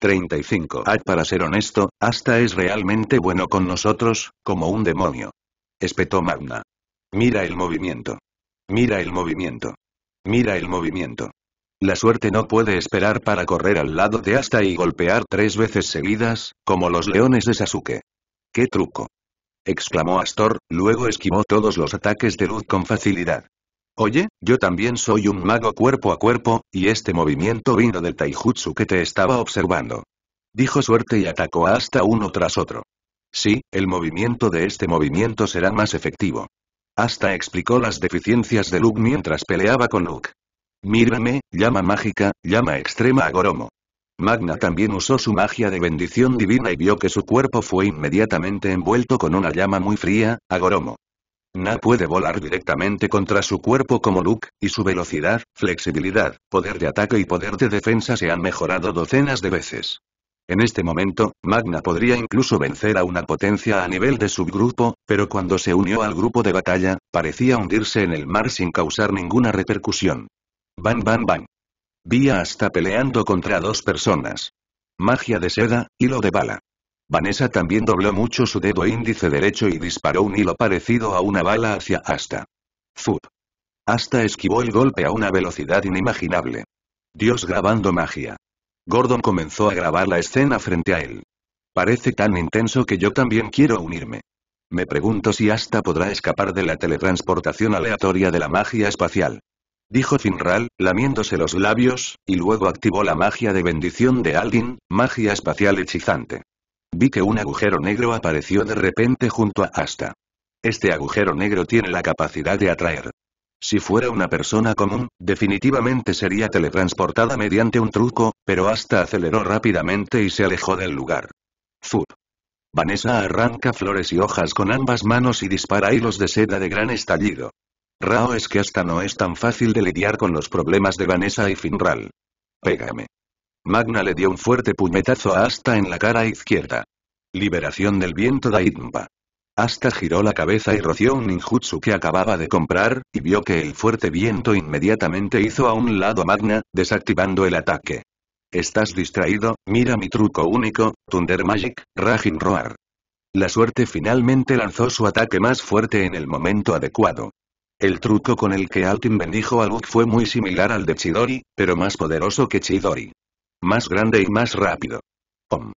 35. ad para ser honesto, Asta es realmente bueno con nosotros, como un demonio. Espetó Magna. Mira el movimiento. Mira el movimiento. Mira el movimiento. La suerte no puede esperar para correr al lado de Asta y golpear tres veces seguidas, como los leones de Sasuke. ¡Qué truco! exclamó Astor, luego esquivó todos los ataques de luz con facilidad. Oye, yo también soy un mago cuerpo a cuerpo, y este movimiento vino del taijutsu que te estaba observando. Dijo suerte y atacó a Asta uno tras otro. Sí, el movimiento de este movimiento será más efectivo. Hasta explicó las deficiencias de Luke mientras peleaba con Luke. Mírame, llama mágica, llama extrema a Goromo. Magna también usó su magia de bendición divina y vio que su cuerpo fue inmediatamente envuelto con una llama muy fría, a Goromo. Na puede volar directamente contra su cuerpo como Luke, y su velocidad, flexibilidad, poder de ataque y poder de defensa se han mejorado docenas de veces. En este momento, Magna podría incluso vencer a una potencia a nivel de subgrupo, pero cuando se unió al grupo de batalla, parecía hundirse en el mar sin causar ninguna repercusión. Bam bam bam. Vía hasta peleando contra dos personas. Magia de seda, hilo de bala. Vanessa también dobló mucho su dedo índice derecho y disparó un hilo parecido a una bala hacia Asta. Zup. Asta esquivó el golpe a una velocidad inimaginable. Dios grabando magia. Gordon comenzó a grabar la escena frente a él. Parece tan intenso que yo también quiero unirme. Me pregunto si hasta podrá escapar de la teletransportación aleatoria de la magia espacial. Dijo Finral, lamiéndose los labios, y luego activó la magia de bendición de Aldin, magia espacial hechizante. Vi que un agujero negro apareció de repente junto a Asta. Este agujero negro tiene la capacidad de atraer si fuera una persona común, definitivamente sería teletransportada mediante un truco, pero hasta aceleró rápidamente y se alejó del lugar. Zup. Vanessa arranca flores y hojas con ambas manos y dispara hilos de seda de gran estallido. Rao es que hasta no es tan fácil de lidiar con los problemas de Vanessa y Finral. Pégame. Magna le dio un fuerte puñetazo a Asta en la cara izquierda. Liberación del viento da Idmba. Hasta giró la cabeza y roció un ninjutsu que acababa de comprar, y vio que el fuerte viento inmediatamente hizo a un lado Magna, desactivando el ataque. Estás distraído, mira mi truco único, Thunder Magic, Raging Roar. La suerte finalmente lanzó su ataque más fuerte en el momento adecuado. El truco con el que Altin bendijo a Luke fue muy similar al de Chidori, pero más poderoso que Chidori. Más grande y más rápido. Om.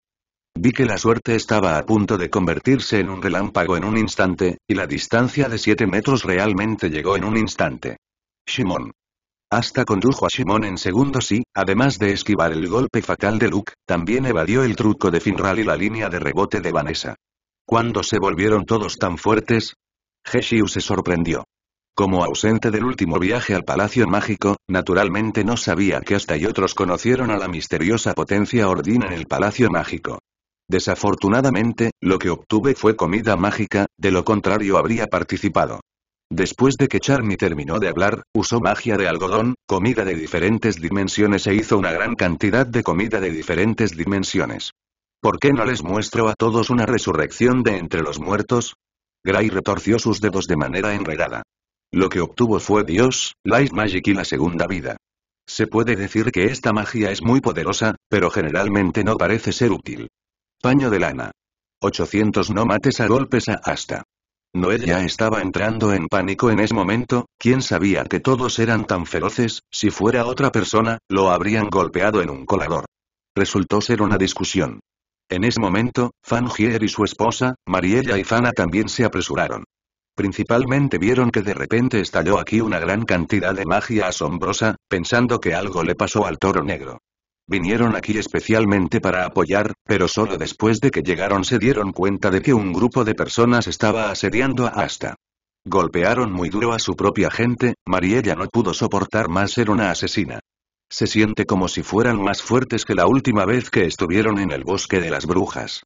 Vi que la suerte estaba a punto de convertirse en un relámpago en un instante, y la distancia de siete metros realmente llegó en un instante. Shimon. Hasta condujo a Shimon en segundo sí, además de esquivar el golpe fatal de Luke, también evadió el truco de Finral y la línea de rebote de Vanessa. ¿Cuándo se volvieron todos tan fuertes? Heshiu se sorprendió. Como ausente del último viaje al Palacio Mágico, naturalmente no sabía que hasta y otros conocieron a la misteriosa potencia Ordin en el Palacio Mágico. Desafortunadamente, lo que obtuve fue comida mágica, de lo contrario habría participado. Después de que Charmy terminó de hablar, usó magia de algodón, comida de diferentes dimensiones e hizo una gran cantidad de comida de diferentes dimensiones. ¿Por qué no les muestro a todos una resurrección de entre los muertos? Gray retorció sus dedos de manera enredada. Lo que obtuvo fue Dios, Light Magic y la segunda vida. Se puede decir que esta magia es muy poderosa, pero generalmente no parece ser útil. Paño de lana. 800 no mates a golpes a hasta. Noel ya estaba entrando en pánico en ese momento, ¿quién sabía que todos eran tan feroces? Si fuera otra persona, lo habrían golpeado en un colador. Resultó ser una discusión. En ese momento, Fangier y su esposa, Mariella y Fana también se apresuraron. Principalmente vieron que de repente estalló aquí una gran cantidad de magia asombrosa, pensando que algo le pasó al toro negro. Vinieron aquí especialmente para apoyar, pero solo después de que llegaron se dieron cuenta de que un grupo de personas estaba asediando a Asta. Golpearon muy duro a su propia gente, Mariella no pudo soportar más ser una asesina. Se siente como si fueran más fuertes que la última vez que estuvieron en el bosque de las brujas.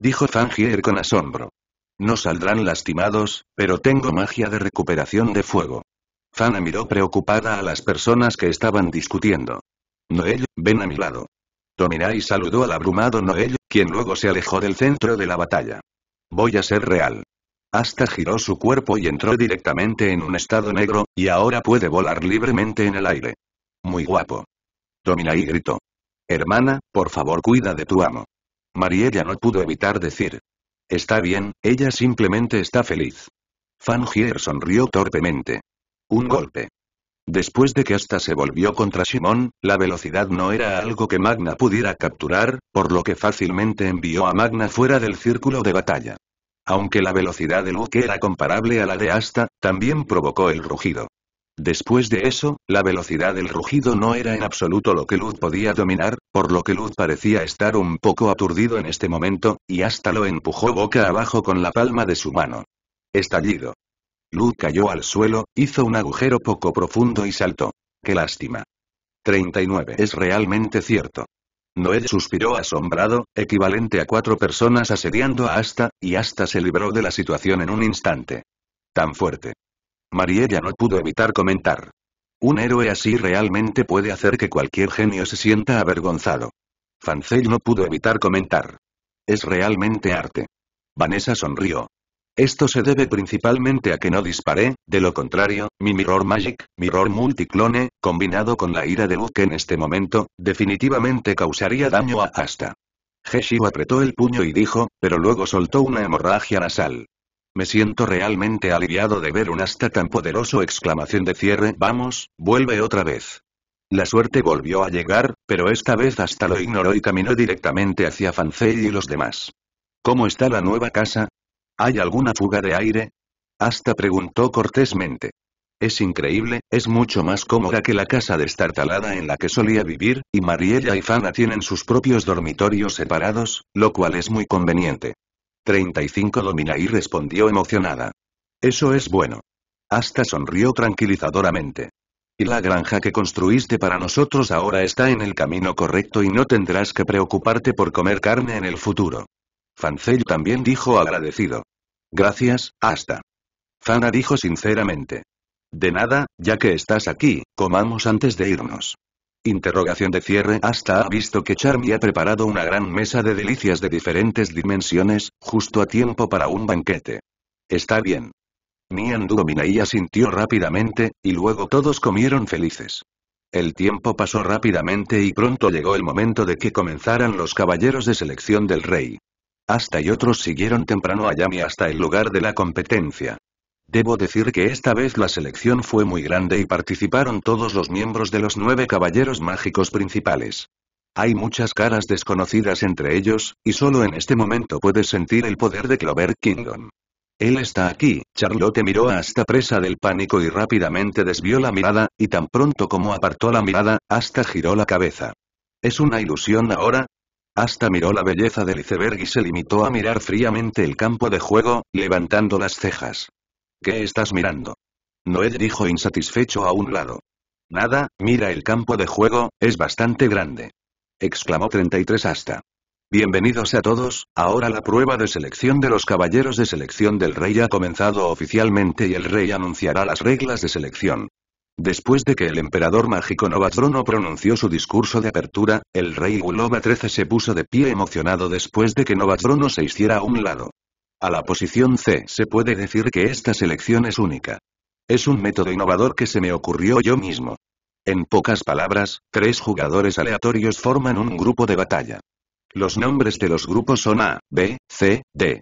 Dijo Fangier con asombro. No saldrán lastimados, pero tengo magia de recuperación de fuego. Fana miró preocupada a las personas que estaban discutiendo. Noel, ven a mi lado. Tomirai saludó al abrumado Noel, quien luego se alejó del centro de la batalla. Voy a ser real. Hasta giró su cuerpo y entró directamente en un estado negro, y ahora puede volar libremente en el aire. Muy guapo. Tominai gritó. Hermana, por favor cuida de tu amo. Mariella no pudo evitar decir. Está bien, ella simplemente está feliz. Fangier sonrió torpemente. Un golpe. Después de que Asta se volvió contra Simón, la velocidad no era algo que Magna pudiera capturar, por lo que fácilmente envió a Magna fuera del círculo de batalla. Aunque la velocidad de Luke era comparable a la de Asta, también provocó el rugido. Después de eso, la velocidad del rugido no era en absoluto lo que Luz podía dominar, por lo que Luz parecía estar un poco aturdido en este momento, y Asta lo empujó boca abajo con la palma de su mano. Estallido. Lu cayó al suelo, hizo un agujero poco profundo y saltó. ¡Qué lástima! 39. Es realmente cierto. Noel suspiró asombrado, equivalente a cuatro personas asediando a Asta, y Asta se libró de la situación en un instante. Tan fuerte. Mariella no pudo evitar comentar. Un héroe así realmente puede hacer que cualquier genio se sienta avergonzado. Fancel no pudo evitar comentar. Es realmente arte. Vanessa sonrió. Esto se debe principalmente a que no disparé, de lo contrario, mi Mirror Magic, Mirror Multiclone, combinado con la ira de Luke en este momento, definitivamente causaría daño a Asta. Heshiu apretó el puño y dijo, pero luego soltó una hemorragia nasal. Me siento realmente aliviado de ver un Asta tan poderoso exclamación de cierre vamos, vuelve otra vez. La suerte volvió a llegar, pero esta vez hasta lo ignoró y caminó directamente hacia Fansei y los demás. ¿Cómo está la nueva casa? ¿Hay alguna fuga de aire? Hasta preguntó cortésmente. Es increíble, es mucho más cómoda que la casa destartalada en la que solía vivir, y Mariella y Fana tienen sus propios dormitorios separados, lo cual es muy conveniente. 35 y respondió emocionada. Eso es bueno. Hasta sonrió tranquilizadoramente. Y la granja que construiste para nosotros ahora está en el camino correcto y no tendrás que preocuparte por comer carne en el futuro. Fancel también dijo agradecido. Gracias, hasta. Fana dijo sinceramente. De nada, ya que estás aquí, comamos antes de irnos. Interrogación de cierre hasta ha visto que Charmy ha preparado una gran mesa de delicias de diferentes dimensiones, justo a tiempo para un banquete. Está bien. Miandu y sintió rápidamente, y luego todos comieron felices. El tiempo pasó rápidamente y pronto llegó el momento de que comenzaran los caballeros de selección del rey hasta y otros siguieron temprano a Yami hasta el lugar de la competencia. Debo decir que esta vez la selección fue muy grande y participaron todos los miembros de los nueve caballeros mágicos principales. Hay muchas caras desconocidas entre ellos, y solo en este momento puedes sentir el poder de Clover Kingdom. Él está aquí, Charlotte miró hasta presa del pánico y rápidamente desvió la mirada, y tan pronto como apartó la mirada, hasta giró la cabeza. Es una ilusión ahora, hasta miró la belleza del iceberg y se limitó a mirar fríamente el campo de juego, levantando las cejas. ¿Qué estás mirando? Noed dijo insatisfecho a un lado. Nada, mira el campo de juego, es bastante grande. Exclamó 33 hasta. Bienvenidos a todos, ahora la prueba de selección de los caballeros de selección del rey ha comenzado oficialmente y el rey anunciará las reglas de selección. Después de que el emperador mágico Novatrono pronunció su discurso de apertura, el rey Guloba XIII se puso de pie emocionado después de que Novadrono se hiciera a un lado. A la posición C se puede decir que esta selección es única. Es un método innovador que se me ocurrió yo mismo. En pocas palabras, tres jugadores aleatorios forman un grupo de batalla. Los nombres de los grupos son A, B, C, D.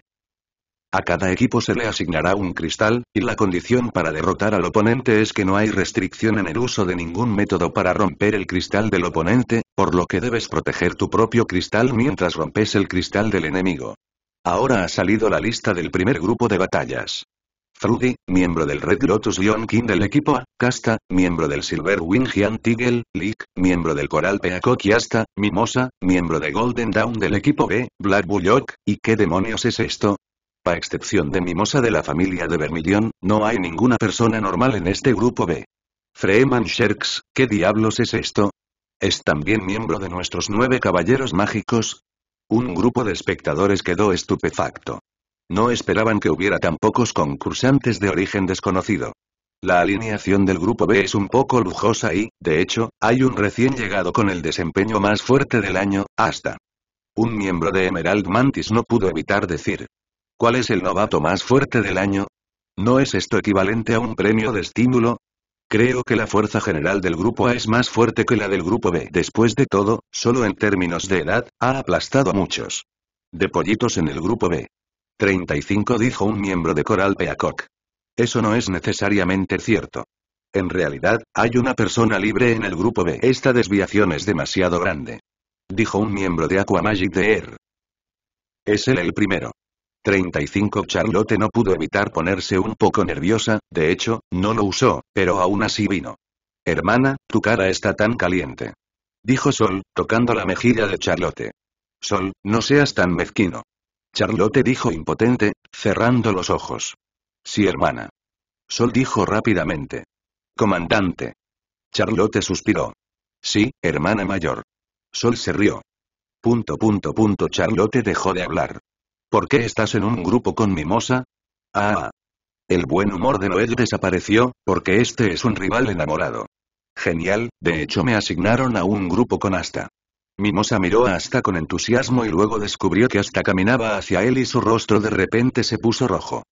A cada equipo se le asignará un cristal, y la condición para derrotar al oponente es que no hay restricción en el uso de ningún método para romper el cristal del oponente, por lo que debes proteger tu propio cristal mientras rompes el cristal del enemigo. Ahora ha salido la lista del primer grupo de batallas. Frugi, miembro del Red Lotus Lion King del equipo A, Casta, miembro del Silver Wing Giant Eagle, Lick, miembro del Coral Peacock Asta, Mimosa, miembro de Golden Dawn del equipo B, Black Bullock, ¿y qué demonios es esto? A excepción de Mimosa de la familia de bermillón no hay ninguna persona normal en este grupo B. Freeman Sherks, ¿qué diablos es esto? ¿Es también miembro de nuestros nueve caballeros mágicos? Un grupo de espectadores quedó estupefacto. No esperaban que hubiera tan pocos concursantes de origen desconocido. La alineación del grupo B es un poco lujosa y, de hecho, hay un recién llegado con el desempeño más fuerte del año, hasta. Un miembro de Emerald Mantis no pudo evitar decir. ¿Cuál es el novato más fuerte del año? ¿No es esto equivalente a un premio de estímulo? Creo que la fuerza general del grupo A es más fuerte que la del grupo B. Después de todo, solo en términos de edad, ha aplastado a muchos. De pollitos en el grupo B. 35 dijo un miembro de Coral Peacock. Eso no es necesariamente cierto. En realidad, hay una persona libre en el grupo B. Esta desviación es demasiado grande. Dijo un miembro de Aquamagic de Air. Es él el primero. 35 Charlotte no pudo evitar ponerse un poco nerviosa, de hecho, no lo usó, pero aún así vino. Hermana, tu cara está tan caliente. Dijo Sol, tocando la mejilla de Charlotte. Sol, no seas tan mezquino. Charlotte dijo impotente, cerrando los ojos. Sí hermana. Sol dijo rápidamente. Comandante. Charlotte suspiró. Sí, hermana mayor. Sol se rió. Punto punto punto Charlotte dejó de hablar. ¿Por qué estás en un grupo con Mimosa? Ah, ah. El buen humor de Noel desapareció, porque este es un rival enamorado. Genial, de hecho me asignaron a un grupo con Asta. Mimosa miró a Asta con entusiasmo y luego descubrió que Asta caminaba hacia él y su rostro de repente se puso rojo.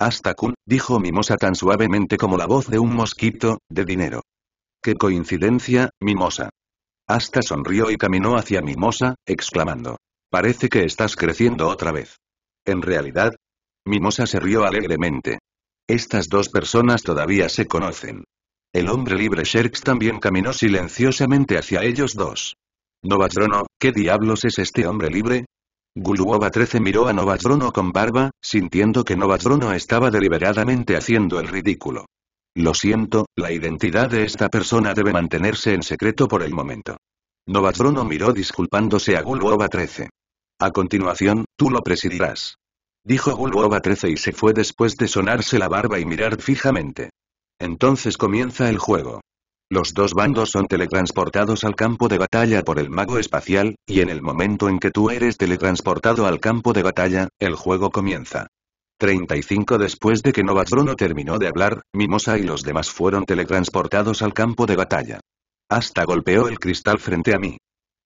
Asta-kun, dijo Mimosa tan suavemente como la voz de un mosquito, de dinero. ¡Qué coincidencia, Mimosa! Asta sonrió y caminó hacia Mimosa, exclamando. Parece que estás creciendo otra vez. En realidad, Mimosa se rió alegremente. Estas dos personas todavía se conocen. El hombre libre Sherks también caminó silenciosamente hacia ellos dos. Novadrono, ¿qué diablos es este hombre libre? Guluova 13 miró a Novadrono con barba, sintiendo que Novadrono estaba deliberadamente haciendo el ridículo. Lo siento, la identidad de esta persona debe mantenerse en secreto por el momento. Novadrono miró disculpándose a Guluova 13. A continuación, tú lo presidirás. Dijo Gulbova 13 y se fue después de sonarse la barba y mirar fijamente. Entonces comienza el juego. Los dos bandos son teletransportados al campo de batalla por el mago espacial, y en el momento en que tú eres teletransportado al campo de batalla, el juego comienza. 35 Después de que Bruno terminó de hablar, Mimosa y los demás fueron teletransportados al campo de batalla. Hasta golpeó el cristal frente a mí.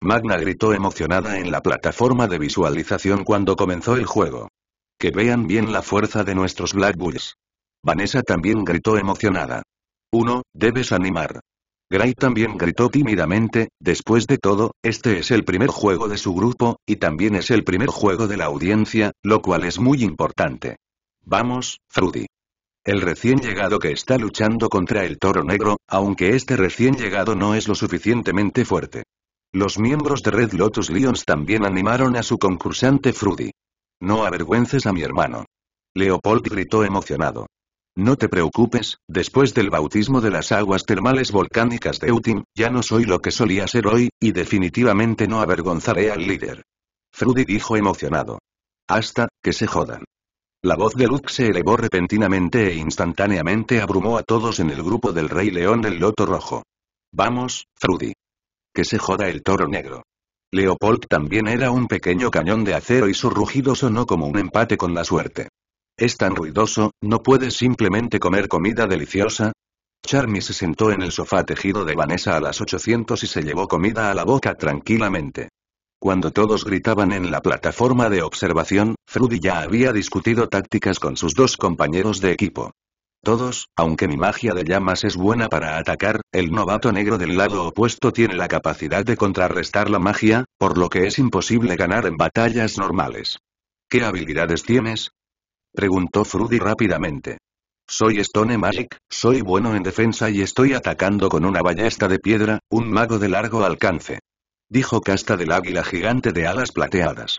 Magna gritó emocionada en la plataforma de visualización cuando comenzó el juego. Que vean bien la fuerza de nuestros Black Bulls. Vanessa también gritó emocionada. Uno, debes animar. Gray también gritó tímidamente, después de todo, este es el primer juego de su grupo, y también es el primer juego de la audiencia, lo cual es muy importante. Vamos, Frudy. El recién llegado que está luchando contra el toro negro, aunque este recién llegado no es lo suficientemente fuerte. Los miembros de Red Lotus Lions también animaron a su concursante Frudy. No avergüences a mi hermano. Leopold gritó emocionado. No te preocupes, después del bautismo de las aguas termales volcánicas de Utim, ya no soy lo que solía ser hoy, y definitivamente no avergonzaré al líder. Frudy dijo emocionado. Hasta, que se jodan. La voz de Luke se elevó repentinamente e instantáneamente abrumó a todos en el grupo del Rey León del Loto Rojo. Vamos, Frudy. Que se joda el toro negro. Leopold también era un pequeño cañón de acero y su rugido sonó como un empate con la suerte. Es tan ruidoso, ¿no puedes simplemente comer comida deliciosa? Charmy se sentó en el sofá tejido de Vanessa a las 800 y se llevó comida a la boca tranquilamente. Cuando todos gritaban en la plataforma de observación, Frudy ya había discutido tácticas con sus dos compañeros de equipo. Todos, aunque mi magia de llamas es buena para atacar, el novato negro del lado opuesto tiene la capacidad de contrarrestar la magia, por lo que es imposible ganar en batallas normales. ¿Qué habilidades tienes? Preguntó Frudy rápidamente. Soy Stone Magic, soy bueno en defensa y estoy atacando con una ballesta de piedra, un mago de largo alcance. Dijo Casta del águila gigante de alas plateadas.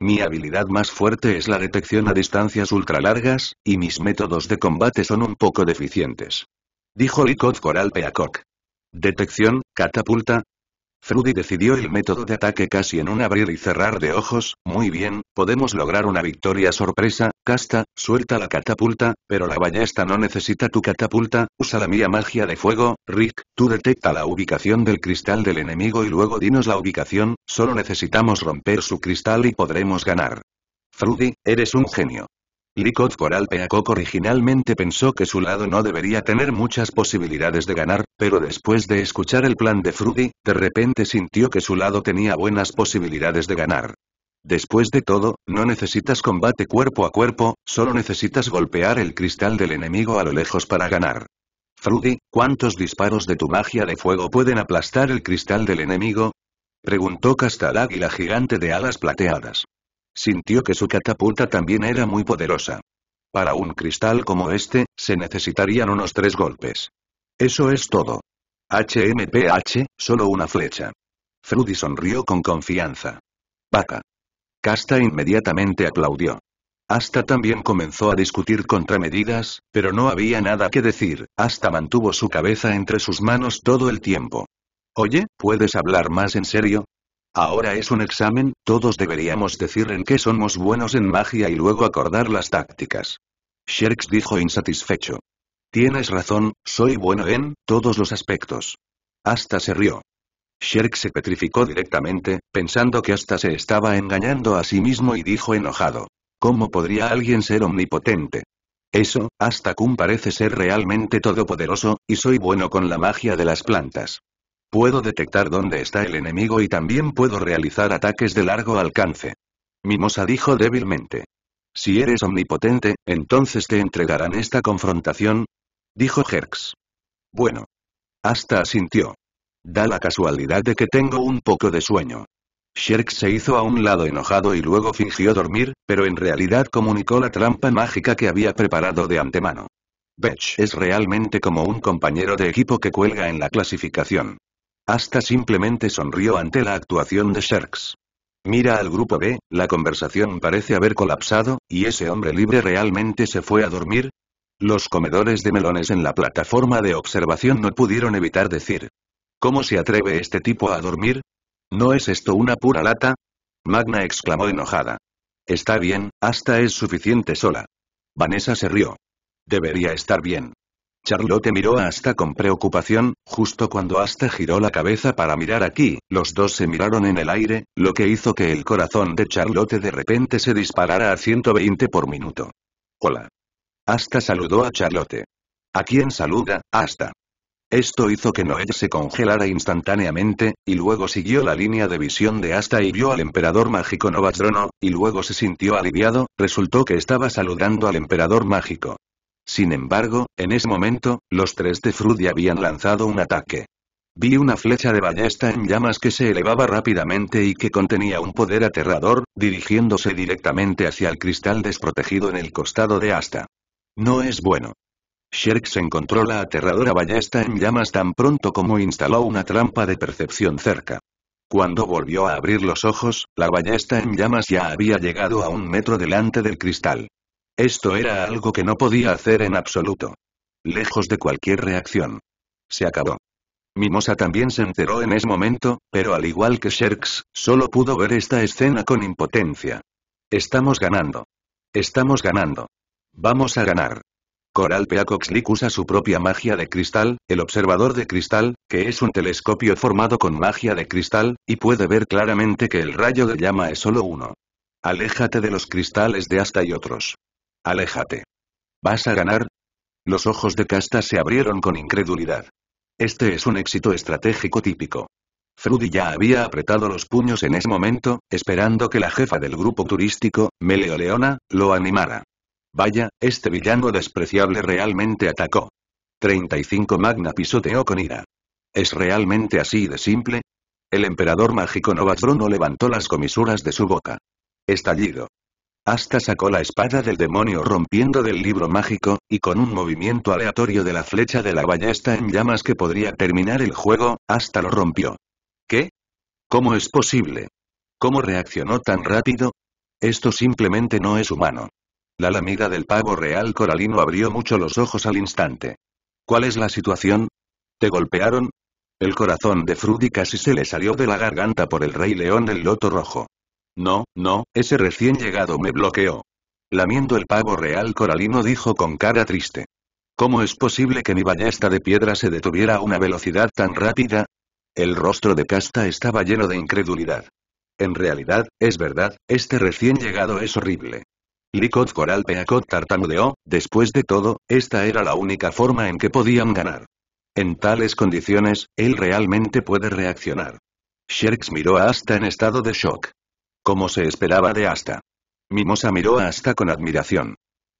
Mi habilidad más fuerte es la detección a distancias ultralargas, y mis métodos de combate son un poco deficientes. Dijo Likot Coral Peacock. Detección, catapulta, Frudy decidió el método de ataque casi en un abrir y cerrar de ojos, muy bien, podemos lograr una victoria sorpresa, Casta, suelta la catapulta, pero la ballesta no necesita tu catapulta, usa la mía magia de fuego, Rick, tú detecta la ubicación del cristal del enemigo y luego dinos la ubicación, solo necesitamos romper su cristal y podremos ganar. Frudy, eres un genio. Coral Peacock originalmente pensó que su lado no debería tener muchas posibilidades de ganar, pero después de escuchar el plan de Frudy, de repente sintió que su lado tenía buenas posibilidades de ganar. Después de todo, no necesitas combate cuerpo a cuerpo, solo necesitas golpear el cristal del enemigo a lo lejos para ganar. Frudy, ¿cuántos disparos de tu magia de fuego pueden aplastar el cristal del enemigo? Preguntó Castalag y gigante de alas plateadas sintió que su catapulta también era muy poderosa. Para un cristal como este, se necesitarían unos tres golpes. Eso es todo. HMPH, solo una flecha. Frudy sonrió con confianza. Paca. Casta inmediatamente aplaudió. Hasta también comenzó a discutir contramedidas, pero no había nada que decir, hasta mantuvo su cabeza entre sus manos todo el tiempo. Oye, ¿puedes hablar más en serio? Ahora es un examen, todos deberíamos decir en qué somos buenos en magia y luego acordar las tácticas. Sherx dijo insatisfecho. Tienes razón, soy bueno en todos los aspectos. Hasta se rió. Sherk se petrificó directamente, pensando que hasta se estaba engañando a sí mismo y dijo enojado. ¿Cómo podría alguien ser omnipotente? Eso, hasta Kun parece ser realmente todopoderoso, y soy bueno con la magia de las plantas. Puedo detectar dónde está el enemigo y también puedo realizar ataques de largo alcance. Mimosa dijo débilmente. Si eres omnipotente, entonces te entregarán esta confrontación. Dijo Herx. Bueno. Hasta asintió. Da la casualidad de que tengo un poco de sueño. Sherk se hizo a un lado enojado y luego fingió dormir, pero en realidad comunicó la trampa mágica que había preparado de antemano. Betch es realmente como un compañero de equipo que cuelga en la clasificación. Hasta simplemente sonrió ante la actuación de Sharks. Mira al grupo B, la conversación parece haber colapsado, ¿y ese hombre libre realmente se fue a dormir? Los comedores de melones en la plataforma de observación no pudieron evitar decir. ¿Cómo se atreve este tipo a dormir? ¿No es esto una pura lata? Magna exclamó enojada. Está bien, hasta es suficiente sola. Vanessa se rió. Debería estar bien. Charlotte miró a Asta con preocupación, justo cuando Asta giró la cabeza para mirar aquí, los dos se miraron en el aire, lo que hizo que el corazón de Charlotte de repente se disparara a 120 por minuto. Hola. Asta saludó a Charlotte. ¿A quién saluda, Asta? Esto hizo que Noel se congelara instantáneamente, y luego siguió la línea de visión de Asta y vio al emperador mágico Novadrono, y luego se sintió aliviado, resultó que estaba saludando al emperador mágico. Sin embargo, en ese momento, los tres de Frudy habían lanzado un ataque. Vi una flecha de ballesta en llamas que se elevaba rápidamente y que contenía un poder aterrador, dirigiéndose directamente hacia el cristal desprotegido en el costado de Asta. No es bueno. se encontró la aterradora ballesta en llamas tan pronto como instaló una trampa de percepción cerca. Cuando volvió a abrir los ojos, la ballesta en llamas ya había llegado a un metro delante del cristal. Esto era algo que no podía hacer en absoluto. Lejos de cualquier reacción. Se acabó. Mimosa también se enteró en ese momento, pero al igual que Sherks, solo pudo ver esta escena con impotencia. Estamos ganando. Estamos ganando. Vamos a ganar. Coral Peacoxlic usa su propia magia de cristal, el observador de cristal, que es un telescopio formado con magia de cristal, y puede ver claramente que el rayo de llama es solo uno. Aléjate de los cristales de hasta y otros. Aléjate. ¿Vas a ganar? Los ojos de Casta se abrieron con incredulidad. Este es un éxito estratégico típico. Frudy ya había apretado los puños en ese momento, esperando que la jefa del grupo turístico, Meleoleona, lo animara. Vaya, este villano despreciable realmente atacó. 35 Magna pisoteó con ira. ¿Es realmente así de simple? El emperador mágico novas levantó las comisuras de su boca. Estallido. Hasta sacó la espada del demonio rompiendo del libro mágico, y con un movimiento aleatorio de la flecha de la ballesta en llamas que podría terminar el juego, hasta lo rompió. ¿Qué? ¿Cómo es posible? ¿Cómo reaccionó tan rápido? Esto simplemente no es humano. La lamida del pavo real coralino abrió mucho los ojos al instante. ¿Cuál es la situación? ¿Te golpearon? El corazón de Frudy casi se le salió de la garganta por el rey león del loto rojo. No, no, ese recién llegado me bloqueó. Lamiendo el pavo real coralino dijo con cara triste. ¿Cómo es posible que mi ballesta de piedra se detuviera a una velocidad tan rápida? El rostro de Casta estaba lleno de incredulidad. En realidad, es verdad, este recién llegado es horrible. Licot Coral Peacot tartamudeó, después de todo, esta era la única forma en que podían ganar. En tales condiciones, él realmente puede reaccionar. Sherks miró a Asta en estado de shock. Como se esperaba de Asta. Mimosa miró a Asta con admiración.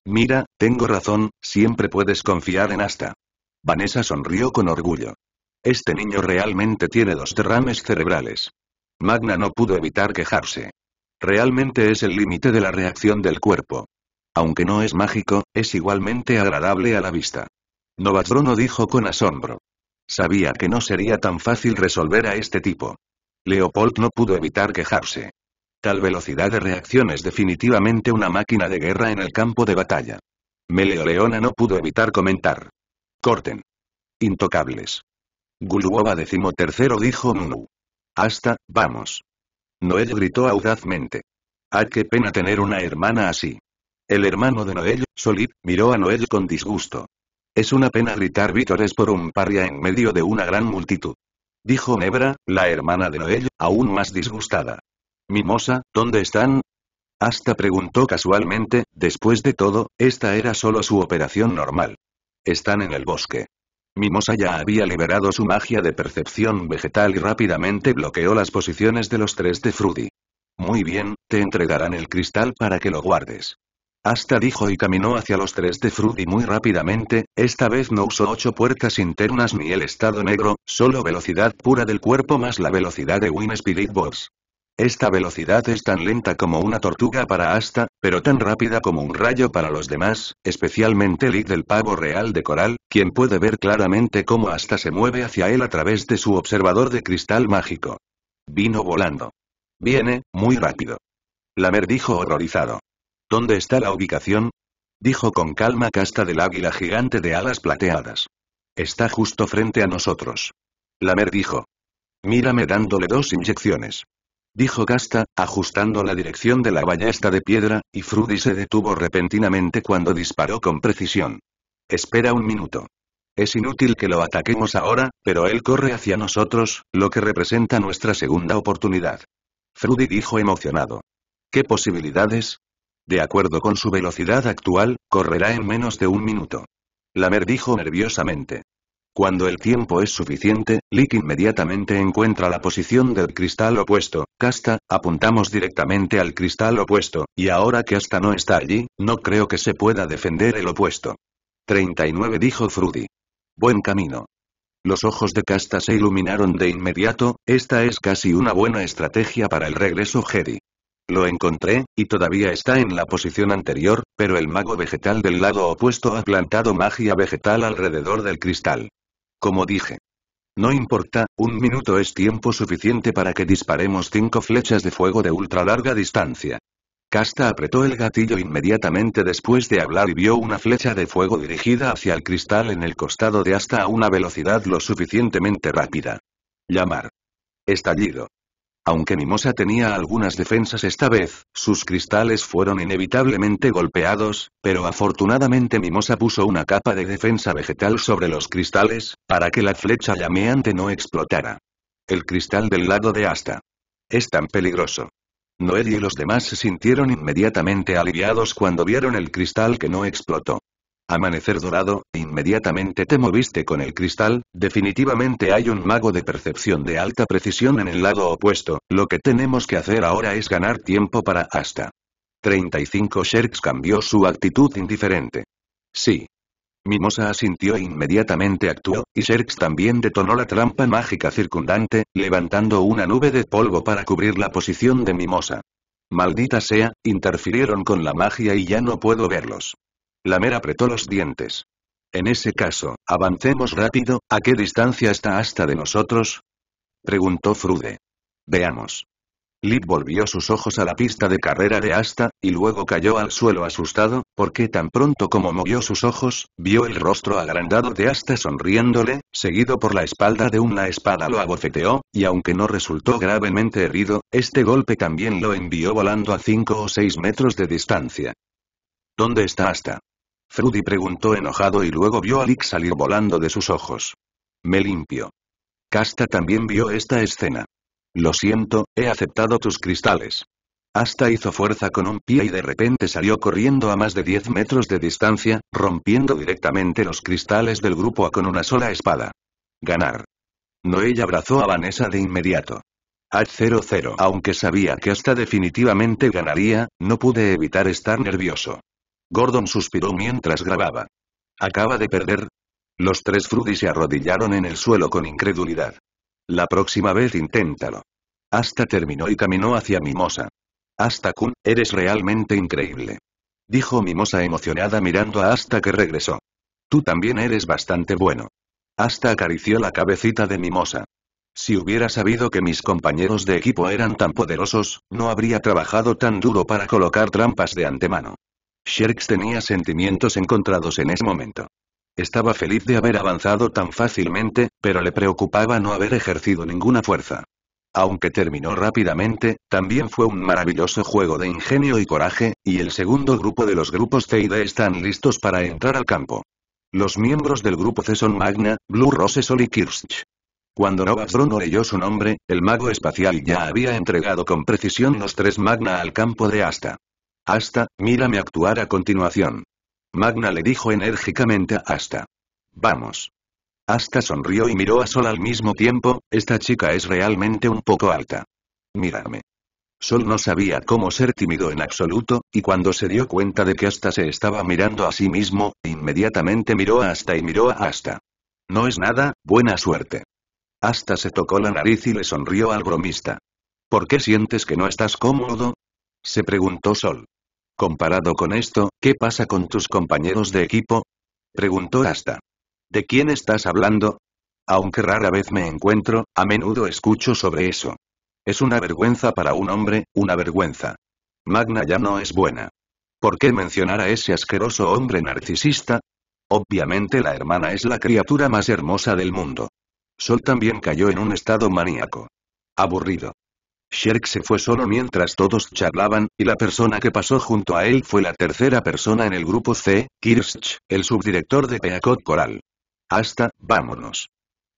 Mira, tengo razón, siempre puedes confiar en Asta. Vanessa sonrió con orgullo. Este niño realmente tiene dos derrames cerebrales. Magna no pudo evitar quejarse. Realmente es el límite de la reacción del cuerpo. Aunque no es mágico, es igualmente agradable a la vista. Novatrono dijo con asombro. Sabía que no sería tan fácil resolver a este tipo. Leopold no pudo evitar quejarse velocidad de reacción es definitivamente una máquina de guerra en el campo de batalla. Meleoleona no pudo evitar comentar. Corten. Intocables. Guluoba decimotercero dijo Hasta, vamos. Noel gritó audazmente. Ah, qué pena tener una hermana así. El hermano de Noel, Solid, miró a Noel con disgusto. Es una pena gritar vítores por un paria en medio de una gran multitud. Dijo Nebra, la hermana de Noel, aún más disgustada. Mimosa, ¿dónde están? Hasta preguntó casualmente, después de todo, esta era solo su operación normal. Están en el bosque. Mimosa ya había liberado su magia de percepción vegetal y rápidamente bloqueó las posiciones de los tres de Fruity. Muy bien, te entregarán el cristal para que lo guardes. Hasta dijo y caminó hacia los tres de Frudi. muy rápidamente, esta vez no usó ocho puertas internas ni el estado negro, solo velocidad pura del cuerpo más la velocidad de Win Spirit Box. Esta velocidad es tan lenta como una tortuga para Asta, pero tan rápida como un rayo para los demás, especialmente id del pavo real de coral, quien puede ver claramente cómo Asta se mueve hacia él a través de su observador de cristal mágico. Vino volando. Viene, muy rápido. Lamer dijo horrorizado. ¿Dónde está la ubicación? Dijo con calma Casta del águila gigante de alas plateadas. Está justo frente a nosotros. Lamer dijo. Mírame dándole dos inyecciones dijo Gasta, ajustando la dirección de la ballesta de piedra, y Frudy se detuvo repentinamente cuando disparó con precisión. Espera un minuto. Es inútil que lo ataquemos ahora, pero él corre hacia nosotros, lo que representa nuestra segunda oportunidad. Frudy dijo emocionado. ¿Qué posibilidades? De acuerdo con su velocidad actual, correrá en menos de un minuto. Lamer dijo nerviosamente. Cuando el tiempo es suficiente, Lick inmediatamente encuentra la posición del cristal opuesto. Casta, apuntamos directamente al cristal opuesto, y ahora que hasta no está allí, no creo que se pueda defender el opuesto. 39 dijo Frudy. Buen camino. Los ojos de Casta se iluminaron de inmediato, esta es casi una buena estrategia para el regreso Jedi. Lo encontré, y todavía está en la posición anterior, pero el mago vegetal del lado opuesto ha plantado magia vegetal alrededor del cristal. Como dije. No importa, un minuto es tiempo suficiente para que disparemos cinco flechas de fuego de ultra larga distancia. Casta apretó el gatillo inmediatamente después de hablar y vio una flecha de fuego dirigida hacia el cristal en el costado de hasta a una velocidad lo suficientemente rápida. Llamar. Estallido. Aunque Mimosa tenía algunas defensas esta vez, sus cristales fueron inevitablemente golpeados, pero afortunadamente Mimosa puso una capa de defensa vegetal sobre los cristales, para que la flecha llameante no explotara. El cristal del lado de Asta. Es tan peligroso. Noel y los demás se sintieron inmediatamente aliviados cuando vieron el cristal que no explotó. Amanecer dorado, inmediatamente te moviste con el cristal, definitivamente hay un mago de percepción de alta precisión en el lado opuesto, lo que tenemos que hacer ahora es ganar tiempo para hasta. 35 Sherks cambió su actitud indiferente. Sí. Mimosa asintió e inmediatamente actuó, y Sherks también detonó la trampa mágica circundante, levantando una nube de polvo para cubrir la posición de Mimosa. Maldita sea, interfirieron con la magia y ya no puedo verlos. Lamer apretó los dientes. En ese caso, avancemos rápido, ¿a qué distancia está hasta de nosotros? Preguntó Frude. Veamos. Lip volvió sus ojos a la pista de carrera de Asta, y luego cayó al suelo asustado, porque tan pronto como movió sus ojos, vio el rostro agrandado de Asta sonriéndole, seguido por la espalda de una espada lo abofeteó, y aunque no resultó gravemente herido, este golpe también lo envió volando a cinco o seis metros de distancia. ¿Dónde está Asta? Frudy preguntó enojado y luego vio a Lick salir volando de sus ojos. Me limpio. Casta también vio esta escena. Lo siento, he aceptado tus cristales. Hasta hizo fuerza con un pie y de repente salió corriendo a más de 10 metros de distancia, rompiendo directamente los cristales del grupo con una sola espada. Ganar. Noel abrazó a Vanessa de inmediato. 0-0. Aunque sabía que hasta definitivamente ganaría, no pude evitar estar nervioso. Gordon suspiró mientras grababa. Acaba de perder. Los tres Frudy se arrodillaron en el suelo con incredulidad. La próxima vez inténtalo. Hasta terminó y caminó hacia Mimosa. Hasta Kun, eres realmente increíble. Dijo Mimosa emocionada mirando a Hasta que regresó. Tú también eres bastante bueno. Hasta acarició la cabecita de Mimosa. Si hubiera sabido que mis compañeros de equipo eran tan poderosos, no habría trabajado tan duro para colocar trampas de antemano. Sherks tenía sentimientos encontrados en ese momento. Estaba feliz de haber avanzado tan fácilmente, pero le preocupaba no haber ejercido ninguna fuerza. Aunque terminó rápidamente, también fue un maravilloso juego de ingenio y coraje, y el segundo grupo de los grupos C y D están listos para entrar al campo. Los miembros del grupo C son Magna, Blue Rose Sol y Kirsch. Cuando Novastron oyó su nombre, el mago espacial ya había entregado con precisión los tres Magna al campo de asta hasta mírame actuar a continuación. Magna le dijo enérgicamente a Vamos. hasta sonrió y miró a Sol al mismo tiempo, esta chica es realmente un poco alta. Mírame. Sol no sabía cómo ser tímido en absoluto, y cuando se dio cuenta de que hasta se estaba mirando a sí mismo, inmediatamente miró a Hasta y miró a Hasta. No es nada, buena suerte. hasta se tocó la nariz y le sonrió al bromista. ¿Por qué sientes que no estás cómodo? Se preguntó Sol. Comparado con esto, ¿qué pasa con tus compañeros de equipo? Preguntó hasta. ¿De quién estás hablando? Aunque rara vez me encuentro, a menudo escucho sobre eso. Es una vergüenza para un hombre, una vergüenza. Magna ya no es buena. ¿Por qué mencionar a ese asqueroso hombre narcisista? Obviamente la hermana es la criatura más hermosa del mundo. Sol también cayó en un estado maníaco. Aburrido. Sherk se fue solo mientras todos charlaban, y la persona que pasó junto a él fue la tercera persona en el grupo C, Kirsch, el subdirector de Peacock Coral. Hasta, vámonos.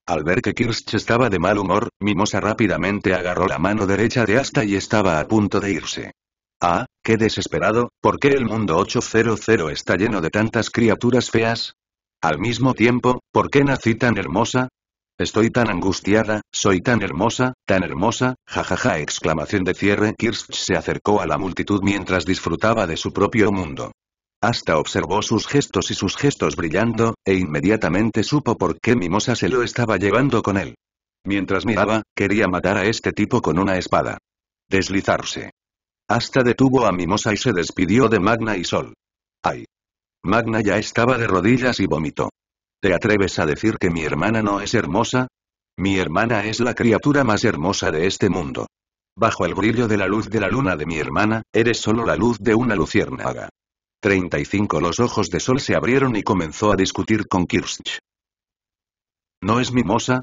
Al ver que Kirsch estaba de mal humor, Mimosa rápidamente agarró la mano derecha de Asta y estaba a punto de irse. Ah, qué desesperado, ¿por qué el mundo 800 está lleno de tantas criaturas feas? Al mismo tiempo, ¿por qué nací tan hermosa? Estoy tan angustiada, soy tan hermosa, tan hermosa, jajaja exclamación de cierre Kirsch se acercó a la multitud mientras disfrutaba de su propio mundo. Hasta observó sus gestos y sus gestos brillando, e inmediatamente supo por qué Mimosa se lo estaba llevando con él. Mientras miraba, quería matar a este tipo con una espada. Deslizarse. Hasta detuvo a Mimosa y se despidió de Magna y Sol. ¡Ay! Magna ya estaba de rodillas y vomitó. ¿Te atreves a decir que mi hermana no es hermosa? Mi hermana es la criatura más hermosa de este mundo. Bajo el brillo de la luz de la luna de mi hermana, eres solo la luz de una luciérnaga. 35 Los ojos de Sol se abrieron y comenzó a discutir con Kirsch. ¿No es mimosa?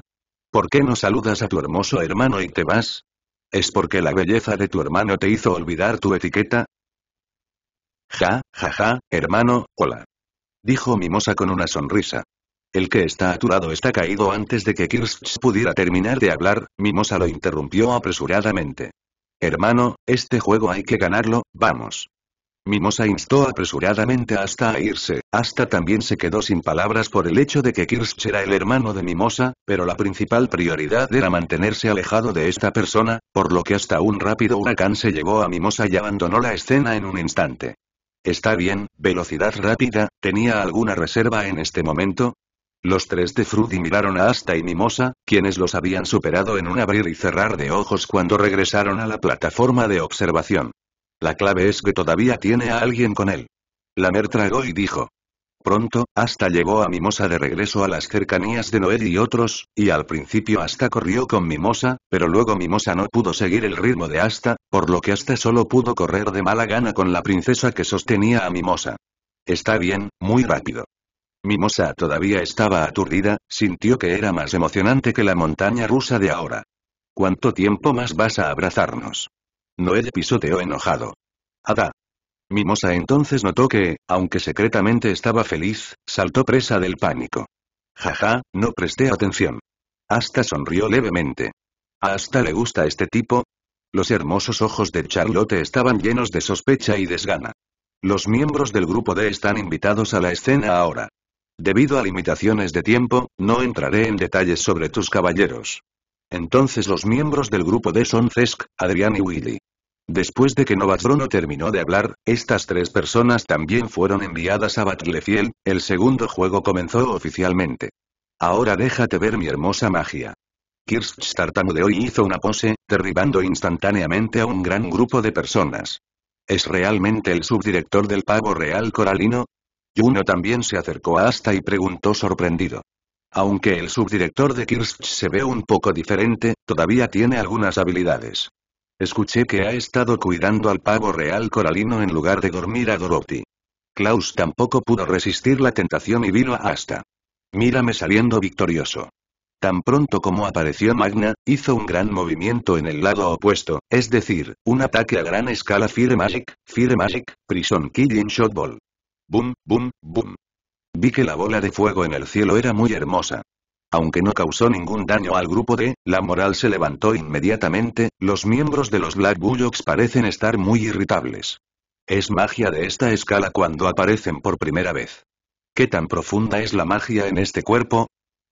¿Por qué no saludas a tu hermoso hermano y te vas? ¿Es porque la belleza de tu hermano te hizo olvidar tu etiqueta? Ja, ja, ja, hermano, hola. Dijo Mimosa con una sonrisa. El que está aturado está caído antes de que Kirsch pudiera terminar de hablar, Mimosa lo interrumpió apresuradamente. Hermano, este juego hay que ganarlo, vamos. Mimosa instó apresuradamente hasta a irse, hasta también se quedó sin palabras por el hecho de que Kirsch era el hermano de Mimosa, pero la principal prioridad era mantenerse alejado de esta persona, por lo que hasta un rápido huracán se llevó a Mimosa y abandonó la escena en un instante. Está bien, velocidad rápida, tenía alguna reserva en este momento, los tres de Frudy miraron a Asta y Mimosa, quienes los habían superado en un abrir y cerrar de ojos cuando regresaron a la plataforma de observación. La clave es que todavía tiene a alguien con él. Lamer tragó y dijo. Pronto, Asta llevó a Mimosa de regreso a las cercanías de Noel y otros, y al principio Asta corrió con Mimosa, pero luego Mimosa no pudo seguir el ritmo de Asta, por lo que Asta solo pudo correr de mala gana con la princesa que sostenía a Mimosa. Está bien, muy rápido. Mimosa todavía estaba aturdida, sintió que era más emocionante que la montaña rusa de ahora. ¿Cuánto tiempo más vas a abrazarnos? Noé pisoteó enojado. Ada. Mimosa entonces notó que, aunque secretamente estaba feliz, saltó presa del pánico. Jaja, no presté atención. Hasta sonrió levemente. ¿Hasta le gusta este tipo? Los hermosos ojos de Charlotte estaban llenos de sospecha y desgana. Los miembros del grupo D están invitados a la escena ahora. Debido a limitaciones de tiempo, no entraré en detalles sobre tus caballeros. Entonces los miembros del grupo de son Cesc, Adrián y Willy. Después de que Novadruno terminó de hablar, estas tres personas también fueron enviadas a Batilefiel. el segundo juego comenzó oficialmente. Ahora déjate ver mi hermosa magia. Kirsch de hoy hizo una pose, derribando instantáneamente a un gran grupo de personas. ¿Es realmente el subdirector del pavo real coralino? Juno también se acercó a Asta y preguntó sorprendido. Aunque el subdirector de Kirsch se ve un poco diferente, todavía tiene algunas habilidades. Escuché que ha estado cuidando al pavo real coralino en lugar de dormir a Dorothy. Klaus tampoco pudo resistir la tentación y vino a Asta. Mírame saliendo victorioso. Tan pronto como apareció Magna, hizo un gran movimiento en el lado opuesto, es decir, un ataque a gran escala Fire Magic, Fire Magic, Prison Killing Shot Ball. Bum, bum, bum. Vi que la bola de fuego en el cielo era muy hermosa. Aunque no causó ningún daño al grupo D, la moral se levantó inmediatamente, los miembros de los Black Bullocks parecen estar muy irritables. Es magia de esta escala cuando aparecen por primera vez. ¿Qué tan profunda es la magia en este cuerpo?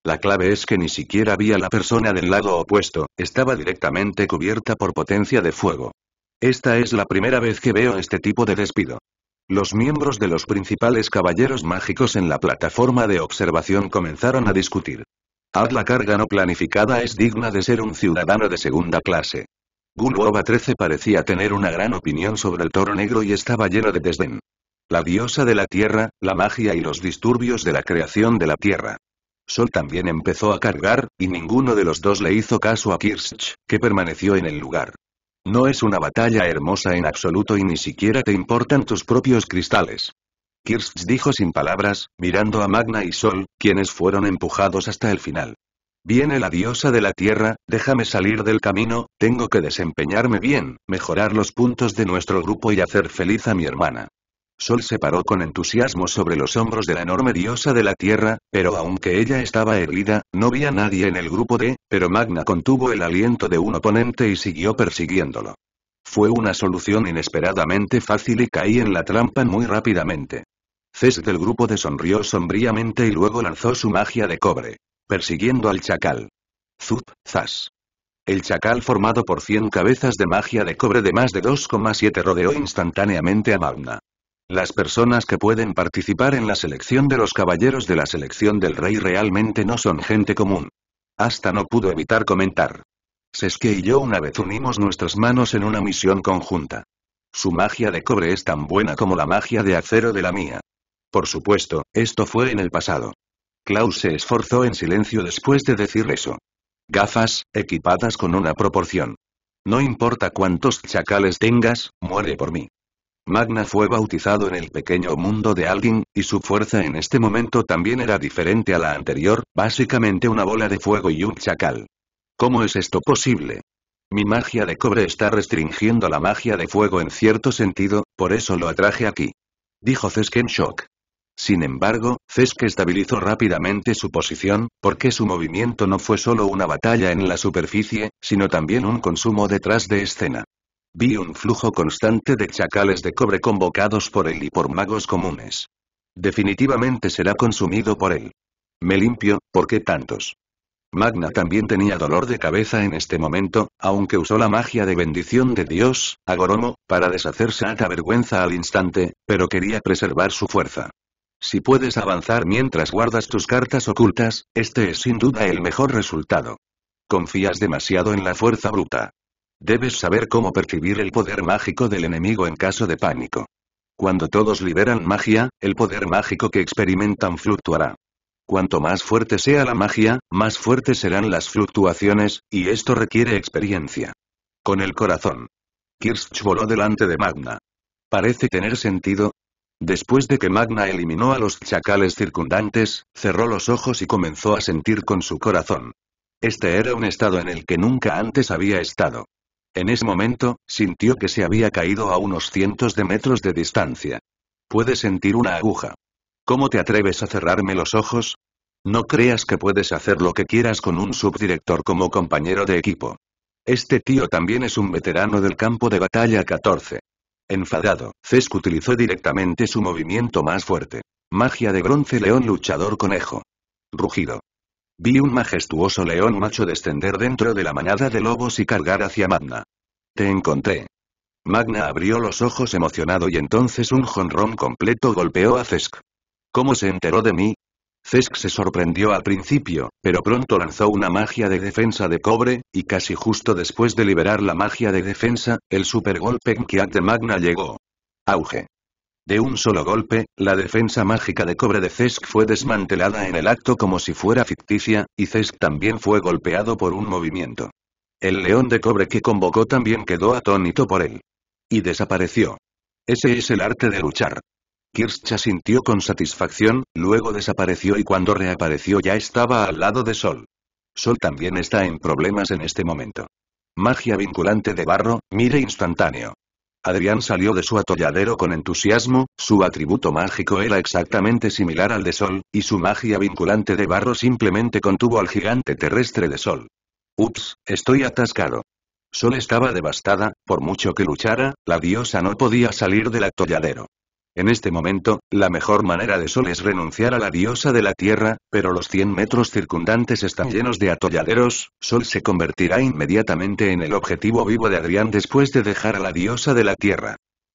La clave es que ni siquiera había la persona del lado opuesto, estaba directamente cubierta por potencia de fuego. Esta es la primera vez que veo este tipo de despido. Los miembros de los principales caballeros mágicos en la plataforma de observación comenzaron a discutir. Haz la carga no planificada es digna de ser un ciudadano de segunda clase. Gulwova 13 parecía tener una gran opinión sobre el toro negro y estaba lleno de desdén. La diosa de la tierra, la magia y los disturbios de la creación de la tierra. Sol también empezó a cargar, y ninguno de los dos le hizo caso a Kirsch, que permaneció en el lugar. No es una batalla hermosa en absoluto y ni siquiera te importan tus propios cristales. Kirst dijo sin palabras, mirando a Magna y Sol, quienes fueron empujados hasta el final. Viene la diosa de la tierra, déjame salir del camino, tengo que desempeñarme bien, mejorar los puntos de nuestro grupo y hacer feliz a mi hermana. Sol se paró con entusiasmo sobre los hombros de la enorme diosa de la Tierra, pero aunque ella estaba herida no había a nadie en el grupo D, pero Magna contuvo el aliento de un oponente y siguió persiguiéndolo. Fue una solución inesperadamente fácil y caí en la trampa muy rápidamente. Cés del grupo D sonrió sombríamente y luego lanzó su magia de cobre. Persiguiendo al chacal. Zup, zas. El chacal formado por 100 cabezas de magia de cobre de más de 2,7 rodeó instantáneamente a Magna. Las personas que pueden participar en la selección de los caballeros de la selección del rey realmente no son gente común. Hasta no pudo evitar comentar. Sesque y yo una vez unimos nuestras manos en una misión conjunta. Su magia de cobre es tan buena como la magia de acero de la mía. Por supuesto, esto fue en el pasado. Klaus se esforzó en silencio después de decir eso. Gafas, equipadas con una proporción. No importa cuántos chacales tengas, muere por mí. Magna fue bautizado en el pequeño mundo de alguien, y su fuerza en este momento también era diferente a la anterior, básicamente una bola de fuego y un chacal. ¿Cómo es esto posible? Mi magia de cobre está restringiendo la magia de fuego en cierto sentido, por eso lo atraje aquí. Dijo Zesk en shock. Sin embargo, Zesk estabilizó rápidamente su posición, porque su movimiento no fue solo una batalla en la superficie, sino también un consumo detrás de escena. Vi un flujo constante de chacales de cobre convocados por él y por magos comunes. Definitivamente será consumido por él. Me limpio, ¿por qué tantos? Magna también tenía dolor de cabeza en este momento, aunque usó la magia de bendición de Dios, Agoromo, para deshacerse la vergüenza al instante, pero quería preservar su fuerza. Si puedes avanzar mientras guardas tus cartas ocultas, este es sin duda el mejor resultado. Confías demasiado en la fuerza bruta. Debes saber cómo percibir el poder mágico del enemigo en caso de pánico. Cuando todos liberan magia, el poder mágico que experimentan fluctuará. Cuanto más fuerte sea la magia, más fuertes serán las fluctuaciones, y esto requiere experiencia. Con el corazón. Kirsch voló delante de Magna. Parece tener sentido. Después de que Magna eliminó a los chacales circundantes, cerró los ojos y comenzó a sentir con su corazón. Este era un estado en el que nunca antes había estado. En ese momento, sintió que se había caído a unos cientos de metros de distancia. Puede sentir una aguja. ¿Cómo te atreves a cerrarme los ojos? No creas que puedes hacer lo que quieras con un subdirector como compañero de equipo. Este tío también es un veterano del campo de batalla 14. Enfadado, Cesc utilizó directamente su movimiento más fuerte. Magia de bronce león luchador conejo. Rugido. Vi un majestuoso león macho descender dentro de la manada de lobos y cargar hacia Magna. Te encontré. Magna abrió los ojos emocionado y entonces un jonrón completo golpeó a Cesc. ¿Cómo se enteró de mí? Cesc se sorprendió al principio, pero pronto lanzó una magia de defensa de cobre, y casi justo después de liberar la magia de defensa, el supergolpe que de Magna llegó. Auge. De un solo golpe, la defensa mágica de cobre de Cesk fue desmantelada en el acto como si fuera ficticia, y Cesk también fue golpeado por un movimiento. El león de cobre que convocó también quedó atónito por él. Y desapareció. Ese es el arte de luchar. Kirsch sintió con satisfacción, luego desapareció y cuando reapareció ya estaba al lado de Sol. Sol también está en problemas en este momento. Magia vinculante de barro, mire instantáneo. Adrián salió de su atolladero con entusiasmo, su atributo mágico era exactamente similar al de Sol, y su magia vinculante de barro simplemente contuvo al gigante terrestre de Sol. Ups, estoy atascado. Sol estaba devastada, por mucho que luchara, la diosa no podía salir del atolladero. En este momento, la mejor manera de Sol es renunciar a la diosa de la Tierra, pero los 100 metros circundantes están llenos de atolladeros, Sol se convertirá inmediatamente en el objetivo vivo de Adrián después de dejar a la diosa de la Tierra.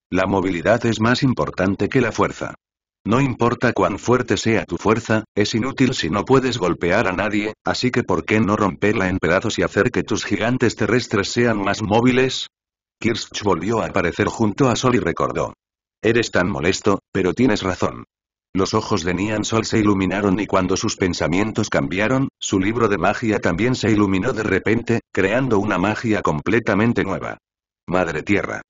La movilidad es más importante que la fuerza. No importa cuán fuerte sea tu fuerza, es inútil si no puedes golpear a nadie, así que ¿por qué no romperla en pedazos y hacer que tus gigantes terrestres sean más móviles? Kirsch volvió a aparecer junto a Sol y recordó. Eres tan molesto, pero tienes razón. Los ojos de Nian Sol se iluminaron y cuando sus pensamientos cambiaron, su libro de magia también se iluminó de repente, creando una magia completamente nueva. Madre Tierra.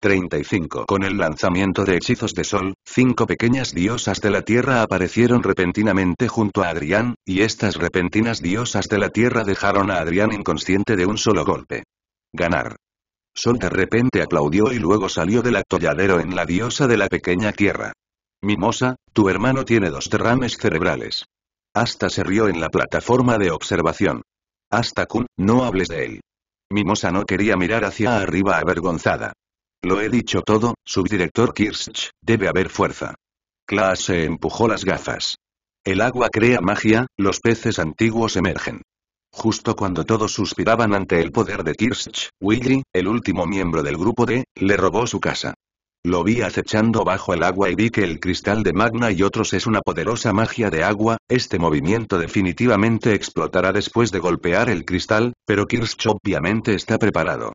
35. Con el lanzamiento de hechizos de sol, cinco pequeñas diosas de la Tierra aparecieron repentinamente junto a Adrián, y estas repentinas diosas de la Tierra dejaron a Adrián inconsciente de un solo golpe. Ganar. Sol de repente aplaudió y luego salió del atolladero en la diosa de la pequeña tierra. Mimosa, tu hermano tiene dos derrames cerebrales. Hasta se rió en la plataforma de observación. Hasta Kun, no hables de él. Mimosa no quería mirar hacia arriba avergonzada. Lo he dicho todo, subdirector Kirsch, debe haber fuerza. Klaas se empujó las gafas. El agua crea magia, los peces antiguos emergen. Justo cuando todos suspiraban ante el poder de Kirsch, Willy, el último miembro del grupo D, le robó su casa. Lo vi acechando bajo el agua y vi que el cristal de Magna y otros es una poderosa magia de agua, este movimiento definitivamente explotará después de golpear el cristal, pero Kirsch obviamente está preparado.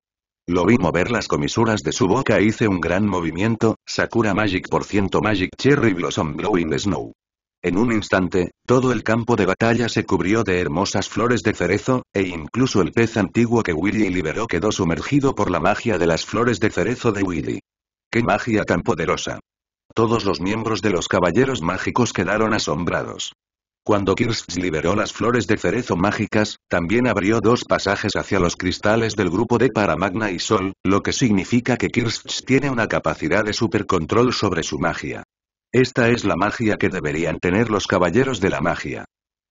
Lo vi mover las comisuras de su boca e hice un gran movimiento, Sakura Magic por ciento Magic Cherry Blossom Blowing Snow. En un instante, todo el campo de batalla se cubrió de hermosas flores de cerezo, e incluso el pez antiguo que Willy liberó quedó sumergido por la magia de las flores de cerezo de Willy. ¡Qué magia tan poderosa! Todos los miembros de los caballeros mágicos quedaron asombrados. Cuando Kirsch liberó las flores de cerezo mágicas, también abrió dos pasajes hacia los cristales del grupo de Paramagna y Sol, lo que significa que Kirst tiene una capacidad de supercontrol sobre su magia. Esta es la magia que deberían tener los caballeros de la magia.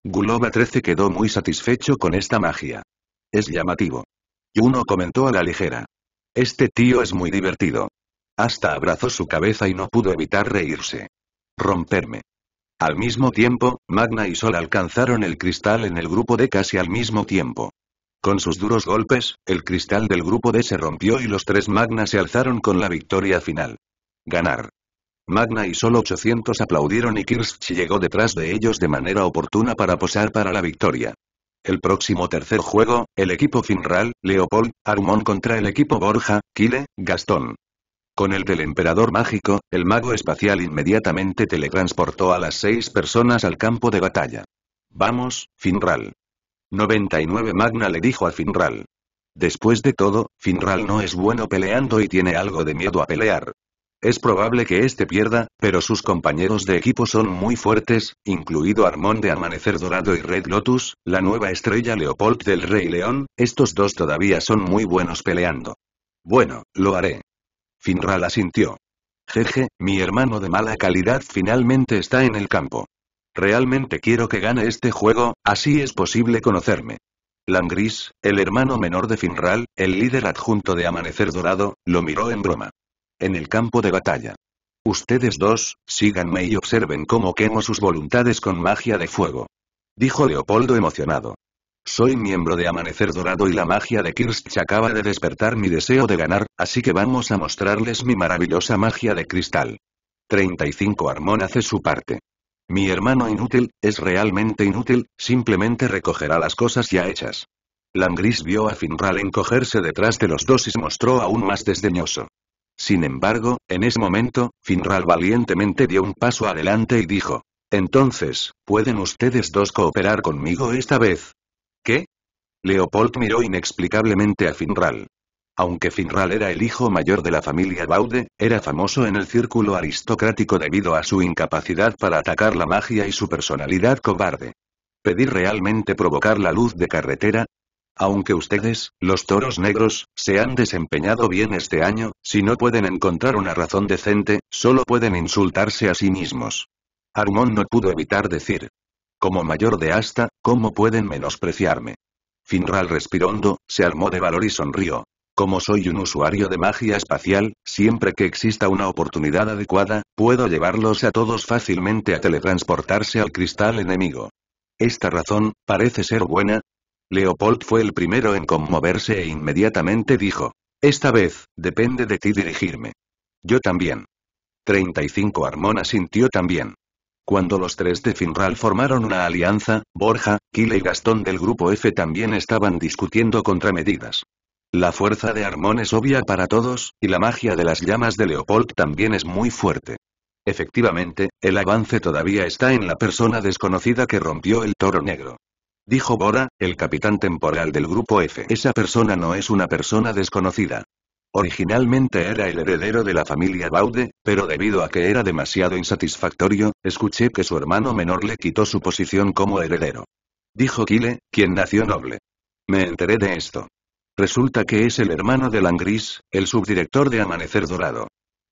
Guloba 13 quedó muy satisfecho con esta magia. Es llamativo. Uno comentó a la ligera. Este tío es muy divertido. Hasta abrazó su cabeza y no pudo evitar reírse. Romperme. Al mismo tiempo, Magna y Sol alcanzaron el cristal en el grupo D casi al mismo tiempo. Con sus duros golpes, el cristal del grupo D se rompió y los tres Magna se alzaron con la victoria final. Ganar. Magna y solo 800 aplaudieron y Kirsch llegó detrás de ellos de manera oportuna para posar para la victoria. El próximo tercer juego, el equipo Finral, Leopold, Armón contra el equipo Borja, Kile, Gastón. Con el del emperador mágico, el mago espacial inmediatamente teletransportó a las seis personas al campo de batalla. Vamos, Finral. 99 Magna le dijo a Finral. Después de todo, Finral no es bueno peleando y tiene algo de miedo a pelear. Es probable que este pierda, pero sus compañeros de equipo son muy fuertes, incluido Armón de Amanecer Dorado y Red Lotus, la nueva estrella Leopold del Rey León, estos dos todavía son muy buenos peleando. Bueno, lo haré. Finral asintió. Jeje, mi hermano de mala calidad finalmente está en el campo. Realmente quiero que gane este juego, así es posible conocerme. Langris, el hermano menor de Finral, el líder adjunto de Amanecer Dorado, lo miró en broma en el campo de batalla. Ustedes dos, síganme y observen cómo quemo sus voluntades con magia de fuego. Dijo Leopoldo emocionado. Soy miembro de Amanecer Dorado y la magia de Kirsch acaba de despertar mi deseo de ganar, así que vamos a mostrarles mi maravillosa magia de cristal. 35 Armón hace su parte. Mi hermano inútil, es realmente inútil, simplemente recogerá las cosas ya hechas. Langris vio a Finral encogerse detrás de los dos y se mostró aún más desdeñoso. Sin embargo, en ese momento, Finral valientemente dio un paso adelante y dijo. Entonces, ¿pueden ustedes dos cooperar conmigo esta vez? ¿Qué? Leopold miró inexplicablemente a Finral. Aunque Finral era el hijo mayor de la familia Baude, era famoso en el círculo aristocrático debido a su incapacidad para atacar la magia y su personalidad cobarde. ¿Pedir realmente provocar la luz de carretera? Aunque ustedes, los toros negros, se han desempeñado bien este año, si no pueden encontrar una razón decente, solo pueden insultarse a sí mismos. Armón no pudo evitar decir. Como mayor de asta, ¿cómo pueden menospreciarme? Finral respiró se armó de valor y sonrió. Como soy un usuario de magia espacial, siempre que exista una oportunidad adecuada, puedo llevarlos a todos fácilmente a teletransportarse al cristal enemigo. Esta razón, parece ser buena, Leopold fue el primero en conmoverse e inmediatamente dijo. Esta vez, depende de ti dirigirme. Yo también. 35 Armona sintió también. Cuando los tres de Finral formaron una alianza, Borja, Kile y Gastón del grupo F también estaban discutiendo contramedidas. La fuerza de Armón es obvia para todos, y la magia de las llamas de Leopold también es muy fuerte. Efectivamente, el avance todavía está en la persona desconocida que rompió el toro negro dijo Bora, el capitán temporal del Grupo F. Esa persona no es una persona desconocida. Originalmente era el heredero de la familia Baude, pero debido a que era demasiado insatisfactorio, escuché que su hermano menor le quitó su posición como heredero. Dijo Kile, quien nació noble. Me enteré de esto. Resulta que es el hermano de Langris, el subdirector de Amanecer Dorado.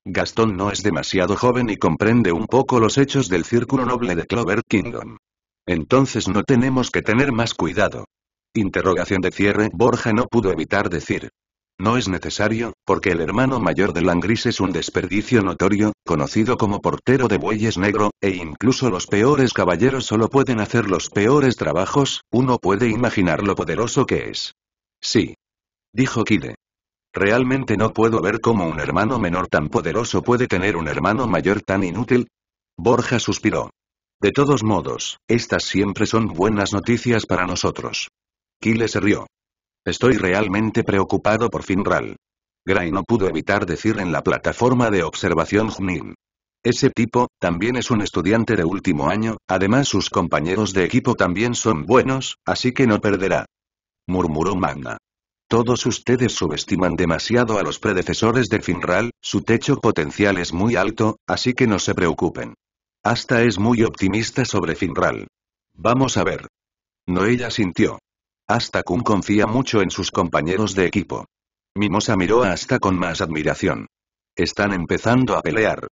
Gastón no es demasiado joven y comprende un poco los hechos del círculo noble de Clover Kingdom. Entonces no tenemos que tener más cuidado. Interrogación de cierre Borja no pudo evitar decir. No es necesario, porque el hermano mayor de Langris es un desperdicio notorio, conocido como portero de bueyes negro, e incluso los peores caballeros solo pueden hacer los peores trabajos, uno puede imaginar lo poderoso que es. Sí. Dijo Kide. Realmente no puedo ver cómo un hermano menor tan poderoso puede tener un hermano mayor tan inútil. Borja suspiró. De todos modos, estas siempre son buenas noticias para nosotros. Kyle se rió. Estoy realmente preocupado por Finral. Gray no pudo evitar decir en la plataforma de observación Jnin. Ese tipo, también es un estudiante de último año, además sus compañeros de equipo también son buenos, así que no perderá. Murmuró Magna. Todos ustedes subestiman demasiado a los predecesores de Finral, su techo potencial es muy alto, así que no se preocupen. Asta es muy optimista sobre Finral. Vamos a ver. No ella sintió. Asta Kun confía mucho en sus compañeros de equipo. Mimosa miró a Asta con más admiración. Están empezando a pelear.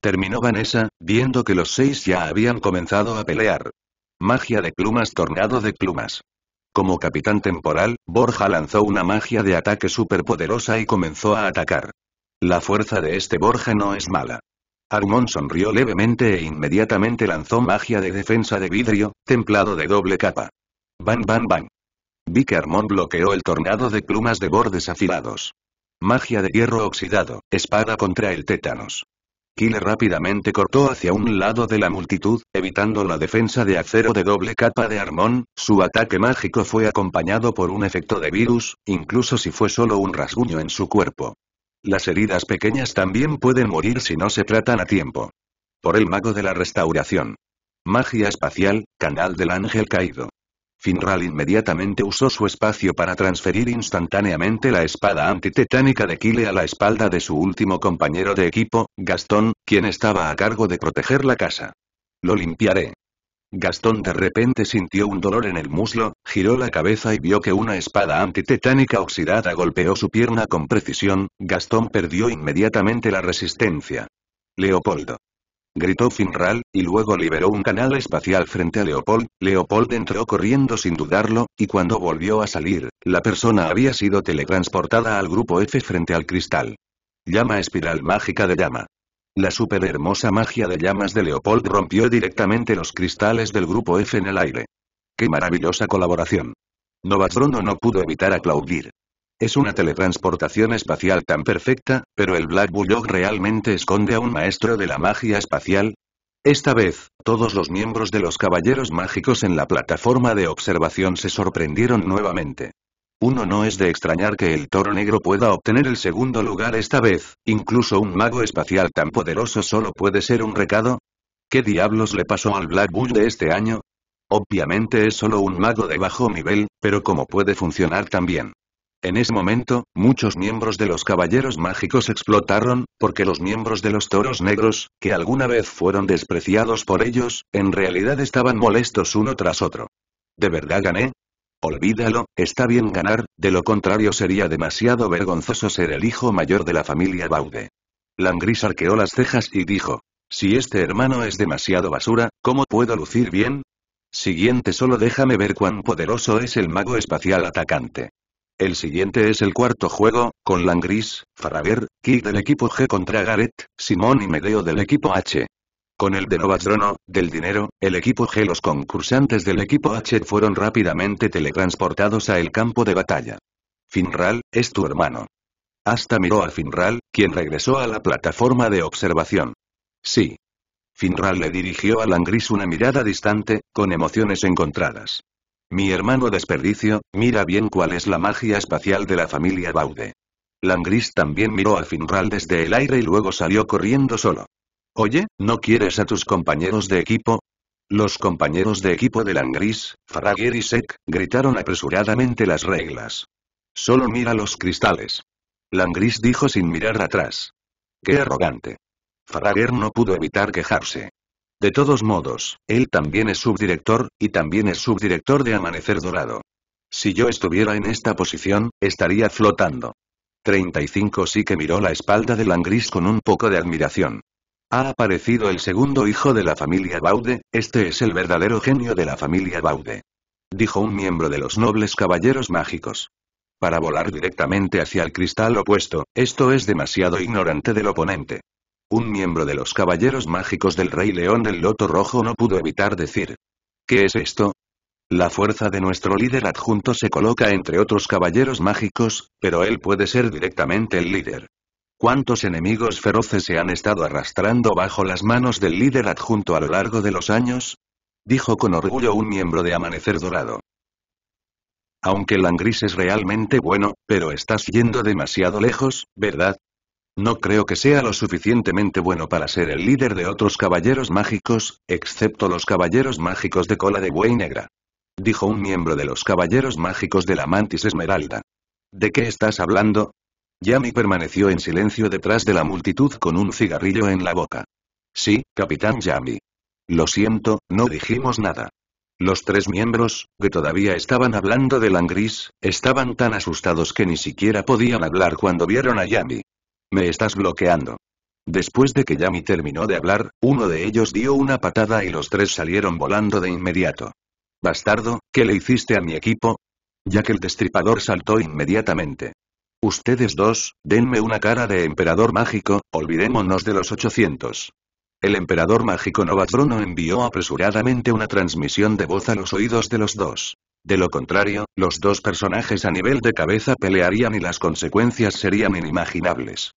Terminó Vanessa, viendo que los seis ya habían comenzado a pelear. Magia de plumas tornado de plumas. Como capitán temporal, Borja lanzó una magia de ataque superpoderosa y comenzó a atacar. La fuerza de este Borja no es mala. Armón sonrió levemente e inmediatamente lanzó magia de defensa de vidrio, templado de doble capa. bam. Vi que Armón bloqueó el tornado de plumas de bordes afilados. Magia de hierro oxidado, espada contra el tétanos. Kyle rápidamente cortó hacia un lado de la multitud, evitando la defensa de acero de doble capa de Armón, su ataque mágico fue acompañado por un efecto de virus, incluso si fue solo un rasguño en su cuerpo. Las heridas pequeñas también pueden morir si no se tratan a tiempo. Por el mago de la restauración. Magia espacial, canal del ángel caído. Finral inmediatamente usó su espacio para transferir instantáneamente la espada antitetánica de Kile a la espalda de su último compañero de equipo, Gastón, quien estaba a cargo de proteger la casa. Lo limpiaré. Gastón de repente sintió un dolor en el muslo, giró la cabeza y vio que una espada antitetánica oxidada golpeó su pierna con precisión, Gastón perdió inmediatamente la resistencia. Leopoldo. Gritó Finral, y luego liberó un canal espacial frente a Leopold, Leopold entró corriendo sin dudarlo, y cuando volvió a salir, la persona había sido teletransportada al grupo F frente al cristal. Llama espiral mágica de llama. La superhermosa magia de llamas de Leopold rompió directamente los cristales del grupo F en el aire. ¡Qué maravillosa colaboración! Novatrono no pudo evitar aplaudir. Es una teletransportación espacial tan perfecta, pero el Black Bulldog realmente esconde a un maestro de la magia espacial. Esta vez, todos los miembros de los Caballeros Mágicos en la plataforma de observación se sorprendieron nuevamente. Uno no es de extrañar que el toro negro pueda obtener el segundo lugar esta vez, incluso un mago espacial tan poderoso solo puede ser un recado. ¿Qué diablos le pasó al Black Bull de este año? Obviamente es solo un mago de bajo nivel, pero cómo puede funcionar tan bien. En ese momento, muchos miembros de los caballeros mágicos explotaron, porque los miembros de los toros negros, que alguna vez fueron despreciados por ellos, en realidad estaban molestos uno tras otro. ¿De verdad gané? Olvídalo, está bien ganar, de lo contrario sería demasiado vergonzoso ser el hijo mayor de la familia Baude. Langris arqueó las cejas y dijo, si este hermano es demasiado basura, ¿cómo puedo lucir bien? Siguiente solo déjame ver cuán poderoso es el mago espacial atacante. El siguiente es el cuarto juego, con Langris, Faraber, Kid del equipo G contra Gareth, Simón y Medeo del equipo H. Con el de Novatrono, del dinero, el equipo G. Los concursantes del equipo H fueron rápidamente teletransportados a el campo de batalla. Finral, es tu hermano. Hasta miró a Finral, quien regresó a la plataforma de observación. Sí. Finral le dirigió a Langris una mirada distante, con emociones encontradas. Mi hermano desperdicio, mira bien cuál es la magia espacial de la familia Baude. Langris también miró a Finral desde el aire y luego salió corriendo solo. Oye, ¿no quieres a tus compañeros de equipo? Los compañeros de equipo de Langris, Faragher y Sek, gritaron apresuradamente las reglas. Solo mira los cristales. Langris dijo sin mirar atrás. ¡Qué arrogante! Faragher no pudo evitar quejarse. De todos modos, él también es subdirector, y también es subdirector de Amanecer Dorado. Si yo estuviera en esta posición, estaría flotando. 35 sí que miró la espalda de Langris con un poco de admiración. Ha aparecido el segundo hijo de la familia Baude, este es el verdadero genio de la familia Baude. Dijo un miembro de los nobles caballeros mágicos. Para volar directamente hacia el cristal opuesto, esto es demasiado ignorante del oponente. Un miembro de los caballeros mágicos del Rey León del Loto Rojo no pudo evitar decir. ¿Qué es esto? La fuerza de nuestro líder adjunto se coloca entre otros caballeros mágicos, pero él puede ser directamente el líder cuántos enemigos feroces se han estado arrastrando bajo las manos del líder adjunto a lo largo de los años? Dijo con orgullo un miembro de Amanecer Dorado. Aunque Langris es realmente bueno, pero estás yendo demasiado lejos, ¿verdad? No creo que sea lo suficientemente bueno para ser el líder de otros caballeros mágicos, excepto los caballeros mágicos de cola de buey negra. Dijo un miembro de los caballeros mágicos de la mantis esmeralda. ¿De qué estás hablando? Yami permaneció en silencio detrás de la multitud con un cigarrillo en la boca. Sí, capitán Yami. Lo siento, no dijimos nada. Los tres miembros, que todavía estaban hablando de Langris, estaban tan asustados que ni siquiera podían hablar cuando vieron a Yami. Me estás bloqueando. Después de que Yami terminó de hablar, uno de ellos dio una patada y los tres salieron volando de inmediato. Bastardo, ¿qué le hiciste a mi equipo? Ya que el destripador saltó inmediatamente. Ustedes dos, denme una cara de emperador mágico, olvidémonos de los 800. El emperador mágico Novatrono envió apresuradamente una transmisión de voz a los oídos de los dos. De lo contrario, los dos personajes a nivel de cabeza pelearían y las consecuencias serían inimaginables.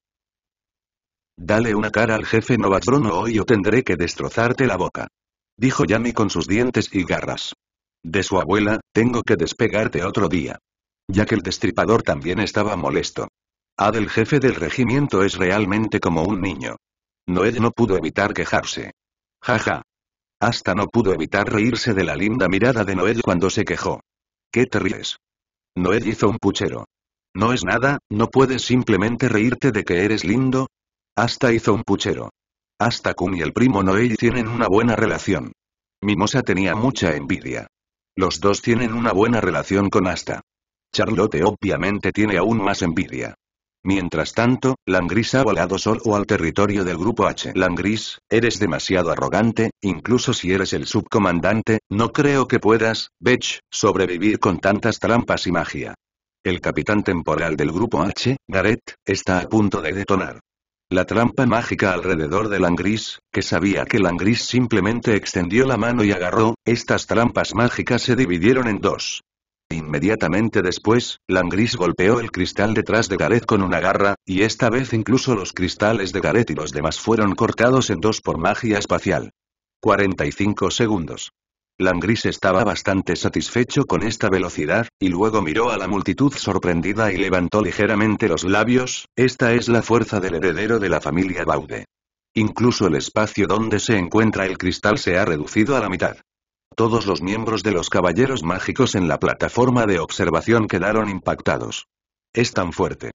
Dale una cara al jefe Novatrono hoy o tendré que destrozarte la boca. Dijo Yami con sus dientes y garras. De su abuela, tengo que despegarte otro día ya que el destripador también estaba molesto. Adel el jefe del regimiento es realmente como un niño. Noed no pudo evitar quejarse. Jaja. Hasta no pudo evitar reírse de la linda mirada de Noed cuando se quejó. ¿Qué te ríes? Noed hizo un puchero. No es nada, no puedes simplemente reírte de que eres lindo. Hasta hizo un puchero. Hasta Kun y el primo Noel tienen una buena relación. Mimosa tenía mucha envidia. Los dos tienen una buena relación con hasta. Charlotte obviamente tiene aún más envidia. Mientras tanto, Langris ha volado o al territorio del Grupo H. Langris, eres demasiado arrogante, incluso si eres el subcomandante, no creo que puedas, Bech, sobrevivir con tantas trampas y magia. El capitán temporal del Grupo H, Gareth, está a punto de detonar. La trampa mágica alrededor de Langris, que sabía que Langris simplemente extendió la mano y agarró, estas trampas mágicas se dividieron en dos. Inmediatamente después, Langris golpeó el cristal detrás de Gareth con una garra, y esta vez incluso los cristales de Gareth y los demás fueron cortados en dos por magia espacial. 45 segundos. Langris estaba bastante satisfecho con esta velocidad, y luego miró a la multitud sorprendida y levantó ligeramente los labios, esta es la fuerza del heredero de la familia Baude. Incluso el espacio donde se encuentra el cristal se ha reducido a la mitad. Todos los miembros de los Caballeros Mágicos en la plataforma de observación quedaron impactados. Es tan fuerte.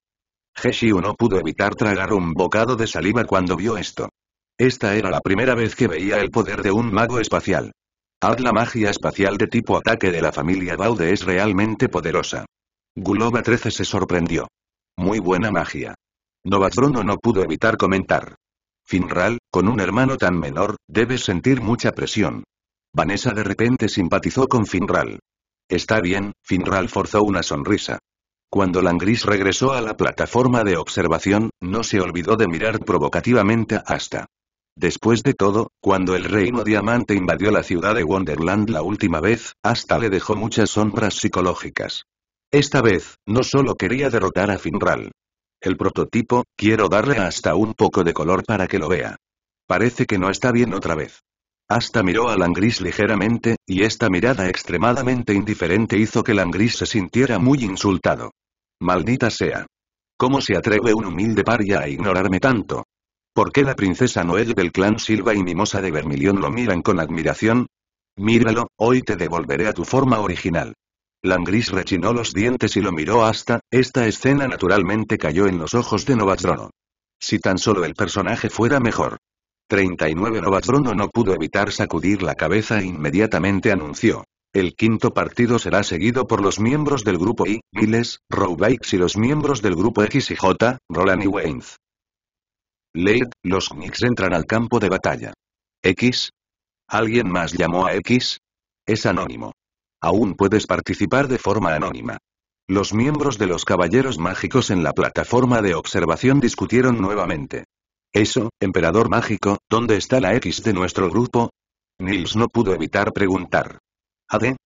Heshiu no pudo evitar tragar un bocado de saliva cuando vio esto. Esta era la primera vez que veía el poder de un mago espacial. Haz la magia espacial de tipo ataque de la familia Baude es realmente poderosa. Guloba 13 se sorprendió. Muy buena magia. Bruno no pudo evitar comentar. Finral, con un hermano tan menor, debes sentir mucha presión. Vanessa de repente simpatizó con Finral. Está bien, Finral forzó una sonrisa. Cuando Langris regresó a la plataforma de observación, no se olvidó de mirar provocativamente a Asta. Después de todo, cuando el Reino Diamante invadió la ciudad de Wonderland la última vez, Asta le dejó muchas sombras psicológicas. Esta vez, no solo quería derrotar a Finral. El prototipo, quiero darle hasta un poco de color para que lo vea. Parece que no está bien otra vez. Hasta miró a Langris ligeramente, y esta mirada extremadamente indiferente hizo que Langris se sintiera muy insultado. Maldita sea. ¿Cómo se atreve un humilde paria a ignorarme tanto? ¿Por qué la princesa Noel del clan Silva y Mimosa de Vermilion lo miran con admiración? Míralo, hoy te devolveré a tu forma original. Langris rechinó los dientes y lo miró hasta, esta escena naturalmente cayó en los ojos de Novadrono. Si tan solo el personaje fuera mejor. 39 Novas no pudo evitar sacudir la cabeza e inmediatamente anunció. El quinto partido será seguido por los miembros del grupo I, Giles, Robikes y los miembros del grupo X y J, Roland y Waynes. Late, los Knicks entran al campo de batalla. X. ¿Alguien más llamó a X? Es anónimo. Aún puedes participar de forma anónima. Los miembros de los Caballeros Mágicos en la plataforma de observación discutieron nuevamente. Eso, emperador mágico, ¿dónde está la X de nuestro grupo? Nils no pudo evitar preguntar. ¿Ade?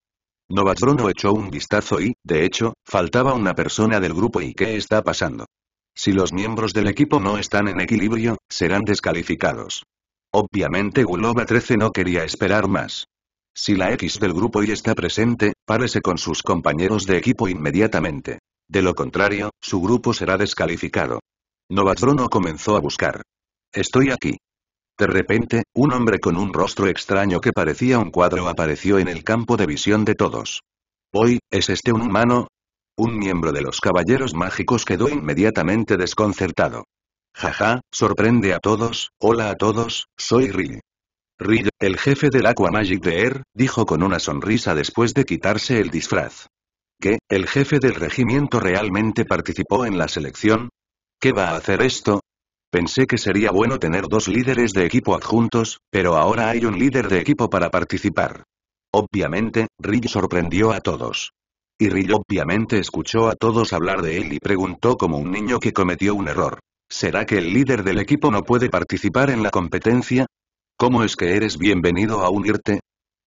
Novadrono echó un vistazo y, de hecho, faltaba una persona del grupo y ¿qué está pasando? Si los miembros del equipo no están en equilibrio, serán descalificados. Obviamente Gulova 13 no quería esperar más. Si la X del grupo Y está presente, párese con sus compañeros de equipo inmediatamente. De lo contrario, su grupo será descalificado. Novadrono comenzó a buscar. Estoy aquí. De repente, un hombre con un rostro extraño que parecía un cuadro apareció en el campo de visión de todos. Hoy, ¿es este un humano? Un miembro de los caballeros mágicos quedó inmediatamente desconcertado. Jaja, sorprende a todos, hola a todos, soy Ri. Ri, el jefe del Aqua Magic de Air, dijo con una sonrisa después de quitarse el disfraz. ¿Qué, el jefe del regimiento realmente participó en la selección? ¿Qué va a hacer esto? Pensé que sería bueno tener dos líderes de equipo adjuntos, pero ahora hay un líder de equipo para participar. Obviamente, Rill sorprendió a todos. Y Rill obviamente escuchó a todos hablar de él y preguntó como un niño que cometió un error. ¿Será que el líder del equipo no puede participar en la competencia? ¿Cómo es que eres bienvenido a unirte?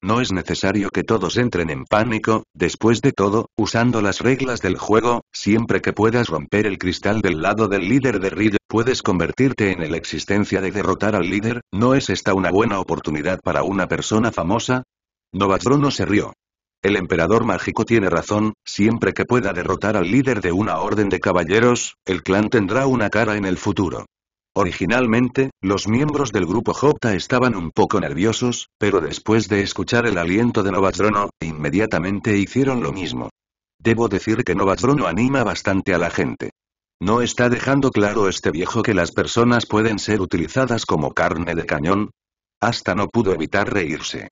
No es necesario que todos entren en pánico, después de todo, usando las reglas del juego, siempre que puedas romper el cristal del lado del líder de Reed, puedes convertirte en el existencia de derrotar al líder, ¿no es esta una buena oportunidad para una persona famosa? no se rió. El emperador mágico tiene razón, siempre que pueda derrotar al líder de una orden de caballeros, el clan tendrá una cara en el futuro. Originalmente, los miembros del grupo J estaban un poco nerviosos, pero después de escuchar el aliento de Novadrono, inmediatamente hicieron lo mismo. Debo decir que Novadrono anima bastante a la gente. ¿No está dejando claro este viejo que las personas pueden ser utilizadas como carne de cañón? Hasta no pudo evitar reírse.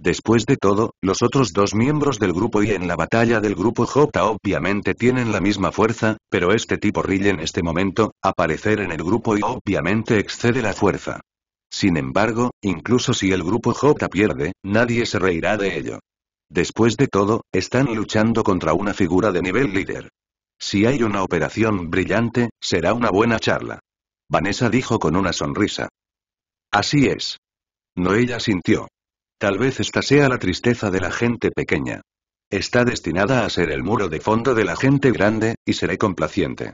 Después de todo, los otros dos miembros del grupo y en la batalla del grupo J obviamente tienen la misma fuerza, pero este tipo rille en este momento, aparecer en el grupo y obviamente excede la fuerza. Sin embargo, incluso si el grupo J pierde, nadie se reirá de ello. Después de todo, están luchando contra una figura de nivel líder. Si hay una operación brillante, será una buena charla. Vanessa dijo con una sonrisa. Así es. No ella sintió. Tal vez esta sea la tristeza de la gente pequeña. Está destinada a ser el muro de fondo de la gente grande, y seré complaciente.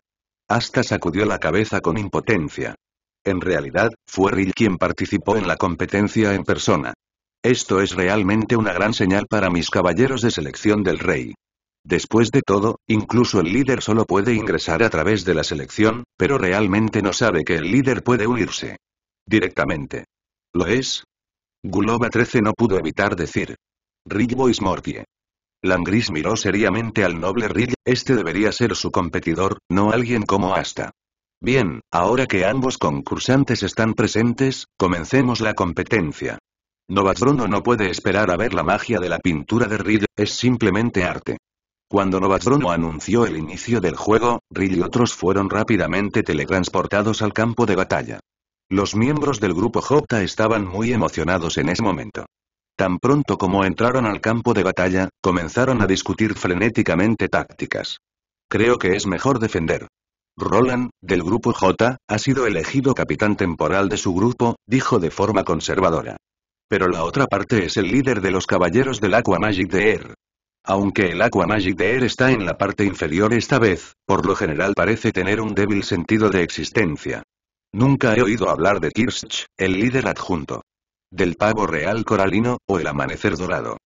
Hasta sacudió la cabeza con impotencia. En realidad, fue Rill quien participó en la competencia en persona. Esto es realmente una gran señal para mis caballeros de selección del rey. Después de todo, incluso el líder solo puede ingresar a través de la selección, pero realmente no sabe que el líder puede unirse. Directamente. ¿Lo es? Gulova 13 no pudo evitar decir. Rigbois Mortie. Langris miró seriamente al noble Rig, este debería ser su competidor, no alguien como Asta. Bien, ahora que ambos concursantes están presentes, comencemos la competencia. Novadrono no puede esperar a ver la magia de la pintura de Ridge. es simplemente arte. Cuando Novadrono anunció el inicio del juego, Ridge y otros fueron rápidamente teletransportados al campo de batalla. Los miembros del grupo J estaban muy emocionados en ese momento. Tan pronto como entraron al campo de batalla, comenzaron a discutir frenéticamente tácticas. Creo que es mejor defender. Roland, del grupo J, ha sido elegido capitán temporal de su grupo, dijo de forma conservadora. Pero la otra parte es el líder de los caballeros del Aqua Magic de Air. Er. Aunque el Aqua Magic de Air er está en la parte inferior esta vez, por lo general parece tener un débil sentido de existencia. Nunca he oído hablar de Kirsch, el líder adjunto. Del pavo real coralino, o el amanecer dorado.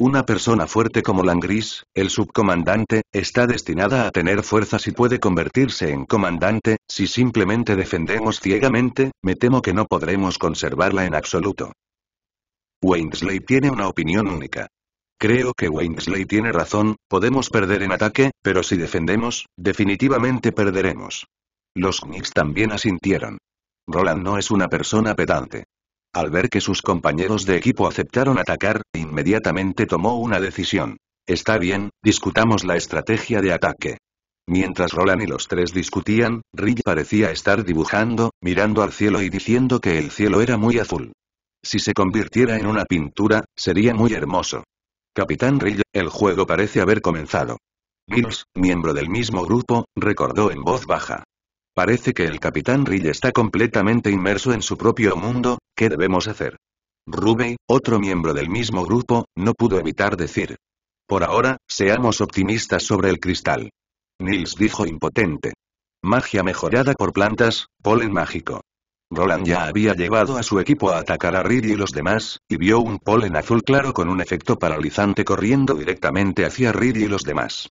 Una persona fuerte como Langris, el subcomandante, está destinada a tener fuerzas y puede convertirse en comandante, si simplemente defendemos ciegamente, me temo que no podremos conservarla en absoluto. Wainsley tiene una opinión única. Creo que Wainsley tiene razón, podemos perder en ataque, pero si defendemos, definitivamente perderemos. Los Knicks también asintieron. Roland no es una persona pedante. Al ver que sus compañeros de equipo aceptaron atacar, inmediatamente tomó una decisión. Está bien, discutamos la estrategia de ataque. Mientras Roland y los tres discutían, Ridge parecía estar dibujando, mirando al cielo y diciendo que el cielo era muy azul. Si se convirtiera en una pintura, sería muy hermoso. Capitán Rill, el juego parece haber comenzado. Mills, miembro del mismo grupo, recordó en voz baja. Parece que el Capitán Rill está completamente inmerso en su propio mundo, ¿qué debemos hacer? Ruby, otro miembro del mismo grupo, no pudo evitar decir. Por ahora, seamos optimistas sobre el cristal. Nils dijo impotente. Magia mejorada por plantas, polen mágico. Roland ya había llevado a su equipo a atacar a Reed y los demás, y vio un polen azul claro con un efecto paralizante corriendo directamente hacia Reed y los demás.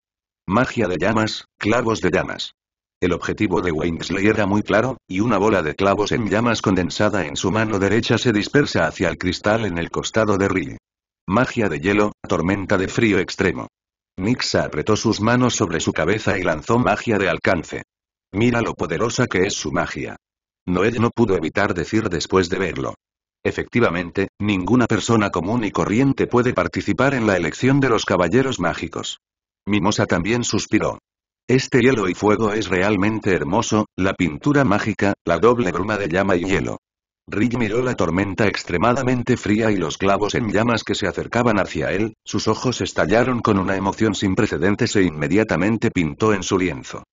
Magia de llamas, clavos de llamas. El objetivo de Wainsley era muy claro, y una bola de clavos en llamas condensada en su mano derecha se dispersa hacia el cristal en el costado de Rill. Magia de hielo, tormenta de frío extremo. Nixa apretó sus manos sobre su cabeza y lanzó magia de alcance. Mira lo poderosa que es su magia. Noed no pudo evitar decir después de verlo. Efectivamente, ninguna persona común y corriente puede participar en la elección de los caballeros mágicos. Mimosa también suspiró. Este hielo y fuego es realmente hermoso, la pintura mágica, la doble bruma de llama y hielo. Rick miró la tormenta extremadamente fría y los clavos en llamas que se acercaban hacia él, sus ojos estallaron con una emoción sin precedentes e inmediatamente pintó en su lienzo.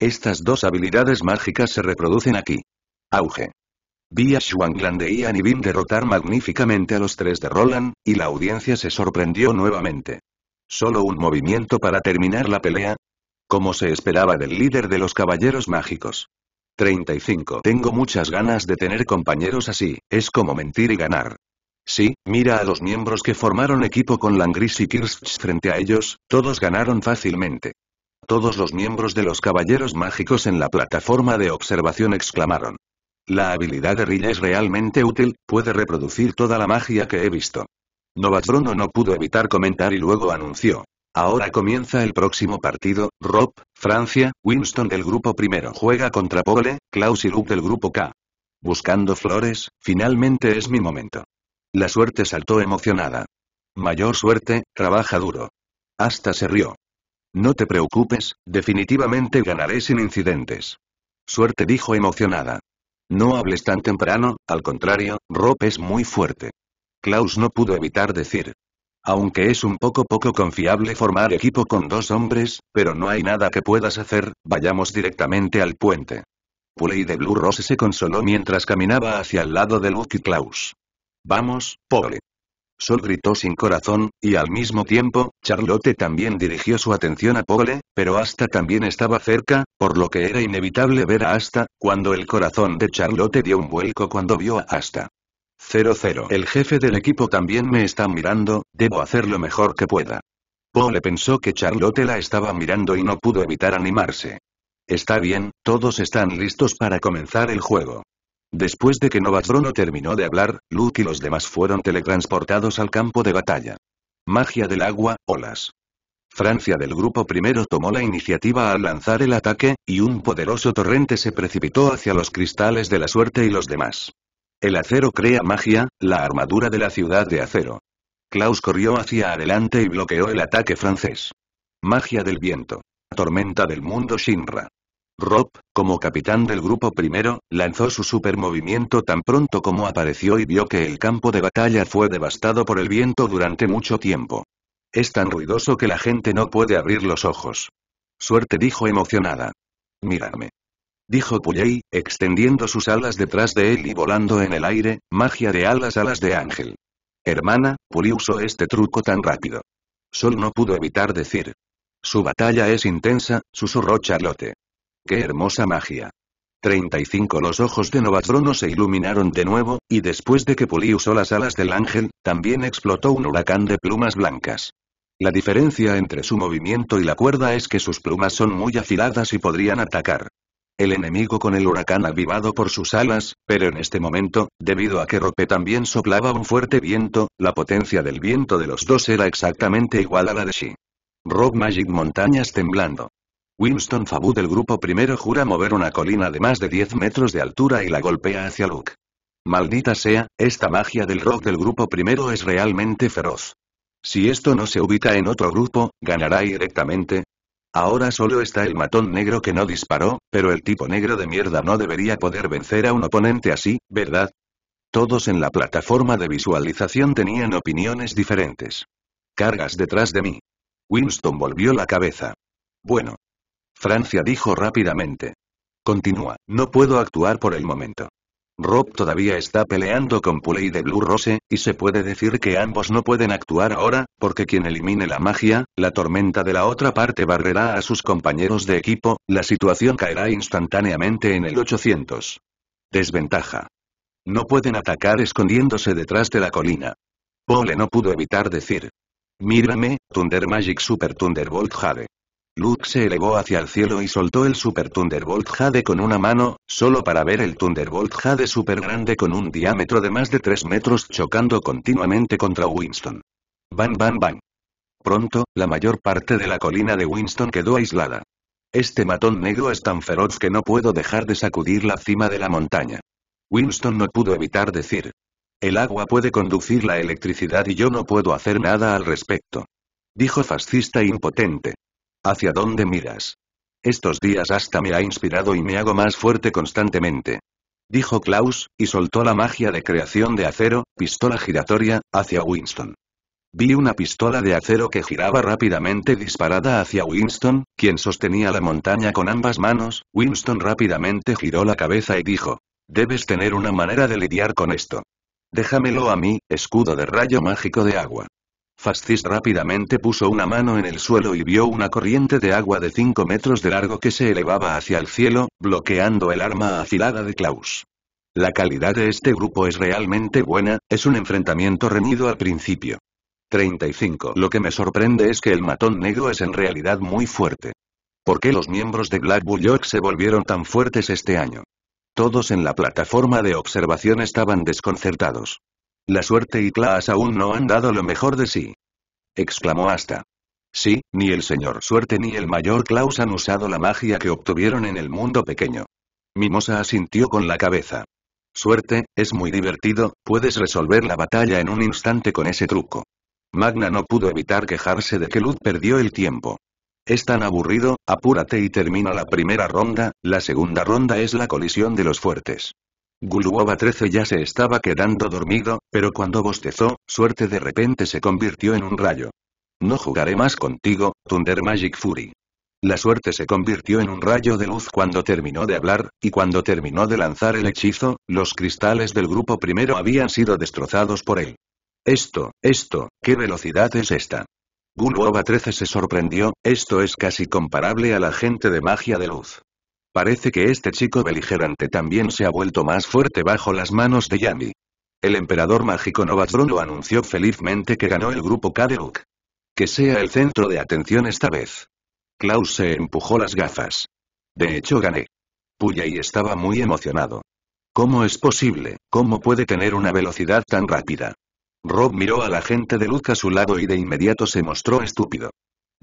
Estas dos habilidades mágicas se reproducen aquí. Auge. Vi a Ian y Bin derrotar magníficamente a los tres de Roland, y la audiencia se sorprendió nuevamente. Solo un movimiento para terminar la pelea, como se esperaba del líder de los caballeros mágicos. 35. Tengo muchas ganas de tener compañeros así, es como mentir y ganar. Sí, mira a los miembros que formaron equipo con Langris y Kirsch frente a ellos, todos ganaron fácilmente. Todos los miembros de los caballeros mágicos en la plataforma de observación exclamaron. La habilidad de Rilla es realmente útil, puede reproducir toda la magia que he visto. Novatrono no pudo evitar comentar y luego anunció, Ahora comienza el próximo partido, Rob, Francia, Winston del grupo primero juega contra Pole, Klaus y Luke del grupo K. Buscando flores, finalmente es mi momento. La suerte saltó emocionada. Mayor suerte, trabaja duro. Hasta se rió. No te preocupes, definitivamente ganaré sin incidentes. Suerte dijo emocionada. No hables tan temprano, al contrario, Rob es muy fuerte. Klaus no pudo evitar decir. Aunque es un poco poco confiable formar equipo con dos hombres, pero no hay nada que puedas hacer, vayamos directamente al puente. Puley de Blue Rose se consoló mientras caminaba hacia el lado de Lucky Klaus. Vamos, Poley, Sol gritó sin corazón, y al mismo tiempo, Charlotte también dirigió su atención a Pole, pero Asta también estaba cerca, por lo que era inevitable ver a Asta, cuando el corazón de Charlotte dio un vuelco cuando vio a Asta. 00. El jefe del equipo también me está mirando, debo hacer lo mejor que pueda. Paul pensó que Charlotte la estaba mirando y no pudo evitar animarse. Está bien, todos están listos para comenzar el juego. Después de que Novastrono terminó de hablar, Luke y los demás fueron teletransportados al campo de batalla. Magia del agua, olas. Francia del grupo primero tomó la iniciativa al lanzar el ataque, y un poderoso torrente se precipitó hacia los cristales de la suerte y los demás. El acero crea magia, la armadura de la ciudad de acero. Klaus corrió hacia adelante y bloqueó el ataque francés. Magia del viento. Tormenta del mundo Shinra. Rob, como capitán del grupo primero, lanzó su supermovimiento tan pronto como apareció y vio que el campo de batalla fue devastado por el viento durante mucho tiempo. Es tan ruidoso que la gente no puede abrir los ojos. Suerte dijo emocionada. Mírame dijo Puyei, extendiendo sus alas detrás de él y volando en el aire, magia de alas alas de ángel. Hermana, Puli usó este truco tan rápido. Sol no pudo evitar decir. Su batalla es intensa, susurró Charlotte. ¡Qué hermosa magia! 35 Los ojos de Novatrono se iluminaron de nuevo, y después de que Puli usó las alas del ángel, también explotó un huracán de plumas blancas. La diferencia entre su movimiento y la cuerda es que sus plumas son muy afiladas y podrían atacar el enemigo con el huracán avivado por sus alas, pero en este momento, debido a que Rope también soplaba un fuerte viento, la potencia del viento de los dos era exactamente igual a la de Shi. Rock Magic Montañas temblando. Winston Fabu del grupo primero jura mover una colina de más de 10 metros de altura y la golpea hacia Luke. Maldita sea, esta magia del rock del grupo primero es realmente feroz. Si esto no se ubica en otro grupo, ganará directamente, Ahora solo está el matón negro que no disparó, pero el tipo negro de mierda no debería poder vencer a un oponente así, ¿verdad? Todos en la plataforma de visualización tenían opiniones diferentes. Cargas detrás de mí. Winston volvió la cabeza. Bueno. Francia dijo rápidamente. Continúa, no puedo actuar por el momento. Rob todavía está peleando con Puley de Blue Rose, y se puede decir que ambos no pueden actuar ahora, porque quien elimine la magia, la tormenta de la otra parte barrerá a sus compañeros de equipo, la situación caerá instantáneamente en el 800. Desventaja. No pueden atacar escondiéndose detrás de la colina. Pole no pudo evitar decir. Mírame, Thunder Magic Super Thunderbolt Jade. Luke se elevó hacia el cielo y soltó el Super Thunderbolt Jade con una mano, solo para ver el Thunderbolt Jade super grande con un diámetro de más de 3 metros chocando continuamente contra Winston. Bam bam bam. Pronto, la mayor parte de la colina de Winston quedó aislada. Este matón negro es tan feroz que no puedo dejar de sacudir la cima de la montaña. Winston no pudo evitar decir. El agua puede conducir la electricidad y yo no puedo hacer nada al respecto. Dijo fascista impotente. ¿Hacia dónde miras? Estos días hasta me ha inspirado y me hago más fuerte constantemente. Dijo Klaus, y soltó la magia de creación de acero, pistola giratoria, hacia Winston. Vi una pistola de acero que giraba rápidamente disparada hacia Winston, quien sostenía la montaña con ambas manos, Winston rápidamente giró la cabeza y dijo, debes tener una manera de lidiar con esto. Déjamelo a mí, escudo de rayo mágico de agua. Fascis rápidamente puso una mano en el suelo y vio una corriente de agua de 5 metros de largo que se elevaba hacia el cielo, bloqueando el arma afilada de Klaus. La calidad de este grupo es realmente buena, es un enfrentamiento reñido al principio. 35. Lo que me sorprende es que el matón negro es en realidad muy fuerte. ¿Por qué los miembros de Black York se volvieron tan fuertes este año? Todos en la plataforma de observación estaban desconcertados. La suerte y Klaas aún no han dado lo mejor de sí. Exclamó hasta. Sí, ni el señor Suerte ni el mayor Klaus han usado la magia que obtuvieron en el mundo pequeño. Mimosa asintió con la cabeza. Suerte, es muy divertido, puedes resolver la batalla en un instante con ese truco. Magna no pudo evitar quejarse de que Luz perdió el tiempo. Es tan aburrido, apúrate y termina la primera ronda, la segunda ronda es la colisión de los fuertes. Guluova 13 ya se estaba quedando dormido, pero cuando bostezó, suerte de repente se convirtió en un rayo. No jugaré más contigo, Thunder Magic Fury. La suerte se convirtió en un rayo de luz cuando terminó de hablar, y cuando terminó de lanzar el hechizo, los cristales del grupo primero habían sido destrozados por él. Esto, esto, ¿qué velocidad es esta? Guluova 13 se sorprendió, esto es casi comparable a la gente de magia de luz. Parece que este chico beligerante también se ha vuelto más fuerte bajo las manos de Yami. El emperador mágico Novatron lo anunció felizmente que ganó el grupo Kaderuk. Que sea el centro de atención esta vez. Klaus se empujó las gafas. De hecho gané. y estaba muy emocionado. ¿Cómo es posible? ¿Cómo puede tener una velocidad tan rápida? Rob miró a la gente de Luke a su lado y de inmediato se mostró estúpido.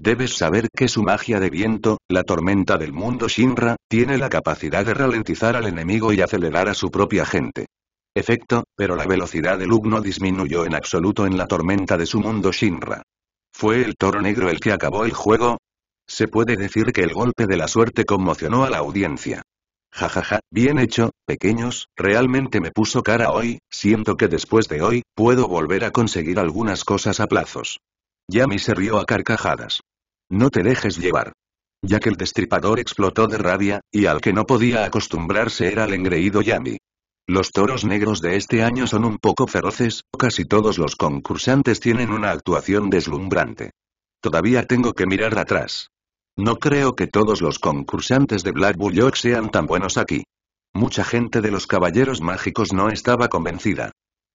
Debes saber que su magia de viento, la tormenta del mundo Shinra, tiene la capacidad de ralentizar al enemigo y acelerar a su propia gente. Efecto, pero la velocidad de Luke no disminuyó en absoluto en la tormenta de su mundo Shinra. ¿Fue el toro negro el que acabó el juego? Se puede decir que el golpe de la suerte conmocionó a la audiencia. Jajaja, ja, ja, bien hecho, pequeños, realmente me puso cara hoy, siento que después de hoy, puedo volver a conseguir algunas cosas a plazos. Yami se rió a carcajadas. No te dejes llevar. Ya que el destripador explotó de rabia, y al que no podía acostumbrarse era el engreído Yami. Los toros negros de este año son un poco feroces, casi todos los concursantes tienen una actuación deslumbrante. Todavía tengo que mirar atrás. No creo que todos los concursantes de Black Bull sean tan buenos aquí. Mucha gente de los caballeros mágicos no estaba convencida.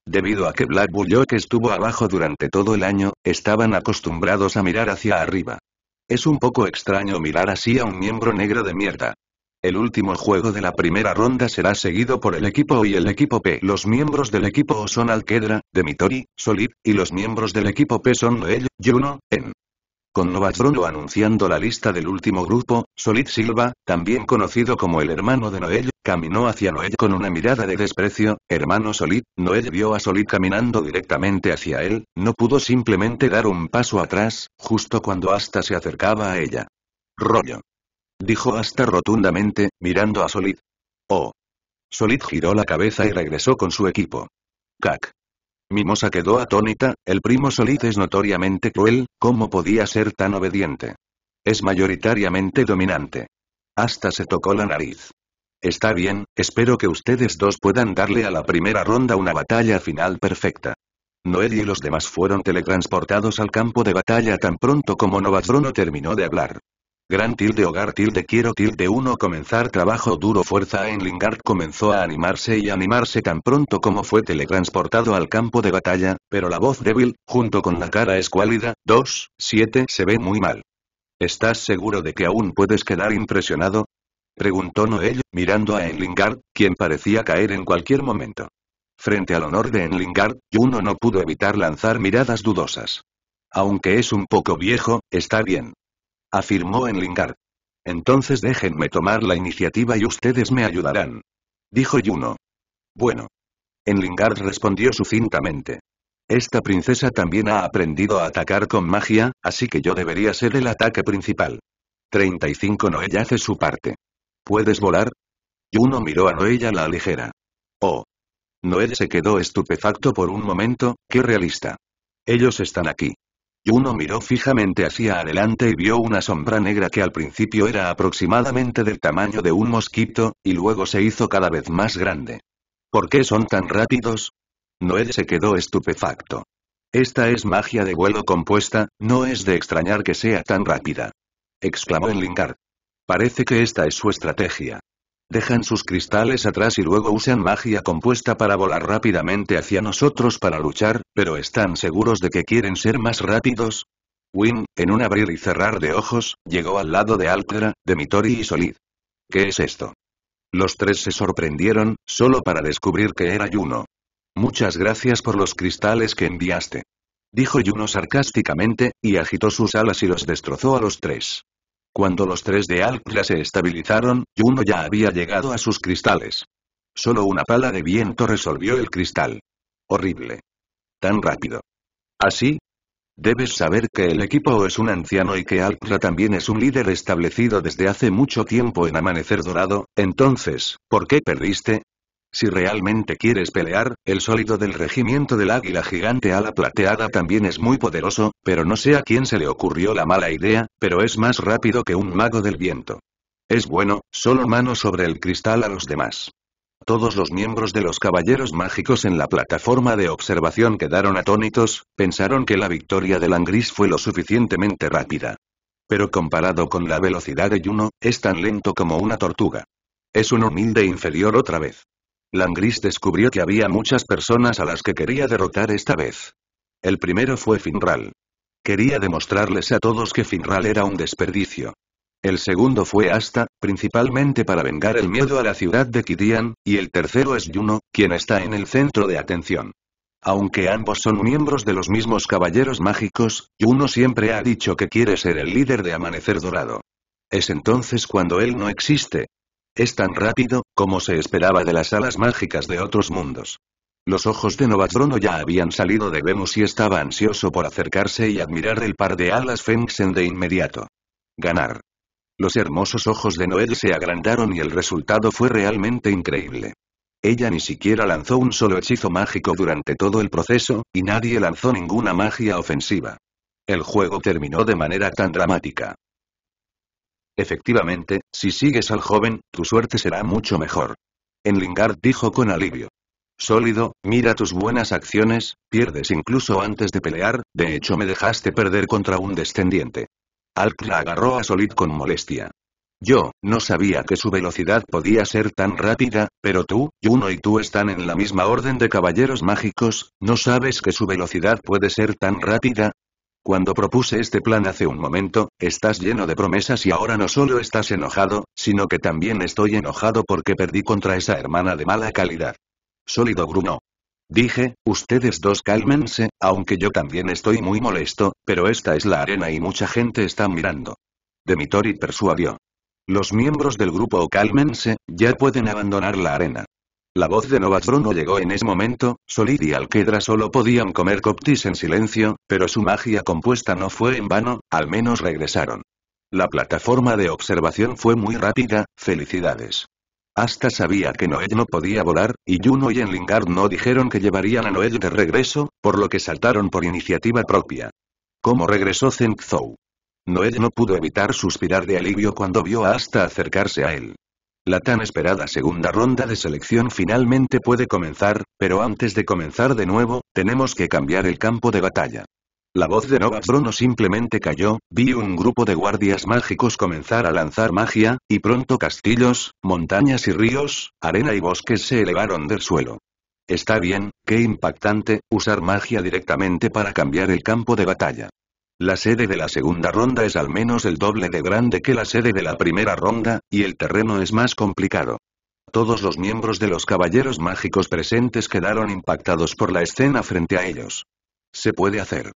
Debido a que Black Bull estuvo abajo durante todo el año, estaban acostumbrados a mirar hacia arriba. Es un poco extraño mirar así a un miembro negro de mierda. El último juego de la primera ronda será seguido por el equipo O y el equipo P. Los miembros del equipo O son Alquedra, Demitori, Solid, y los miembros del equipo P son Noel, Juno, En con Novastron anunciando la lista del último grupo, Solid Silva, también conocido como el hermano de Noel, caminó hacia Noel con una mirada de desprecio, hermano Solid, Noel vio a Solid caminando directamente hacia él, no pudo simplemente dar un paso atrás, justo cuando Asta se acercaba a ella. Rollo. Dijo Asta rotundamente, mirando a Solid. Oh. Solid giró la cabeza y regresó con su equipo. Cac. Mimosa quedó atónita, el primo Solid es notoriamente cruel, ¿cómo podía ser tan obediente? Es mayoritariamente dominante. Hasta se tocó la nariz. Está bien, espero que ustedes dos puedan darle a la primera ronda una batalla final perfecta. Noel y los demás fueron teletransportados al campo de batalla tan pronto como Novadrono terminó de hablar. Gran tilde hogar tilde quiero tilde uno comenzar trabajo duro fuerza en Lingard comenzó a animarse y animarse tan pronto como fue teletransportado al campo de batalla, pero la voz débil, junto con la cara escuálida, 2, 7 se ve muy mal. ¿Estás seguro de que aún puedes quedar impresionado? Preguntó Noel, mirando a Enlingard, quien parecía caer en cualquier momento. Frente al honor de Enlingard, Juno no pudo evitar lanzar miradas dudosas. Aunque es un poco viejo, está bien afirmó en Lingard. Entonces déjenme tomar la iniciativa y ustedes me ayudarán. Dijo Juno. Bueno. En Lingard respondió sucintamente. Esta princesa también ha aprendido a atacar con magia, así que yo debería ser el ataque principal. 35 Noel hace su parte. ¿Puedes volar? Juno miró a a la ligera. Oh. Noel se quedó estupefacto por un momento, qué realista. Ellos están aquí. Yuno miró fijamente hacia adelante y vio una sombra negra que al principio era aproximadamente del tamaño de un mosquito, y luego se hizo cada vez más grande. ¿Por qué son tan rápidos? Noel se quedó estupefacto. Esta es magia de vuelo compuesta, no es de extrañar que sea tan rápida. Exclamó en Lingard. Parece que esta es su estrategia. Dejan sus cristales atrás y luego usan magia compuesta para volar rápidamente hacia nosotros para luchar, pero ¿están seguros de que quieren ser más rápidos? Win, en un abrir y cerrar de ojos, llegó al lado de Altera, de Mitori y Solid. ¿Qué es esto? Los tres se sorprendieron, solo para descubrir que era Yuno. Muchas gracias por los cristales que enviaste. Dijo Yuno sarcásticamente, y agitó sus alas y los destrozó a los tres. Cuando los tres de Alcla se estabilizaron, Juno ya había llegado a sus cristales. Solo una pala de viento resolvió el cristal. Horrible. Tan rápido. Así, Debes saber que el equipo es un anciano y que Alcra también es un líder establecido desde hace mucho tiempo en Amanecer Dorado, entonces, ¿por qué perdiste? Si realmente quieres pelear, el sólido del regimiento del águila gigante ala plateada también es muy poderoso, pero no sé a quién se le ocurrió la mala idea, pero es más rápido que un mago del viento. Es bueno, solo mano sobre el cristal a los demás. Todos los miembros de los caballeros mágicos en la plataforma de observación quedaron atónitos, pensaron que la victoria de Langris fue lo suficientemente rápida. Pero comparado con la velocidad de Juno, es tan lento como una tortuga. Es un humilde inferior otra vez. Langris descubrió que había muchas personas a las que quería derrotar esta vez. El primero fue Finral. Quería demostrarles a todos que Finral era un desperdicio. El segundo fue Asta, principalmente para vengar el miedo a la ciudad de Kidian, y el tercero es Juno, quien está en el centro de atención. Aunque ambos son miembros de los mismos caballeros mágicos, Juno siempre ha dicho que quiere ser el líder de Amanecer Dorado. Es entonces cuando él no existe, es tan rápido, como se esperaba de las alas mágicas de otros mundos. Los ojos de Novadrono ya habían salido de Venus y estaba ansioso por acercarse y admirar el par de alas Fengsen de inmediato. Ganar. Los hermosos ojos de Noel se agrandaron y el resultado fue realmente increíble. Ella ni siquiera lanzó un solo hechizo mágico durante todo el proceso, y nadie lanzó ninguna magia ofensiva. El juego terminó de manera tan dramática. Efectivamente, si sigues al joven, tu suerte será mucho mejor. En Lingard dijo con alivio. Sólido, mira tus buenas acciones, pierdes incluso antes de pelear, de hecho me dejaste perder contra un descendiente. Alcla agarró a Solid con molestia. Yo, no sabía que su velocidad podía ser tan rápida, pero tú, Juno y tú están en la misma orden de caballeros mágicos, ¿no sabes que su velocidad puede ser tan rápida? Cuando propuse este plan hace un momento, estás lleno de promesas y ahora no solo estás enojado, sino que también estoy enojado porque perdí contra esa hermana de mala calidad. Sólido Bruno. Dije, ustedes dos cálmense, aunque yo también estoy muy molesto, pero esta es la arena y mucha gente está mirando. Demitori persuadió. Los miembros del grupo cálmense, ya pueden abandonar la arena. La voz de Novak Bruno llegó en ese momento, Solid y Alquedra solo podían comer coptis en silencio, pero su magia compuesta no fue en vano, al menos regresaron. La plataforma de observación fue muy rápida, felicidades. Hasta sabía que Noel no podía volar, y Juno y Enlingard no dijeron que llevarían a Noel de regreso, por lo que saltaron por iniciativa propia. ¿Cómo regresó Zhou? Noel no pudo evitar suspirar de alivio cuando vio a Asta acercarse a él. La tan esperada segunda ronda de selección finalmente puede comenzar, pero antes de comenzar de nuevo, tenemos que cambiar el campo de batalla. La voz de Novas Bruno simplemente cayó, vi un grupo de guardias mágicos comenzar a lanzar magia, y pronto castillos, montañas y ríos, arena y bosques se elevaron del suelo. Está bien, qué impactante, usar magia directamente para cambiar el campo de batalla. La sede de la segunda ronda es al menos el doble de grande que la sede de la primera ronda, y el terreno es más complicado. Todos los miembros de los caballeros mágicos presentes quedaron impactados por la escena frente a ellos. Se puede hacer.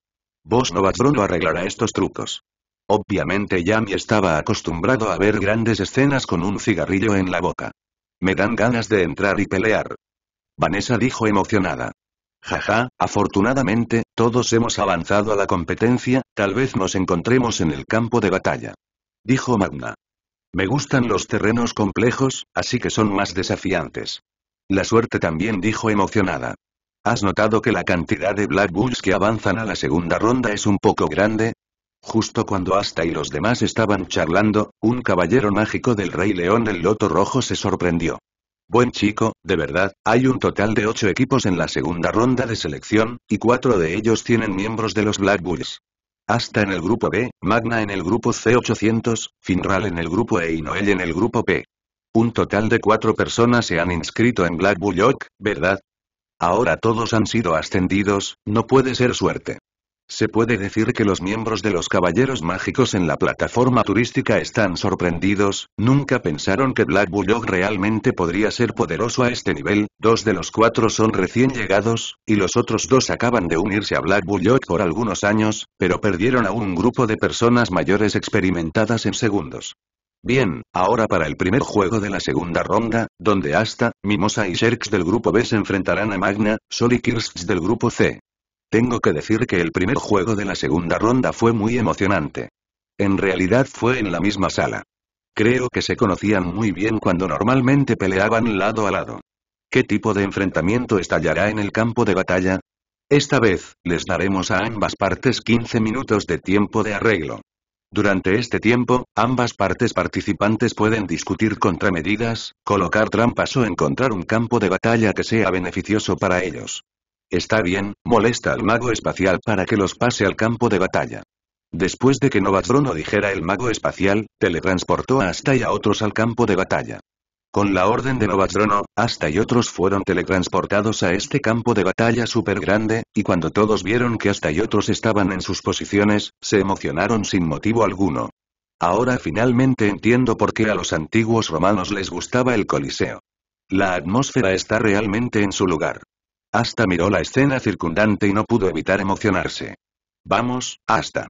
Vos Novatron arreglará estos trucos. Obviamente Yami estaba acostumbrado a ver grandes escenas con un cigarrillo en la boca. Me dan ganas de entrar y pelear. Vanessa dijo emocionada. Jaja, afortunadamente, todos hemos avanzado a la competencia, tal vez nos encontremos en el campo de batalla. Dijo Magna. Me gustan los terrenos complejos, así que son más desafiantes. La suerte también dijo emocionada. ¿Has notado que la cantidad de Black Bulls que avanzan a la segunda ronda es un poco grande? Justo cuando Asta y los demás estaban charlando, un caballero mágico del Rey León del Loto Rojo se sorprendió. Buen chico, de verdad, hay un total de ocho equipos en la segunda ronda de selección, y cuatro de ellos tienen miembros de los Black Bulls. Hasta en el grupo B, Magna en el grupo C800, Finral en el grupo E y Noel en el grupo P. Un total de cuatro personas se han inscrito en Black Bull York, ¿verdad? Ahora todos han sido ascendidos, no puede ser suerte. Se puede decir que los miembros de los Caballeros Mágicos en la plataforma turística están sorprendidos, nunca pensaron que Black Bulldog realmente podría ser poderoso a este nivel, dos de los cuatro son recién llegados, y los otros dos acaban de unirse a Black Bulldog por algunos años, pero perdieron a un grupo de personas mayores experimentadas en segundos. Bien, ahora para el primer juego de la segunda ronda, donde Asta, Mimosa y Sherks del grupo B se enfrentarán a Magna, Sol y del grupo C. Tengo que decir que el primer juego de la segunda ronda fue muy emocionante. En realidad fue en la misma sala. Creo que se conocían muy bien cuando normalmente peleaban lado a lado. ¿Qué tipo de enfrentamiento estallará en el campo de batalla? Esta vez, les daremos a ambas partes 15 minutos de tiempo de arreglo. Durante este tiempo, ambas partes participantes pueden discutir contramedidas, colocar trampas o encontrar un campo de batalla que sea beneficioso para ellos. Está bien, molesta al mago espacial para que los pase al campo de batalla. Después de que Novatrono dijera el mago espacial, teletransportó a Asta y a otros al campo de batalla. Con la orden de Novadrono, hasta y otros fueron teletransportados a este campo de batalla súper grande, y cuando todos vieron que hasta y otros estaban en sus posiciones, se emocionaron sin motivo alguno. Ahora finalmente entiendo por qué a los antiguos romanos les gustaba el Coliseo. La atmósfera está realmente en su lugar. Asta miró la escena circundante y no pudo evitar emocionarse. Vamos, Asta.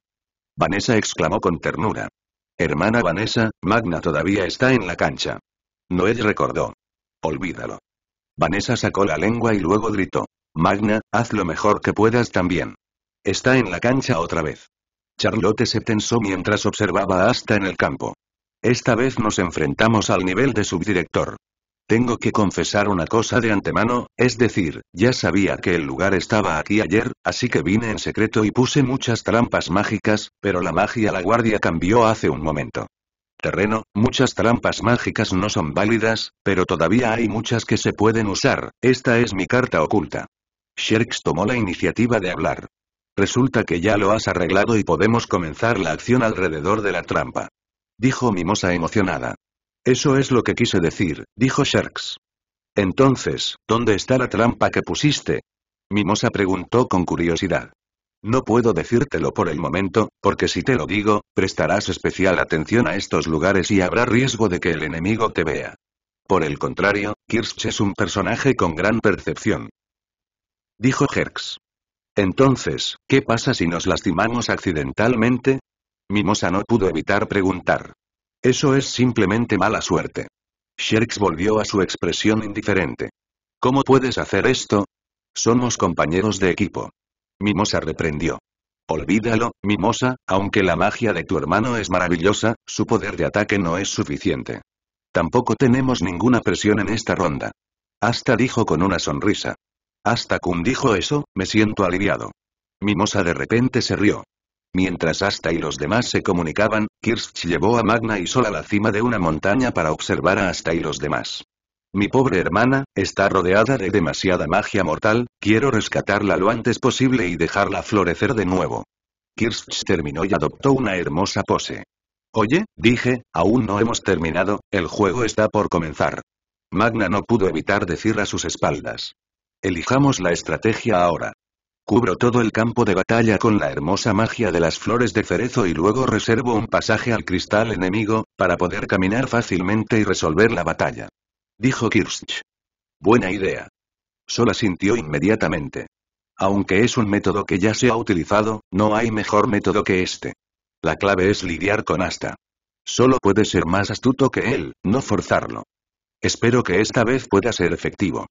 Vanessa exclamó con ternura. Hermana Vanessa, Magna todavía está en la cancha. Noel recordó. Olvídalo. Vanessa sacó la lengua y luego gritó. Magna, haz lo mejor que puedas también. Está en la cancha otra vez. Charlotte se tensó mientras observaba a Asta en el campo. Esta vez nos enfrentamos al nivel de subdirector. Tengo que confesar una cosa de antemano, es decir, ya sabía que el lugar estaba aquí ayer, así que vine en secreto y puse muchas trampas mágicas, pero la magia la guardia cambió hace un momento. Terreno, muchas trampas mágicas no son válidas, pero todavía hay muchas que se pueden usar, esta es mi carta oculta. Sherks tomó la iniciativa de hablar. Resulta que ya lo has arreglado y podemos comenzar la acción alrededor de la trampa. Dijo Mimosa emocionada. Eso es lo que quise decir, dijo Sharks. Entonces, ¿dónde está la trampa que pusiste? Mimosa preguntó con curiosidad. No puedo decírtelo por el momento, porque si te lo digo, prestarás especial atención a estos lugares y habrá riesgo de que el enemigo te vea. Por el contrario, Kirsch es un personaje con gran percepción. Dijo Herx. Entonces, ¿qué pasa si nos lastimamos accidentalmente? Mimosa no pudo evitar preguntar. Eso es simplemente mala suerte. Sherks volvió a su expresión indiferente. ¿Cómo puedes hacer esto? Somos compañeros de equipo. Mimosa reprendió. Olvídalo, Mimosa, aunque la magia de tu hermano es maravillosa, su poder de ataque no es suficiente. Tampoco tenemos ninguna presión en esta ronda. Hasta dijo con una sonrisa. «Hasta Kun dijo eso, me siento aliviado. Mimosa de repente se rió. Mientras Asta y los demás se comunicaban, Kirsch llevó a Magna y sola a la cima de una montaña para observar a Asta y los demás. Mi pobre hermana, está rodeada de demasiada magia mortal, quiero rescatarla lo antes posible y dejarla florecer de nuevo. Kirsch terminó y adoptó una hermosa pose. Oye, dije, aún no hemos terminado, el juego está por comenzar. Magna no pudo evitar decir a sus espaldas. Elijamos la estrategia ahora. Cubro todo el campo de batalla con la hermosa magia de las flores de cerezo y luego reservo un pasaje al cristal enemigo, para poder caminar fácilmente y resolver la batalla. Dijo Kirsch. Buena idea. Sola sintió inmediatamente. Aunque es un método que ya se ha utilizado, no hay mejor método que este. La clave es lidiar con Asta. Solo puede ser más astuto que él, no forzarlo. Espero que esta vez pueda ser efectivo.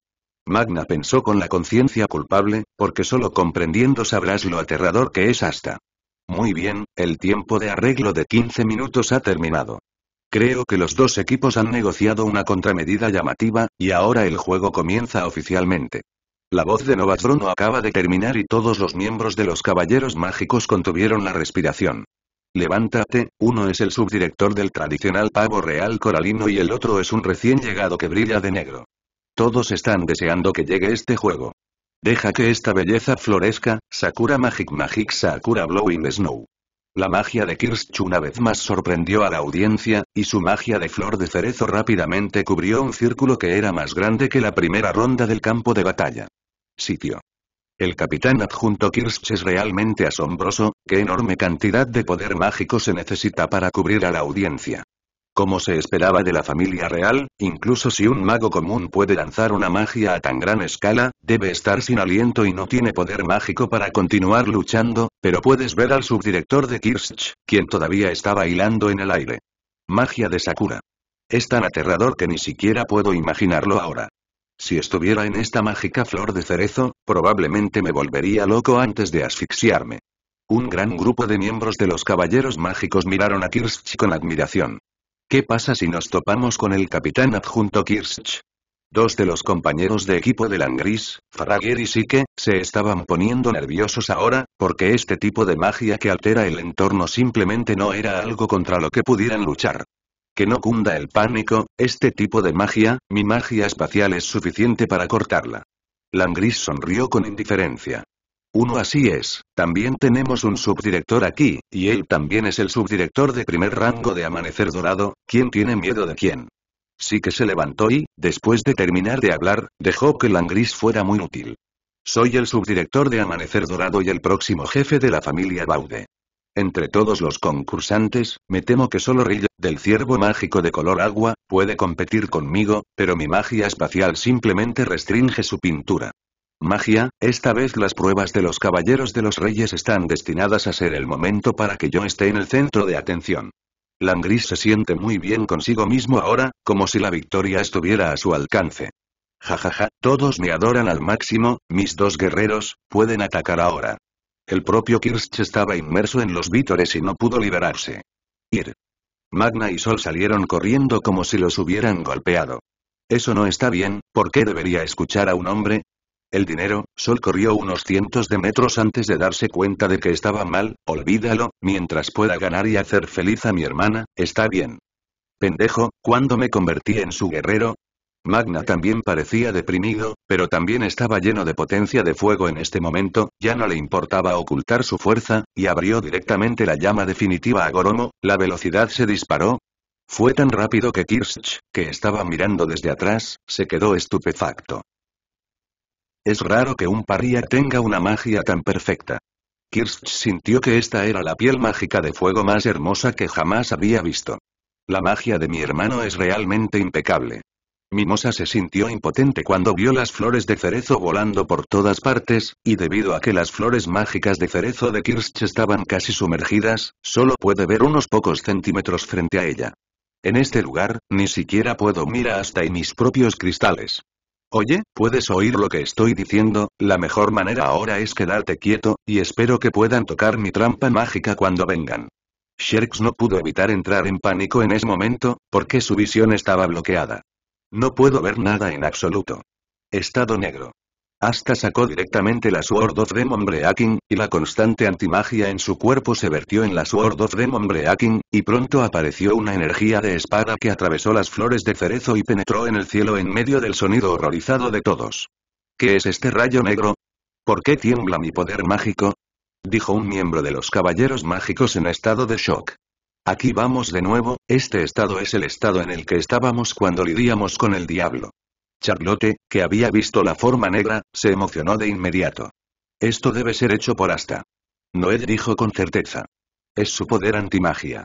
Magna pensó con la conciencia culpable, porque solo comprendiendo sabrás lo aterrador que es hasta. Muy bien, el tiempo de arreglo de 15 minutos ha terminado. Creo que los dos equipos han negociado una contramedida llamativa, y ahora el juego comienza oficialmente. La voz de Novatrono acaba de terminar y todos los miembros de los Caballeros Mágicos contuvieron la respiración. Levántate, uno es el subdirector del tradicional pavo real coralino y el otro es un recién llegado que brilla de negro. Todos están deseando que llegue este juego. Deja que esta belleza florezca, Sakura Magic Magic Sakura Blowing Snow. La magia de Kirsch una vez más sorprendió a la audiencia, y su magia de flor de cerezo rápidamente cubrió un círculo que era más grande que la primera ronda del campo de batalla. Sitio. El capitán adjunto Kirsch es realmente asombroso, qué enorme cantidad de poder mágico se necesita para cubrir a la audiencia. Como se esperaba de la familia real, incluso si un mago común puede lanzar una magia a tan gran escala, debe estar sin aliento y no tiene poder mágico para continuar luchando, pero puedes ver al subdirector de Kirsch, quien todavía está bailando en el aire. Magia de Sakura. Es tan aterrador que ni siquiera puedo imaginarlo ahora. Si estuviera en esta mágica flor de cerezo, probablemente me volvería loco antes de asfixiarme. Un gran grupo de miembros de los Caballeros Mágicos miraron a Kirsch con admiración. ¿Qué pasa si nos topamos con el capitán adjunto Kirsch? Dos de los compañeros de equipo de Langris, Farragier y Sike, se estaban poniendo nerviosos ahora, porque este tipo de magia que altera el entorno simplemente no era algo contra lo que pudieran luchar. Que no cunda el pánico, este tipo de magia, mi magia espacial es suficiente para cortarla. Langris sonrió con indiferencia. Uno así es, también tenemos un subdirector aquí, y él también es el subdirector de primer rango de Amanecer Dorado, ¿quién tiene miedo de quién? Sí que se levantó y, después de terminar de hablar, dejó que Langris fuera muy útil. Soy el subdirector de Amanecer Dorado y el próximo jefe de la familia Baude. Entre todos los concursantes, me temo que solo Rillo, del ciervo mágico de color agua, puede competir conmigo, pero mi magia espacial simplemente restringe su pintura. Magia, esta vez las pruebas de los caballeros de los reyes están destinadas a ser el momento para que yo esté en el centro de atención. Langris se siente muy bien consigo mismo ahora, como si la victoria estuviera a su alcance. Jajaja, ja, ja, todos me adoran al máximo, mis dos guerreros, pueden atacar ahora. El propio Kirsch estaba inmerso en los vítores y no pudo liberarse. Ir. Magna y Sol salieron corriendo como si los hubieran golpeado. Eso no está bien, ¿por qué debería escuchar a un hombre? el dinero, Sol corrió unos cientos de metros antes de darse cuenta de que estaba mal, olvídalo, mientras pueda ganar y hacer feliz a mi hermana, está bien. Pendejo, ¿cuándo me convertí en su guerrero? Magna también parecía deprimido, pero también estaba lleno de potencia de fuego en este momento, ya no le importaba ocultar su fuerza, y abrió directamente la llama definitiva a Goromo, la velocidad se disparó, fue tan rápido que Kirsch, que estaba mirando desde atrás, se quedó estupefacto. Es raro que un paría tenga una magia tan perfecta. Kirsch sintió que esta era la piel mágica de fuego más hermosa que jamás había visto. La magia de mi hermano es realmente impecable. Mimosa se sintió impotente cuando vio las flores de cerezo volando por todas partes, y debido a que las flores mágicas de cerezo de Kirsch estaban casi sumergidas, solo puede ver unos pocos centímetros frente a ella. En este lugar, ni siquiera puedo mirar hasta en mis propios cristales. Oye, ¿puedes oír lo que estoy diciendo? La mejor manera ahora es quedarte quieto, y espero que puedan tocar mi trampa mágica cuando vengan. Sherx no pudo evitar entrar en pánico en ese momento, porque su visión estaba bloqueada. No puedo ver nada en absoluto. Estado negro hasta sacó directamente la Sword of Demon Breaking, y la constante antimagia en su cuerpo se vertió en la Sword of Demon Breaking, y pronto apareció una energía de espada que atravesó las flores de cerezo y penetró en el cielo en medio del sonido horrorizado de todos. ¿Qué es este rayo negro? ¿Por qué tiembla mi poder mágico? Dijo un miembro de los caballeros mágicos en estado de shock. Aquí vamos de nuevo, este estado es el estado en el que estábamos cuando lidíamos con el diablo. Charlotte, que había visto la forma negra, se emocionó de inmediato. Esto debe ser hecho por Asta. Noed dijo con certeza. Es su poder antimagia.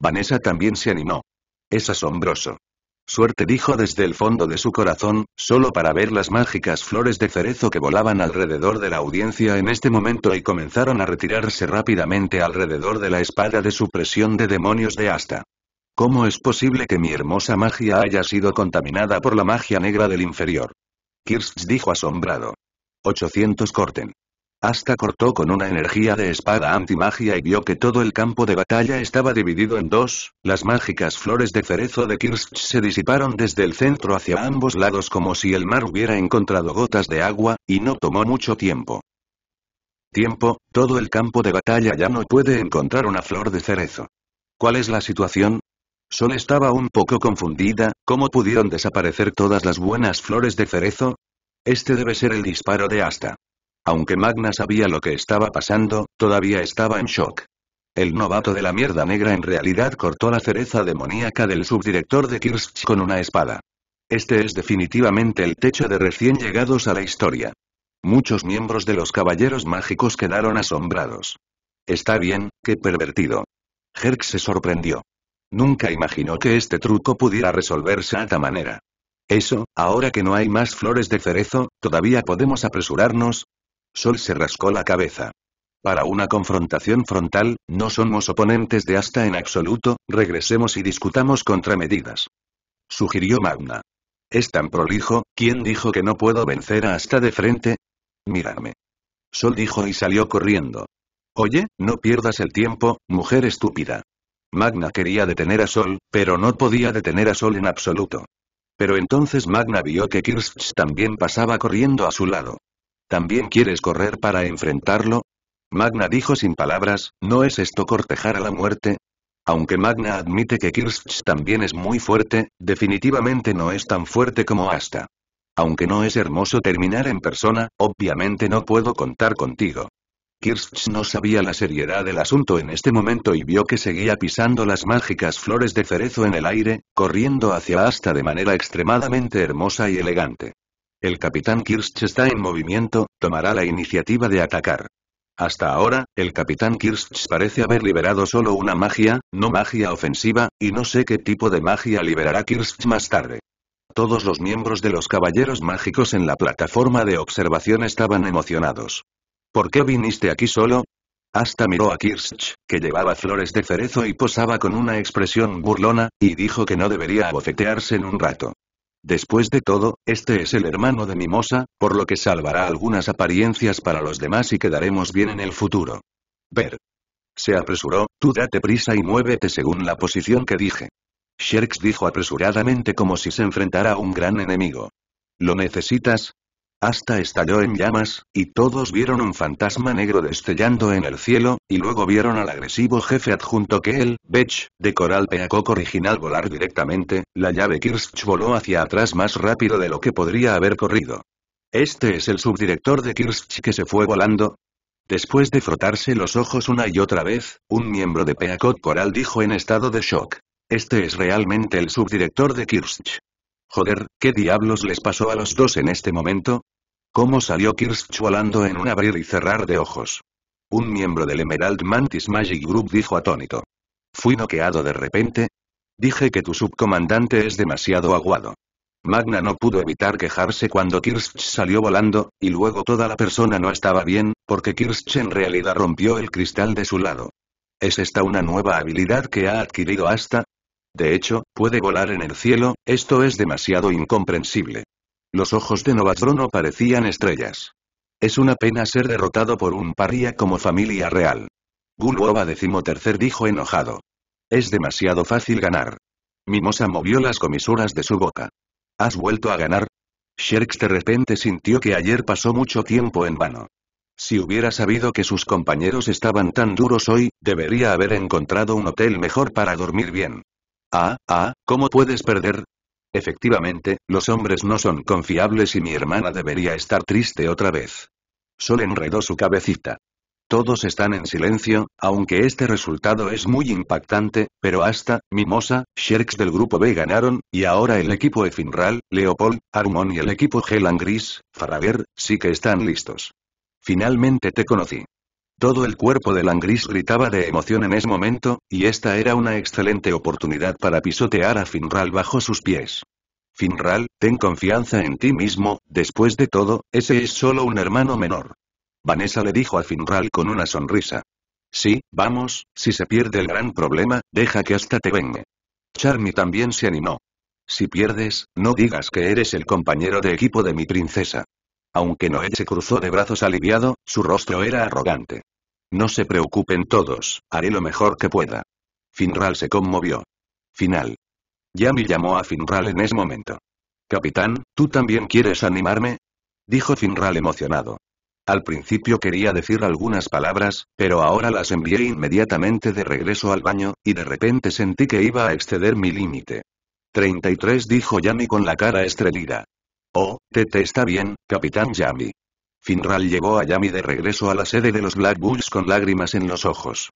Vanessa también se animó. Es asombroso. Suerte dijo desde el fondo de su corazón, solo para ver las mágicas flores de cerezo que volaban alrededor de la audiencia en este momento y comenzaron a retirarse rápidamente alrededor de la espada de presión de demonios de Asta. ¿Cómo es posible que mi hermosa magia haya sido contaminada por la magia negra del inferior? Kirsch dijo asombrado. 800 corten. Hasta cortó con una energía de espada antimagia y vio que todo el campo de batalla estaba dividido en dos, las mágicas flores de cerezo de Kirsch se disiparon desde el centro hacia ambos lados como si el mar hubiera encontrado gotas de agua, y no tomó mucho tiempo. Tiempo, todo el campo de batalla ya no puede encontrar una flor de cerezo. ¿Cuál es la situación? Sol estaba un poco confundida, ¿cómo pudieron desaparecer todas las buenas flores de cerezo? Este debe ser el disparo de Asta. Aunque Magna sabía lo que estaba pasando, todavía estaba en shock. El novato de la mierda negra en realidad cortó la cereza demoníaca del subdirector de Kirsch con una espada. Este es definitivamente el techo de recién llegados a la historia. Muchos miembros de los caballeros mágicos quedaron asombrados. Está bien, qué pervertido. Herc se sorprendió. Nunca imaginó que este truco pudiera resolverse a esta manera. Eso, ahora que no hay más flores de cerezo, ¿todavía podemos apresurarnos? Sol se rascó la cabeza. Para una confrontación frontal, no somos oponentes de hasta en absoluto, regresemos y discutamos contramedidas. Sugirió Magna. Es tan prolijo, ¿quién dijo que no puedo vencer a hasta de frente? Mírame. Sol dijo y salió corriendo. Oye, no pierdas el tiempo, mujer estúpida. Magna quería detener a Sol, pero no podía detener a Sol en absoluto. Pero entonces Magna vio que Kirsch también pasaba corriendo a su lado. ¿También quieres correr para enfrentarlo? Magna dijo sin palabras, ¿no es esto cortejar a la muerte? Aunque Magna admite que Kirsch también es muy fuerte, definitivamente no es tan fuerte como Asta. Aunque no es hermoso terminar en persona, obviamente no puedo contar contigo. Kirsch no sabía la seriedad del asunto en este momento y vio que seguía pisando las mágicas flores de cerezo en el aire, corriendo hacia Asta de manera extremadamente hermosa y elegante. El capitán Kirsch está en movimiento, tomará la iniciativa de atacar. Hasta ahora, el capitán Kirsch parece haber liberado solo una magia, no magia ofensiva, y no sé qué tipo de magia liberará Kirsch más tarde. Todos los miembros de los caballeros mágicos en la plataforma de observación estaban emocionados. ¿Por qué viniste aquí solo? Hasta miró a Kirsch, que llevaba flores de cerezo y posaba con una expresión burlona, y dijo que no debería abofetearse en un rato. Después de todo, este es el hermano de Mimosa, por lo que salvará algunas apariencias para los demás y quedaremos bien en el futuro. Ver. Se apresuró, tú date prisa y muévete según la posición que dije. Sherks dijo apresuradamente como si se enfrentara a un gran enemigo. ¿Lo necesitas? Hasta estalló en llamas, y todos vieron un fantasma negro destellando en el cielo, y luego vieron al agresivo jefe adjunto que el, Bech, de Coral Peacock original volar directamente, la llave Kirsch voló hacia atrás más rápido de lo que podría haber corrido. ¿Este es el subdirector de Kirsch que se fue volando? Después de frotarse los ojos una y otra vez, un miembro de Peacock Coral dijo en estado de shock. Este es realmente el subdirector de Kirsch. Joder, ¿qué diablos les pasó a los dos en este momento? Cómo salió Kirsch volando en un abrir y cerrar de ojos. Un miembro del Emerald Mantis Magic Group dijo atónito. ¿Fui noqueado de repente? Dije que tu subcomandante es demasiado aguado. Magna no pudo evitar quejarse cuando Kirsch salió volando, y luego toda la persona no estaba bien, porque Kirsch en realidad rompió el cristal de su lado. ¿Es esta una nueva habilidad que ha adquirido hasta? De hecho, puede volar en el cielo, esto es demasiado incomprensible. Los ojos de Novadrono parecían estrellas. Es una pena ser derrotado por un paría como familia real. Guluova decimotercer dijo enojado. Es demasiado fácil ganar. Mimosa movió las comisuras de su boca. ¿Has vuelto a ganar? Sherks de repente sintió que ayer pasó mucho tiempo en vano. Si hubiera sabido que sus compañeros estaban tan duros hoy, debería haber encontrado un hotel mejor para dormir bien. Ah, ah, ¿cómo puedes perder? Efectivamente, los hombres no son confiables y mi hermana debería estar triste otra vez. Sol enredó su cabecita. Todos están en silencio, aunque este resultado es muy impactante, pero hasta, Mimosa, Sherks del grupo B ganaron, y ahora el equipo Efinral, Leopold, Armón y el equipo Gelan Gris, Farraver, sí que están listos. Finalmente te conocí. Todo el cuerpo de Langris gritaba de emoción en ese momento, y esta era una excelente oportunidad para pisotear a Finral bajo sus pies. Finral, ten confianza en ti mismo, después de todo, ese es solo un hermano menor. Vanessa le dijo a Finral con una sonrisa. Sí, vamos, si se pierde el gran problema, deja que hasta te venga. Charmy también se animó. Si pierdes, no digas que eres el compañero de equipo de mi princesa. Aunque Noé se cruzó de brazos aliviado, su rostro era arrogante. No se preocupen todos, haré lo mejor que pueda. Finral se conmovió. Final. Yami llamó a Finral en ese momento. Capitán, ¿tú también quieres animarme? Dijo Finral emocionado. Al principio quería decir algunas palabras, pero ahora las envié inmediatamente de regreso al baño, y de repente sentí que iba a exceder mi límite. 33 dijo Yami con la cara estrellida. Oh, Tete está bien, Capitán Yami. Finral llegó a Yami de regreso a la sede de los Black Bulls con lágrimas en los ojos.